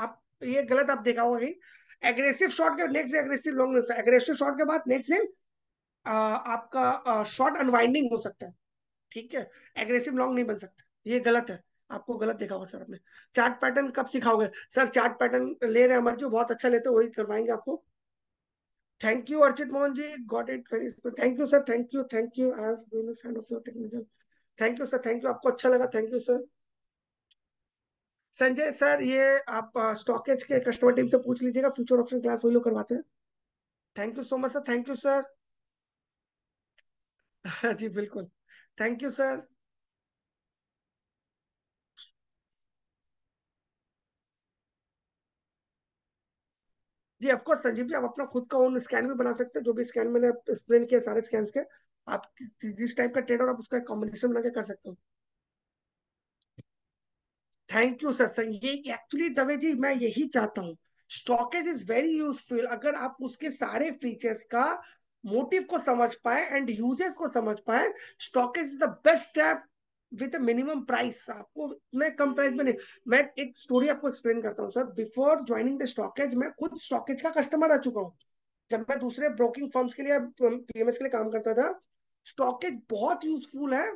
आप ये गलत आप देखा होगा एग्रेसिव शॉट के next aggressive long aggressive short के बाद नेक्स्ट सेल आपका शॉर्ट अनवाइंडिंग हो सकता है ठीक है एग्रेसिव लॉन्ग नहीं बन सकता ये गलत है आपको गलत देखा होगा सर आपने चार्ट पैटर्न कब सिखाओगे सर चार्ट पैटर्न ले रहे हैं अमर जी बहुत अच्छा लेते हैं वही करवाएंगे आपको thank you Archit Mohan ji got it very thank you sir thank you thank you I have been a fan of your technical thank you sir thank you आपको अच्छा लगा thank you sir Sanjay sir ये आप स्टॉकेज के कस्टमर टीम से पूछ लीजिएगा फ्यूचर ऑप्शन क्लास वही लोग करवाते हैं thank you so much sir thank you sir ji बिल्कुल thank you sir ji of course Sanjeev ji आप अपना खुद का ओन स्कैन भी बना सकते हैं जो भी स्कैन मैंने एक्सप्लेन किया सारे स्कैन के आप जिस टाइप का ट्रेडर आप उसका कॉम्बिनेशन बना के कर सकते हो थैंक यू सर ये एक्चुअली दवे जी मैं यही चाहता हूँ स्टॉकेज इज वेरी यूजफुल अगर आप उसके सारे फीचर्स का मोटिव को समझ पाए एंड यूजेस को समझ पाए StockEdge is the best app with minimum price आपको इतने कम प्राइस में नहीं मैं एक स्टोरी आपको एक्सप्लेन करता हूँ sir before joining the StockEdge मैं खुद स्टॉकेज का कस्टमर आ चुका हूँ जब मैं दूसरे ब्रोकिंग फर्म्स के लिए पीएमएस के लिए काम करता था स्टॉकेज बहुत यूजफुल है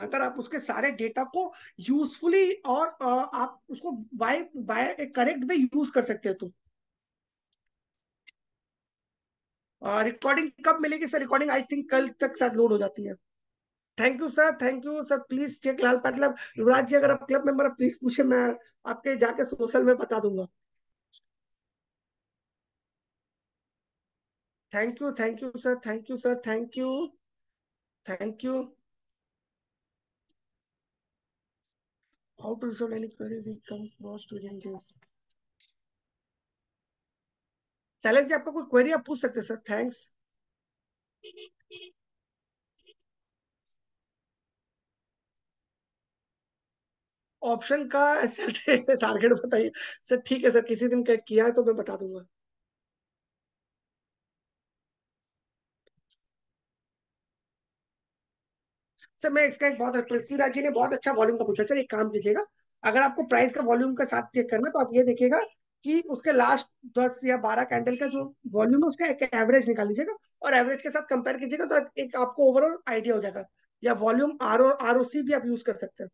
अगर आप उसके सारे डेटा को यूजफुली और आप उसको by by correct way use कर सकते हो तो रिकॉर्डिंग कब मिलेगी सर रिकॉर्डिंग आई थिंक कल तक शायद लोड हो जाती है thank you sir thank you sir please check लाल मतलब युवराज जी अगर आप क्लब मेंबर प्लीज पूछे मैं आपके जाके सोशल में बता दूंगा thank you thank you sir thank you sir thank you thank you How to resolve any query we come across during this? Sailesh ji आपको कुछ क्वेरी आप पूछ सकते हैं सर थैंक्स ऑप्शन का टारगेट बताइए सर ठीक है सर किसी दिन किया है तो मैं बता दूंगा सर मैं इसका एक बहुत पृथ्वीराज जी ने बहुत अच्छा वॉल्यूम का पूछा सर एक काम कीजिएगा अगर आपको प्राइस का वॉल्यूम के साथ चेक करना तो आप ये देखिएगा कि उसके लास्ट दस या बारह कैंडल का जो वॉल्यूम है उसका एक एवरेज निकाल लीजिएगा और एवरेज के साथ कंपेयर कीजिएगा तो एक आपको ओवरऑल आइडिया हो जाएगा या volume R O R O C भी आप यूज कर सकते हैं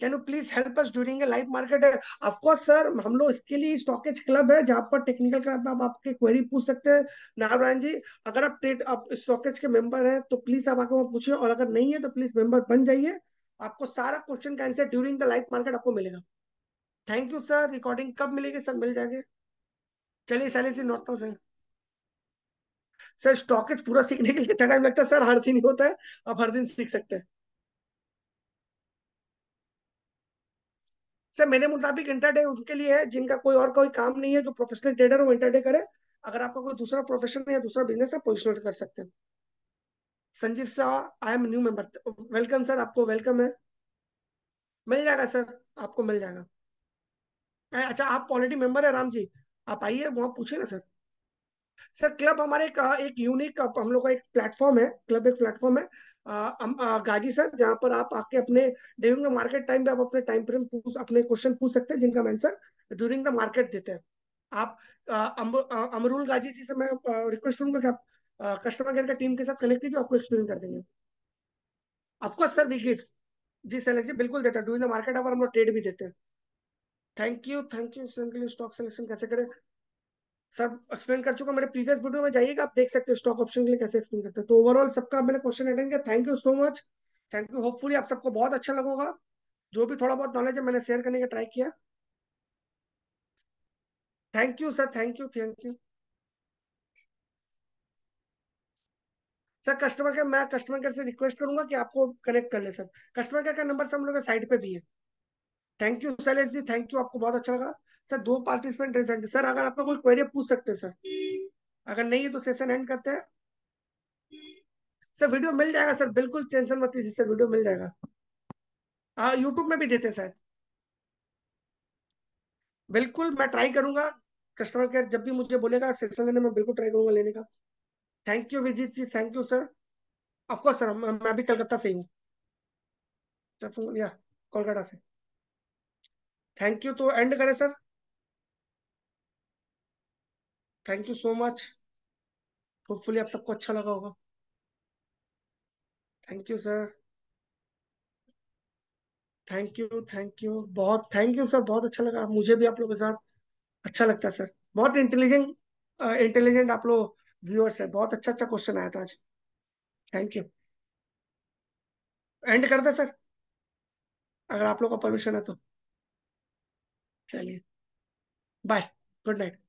can you please help us during live market of course sir हम लोग इसके लिए स्टॉकेज क्लब है जहां पर टेक्निकल क्लब आप आपके क्वेरी पूछ सकते हैं नारायण जी अगर आप ट्रेड आप स्टॉकेज के मेंबर हैं तो प्लीज आप आगे वहां पूछिए और अगर नहीं है तो प्लीज मेंबर बन जाइए आपको सारा क्वेश्चन का answer during the live market आपको मिलेगा थैंक यू सर रिकॉर्डिंग कब मिलेगी सर मिल जाएंगे चलिए सैली सी नोट सर सर स्टॉकेज पूरा सीखने के लिए कितना टाइम लगता है सर हर दिन होता है आप हर दिन सीख सकते हैं सर मेरे मुताबिक इंटरडे उनके लिए है जिनका कोई और कोई काम नहीं है जो प्रोफेशनल ट्रेडर वो इंटरडे करे अगर आपका कोई दूसरा प्रोफेशन या दूसरा बिजनेस है पोजिशनल कर सकते हैं Sanjeev Shah I am new member welcome sir आपको वेलकम है मिल जाएगा सर आपको मिल जाएगा अच्छा आप ऑलरेडी मेंबर है राम जी आप आइए वहां पूछिए ना सर सर क्लब हमारे एक, एक यूनिक हम लोग का एक प्लेटफॉर्म है क्लब एक प्लेटफॉर्म है गाजी सर जहाँ पर आप आके अपने ड्यूरिंग द मार्केट टाइम पे आप अपने टाइम फ्रेम पूछ अपने क्वेश्चन पूछ सकते हैं जिनका आंसर ड्यूरिंग द मार्केट देते हैं आप अमरुल गाजी जी से मैं रिक्वेस्ट करूंगा कि आप कस्टमर केयर का टीम के साथ कनेक्ट कीजिए आपको एक्सप्लेन कर देंगे ऑफकोर्स सर वी गिफ्ट जी सर बिल्कुल देता है ड्यूरिंग द मार्केट आवर हम लोग ट्रेड भी देते हैं thank you thank you sir के लिए स्टॉक सिलेक्शन कैसे करें सब एक्सप्लेन कर चुका मेरे प्रीवियस वीडियो में जाइएगा आप देख सकते हो स्टॉक ऑप्शन के लिए कैसे एक्सप्लेन करते हैं तो ओवरऑल सबका मैंने क्वेश्चन अटेंड किया thank you so much thank you hopefully आप सबको बहुत अच्छा लगेगा जो भी थोड़ा बहुत नॉलेज है मैंने शेयर करने का ट्राई किया thank you sir thank you thank you sir customer care मैं कस्टमर केयर से रिक्वेस्ट करूंगा कि आपको कनेक्ट कर ले सर कस्टमर केयर का नंबर हम लोग साइड पे भी है thank you Shailesh ji thank you आपको बहुत अच्छा लगा सर दो पार्टिसिपेंट रेजेंट सर अगर आपका कोई क्वेरी पूछ सकते हैं सर अगर नहीं है तो सेशन एंड करते हैं सर वीडियो मिल जाएगा सर बिल्कुल टेंशन मत लीजिए सर वीडियो मिल जाएगा हाँ यूट्यूब में भी देते हैं शायद बिल्कुल मैं ट्राई करूंगा कस्टमर केयर जब भी मुझे बोलेगा सेशन लेने में बिल्कुल ट्राई करूंगा लेने का thank you Vijit ji thank you sir of course sir मैं भी कलकत्ता से ही हूँ सर फोन या कोलकाता से थैंक यू तो एंड करें sir thank you so much hopefully आप सबको अच्छा लगा होगा thank you sir thank you thank you बहुत थैंक यू सर बहुत अच्छा लगा मुझे भी आप लोगों के साथ अच्छा लगता है सर बहुत इंटेलिजेंट इंटेलिजेंट uh, आप लोग व्यूअर्स है बहुत अच्छा अच्छा क्वेश्चन आया था आज थैंक यू एंड करते सर अगर आप लोग का परमिशन है तो चलिए बाय गुड नाइट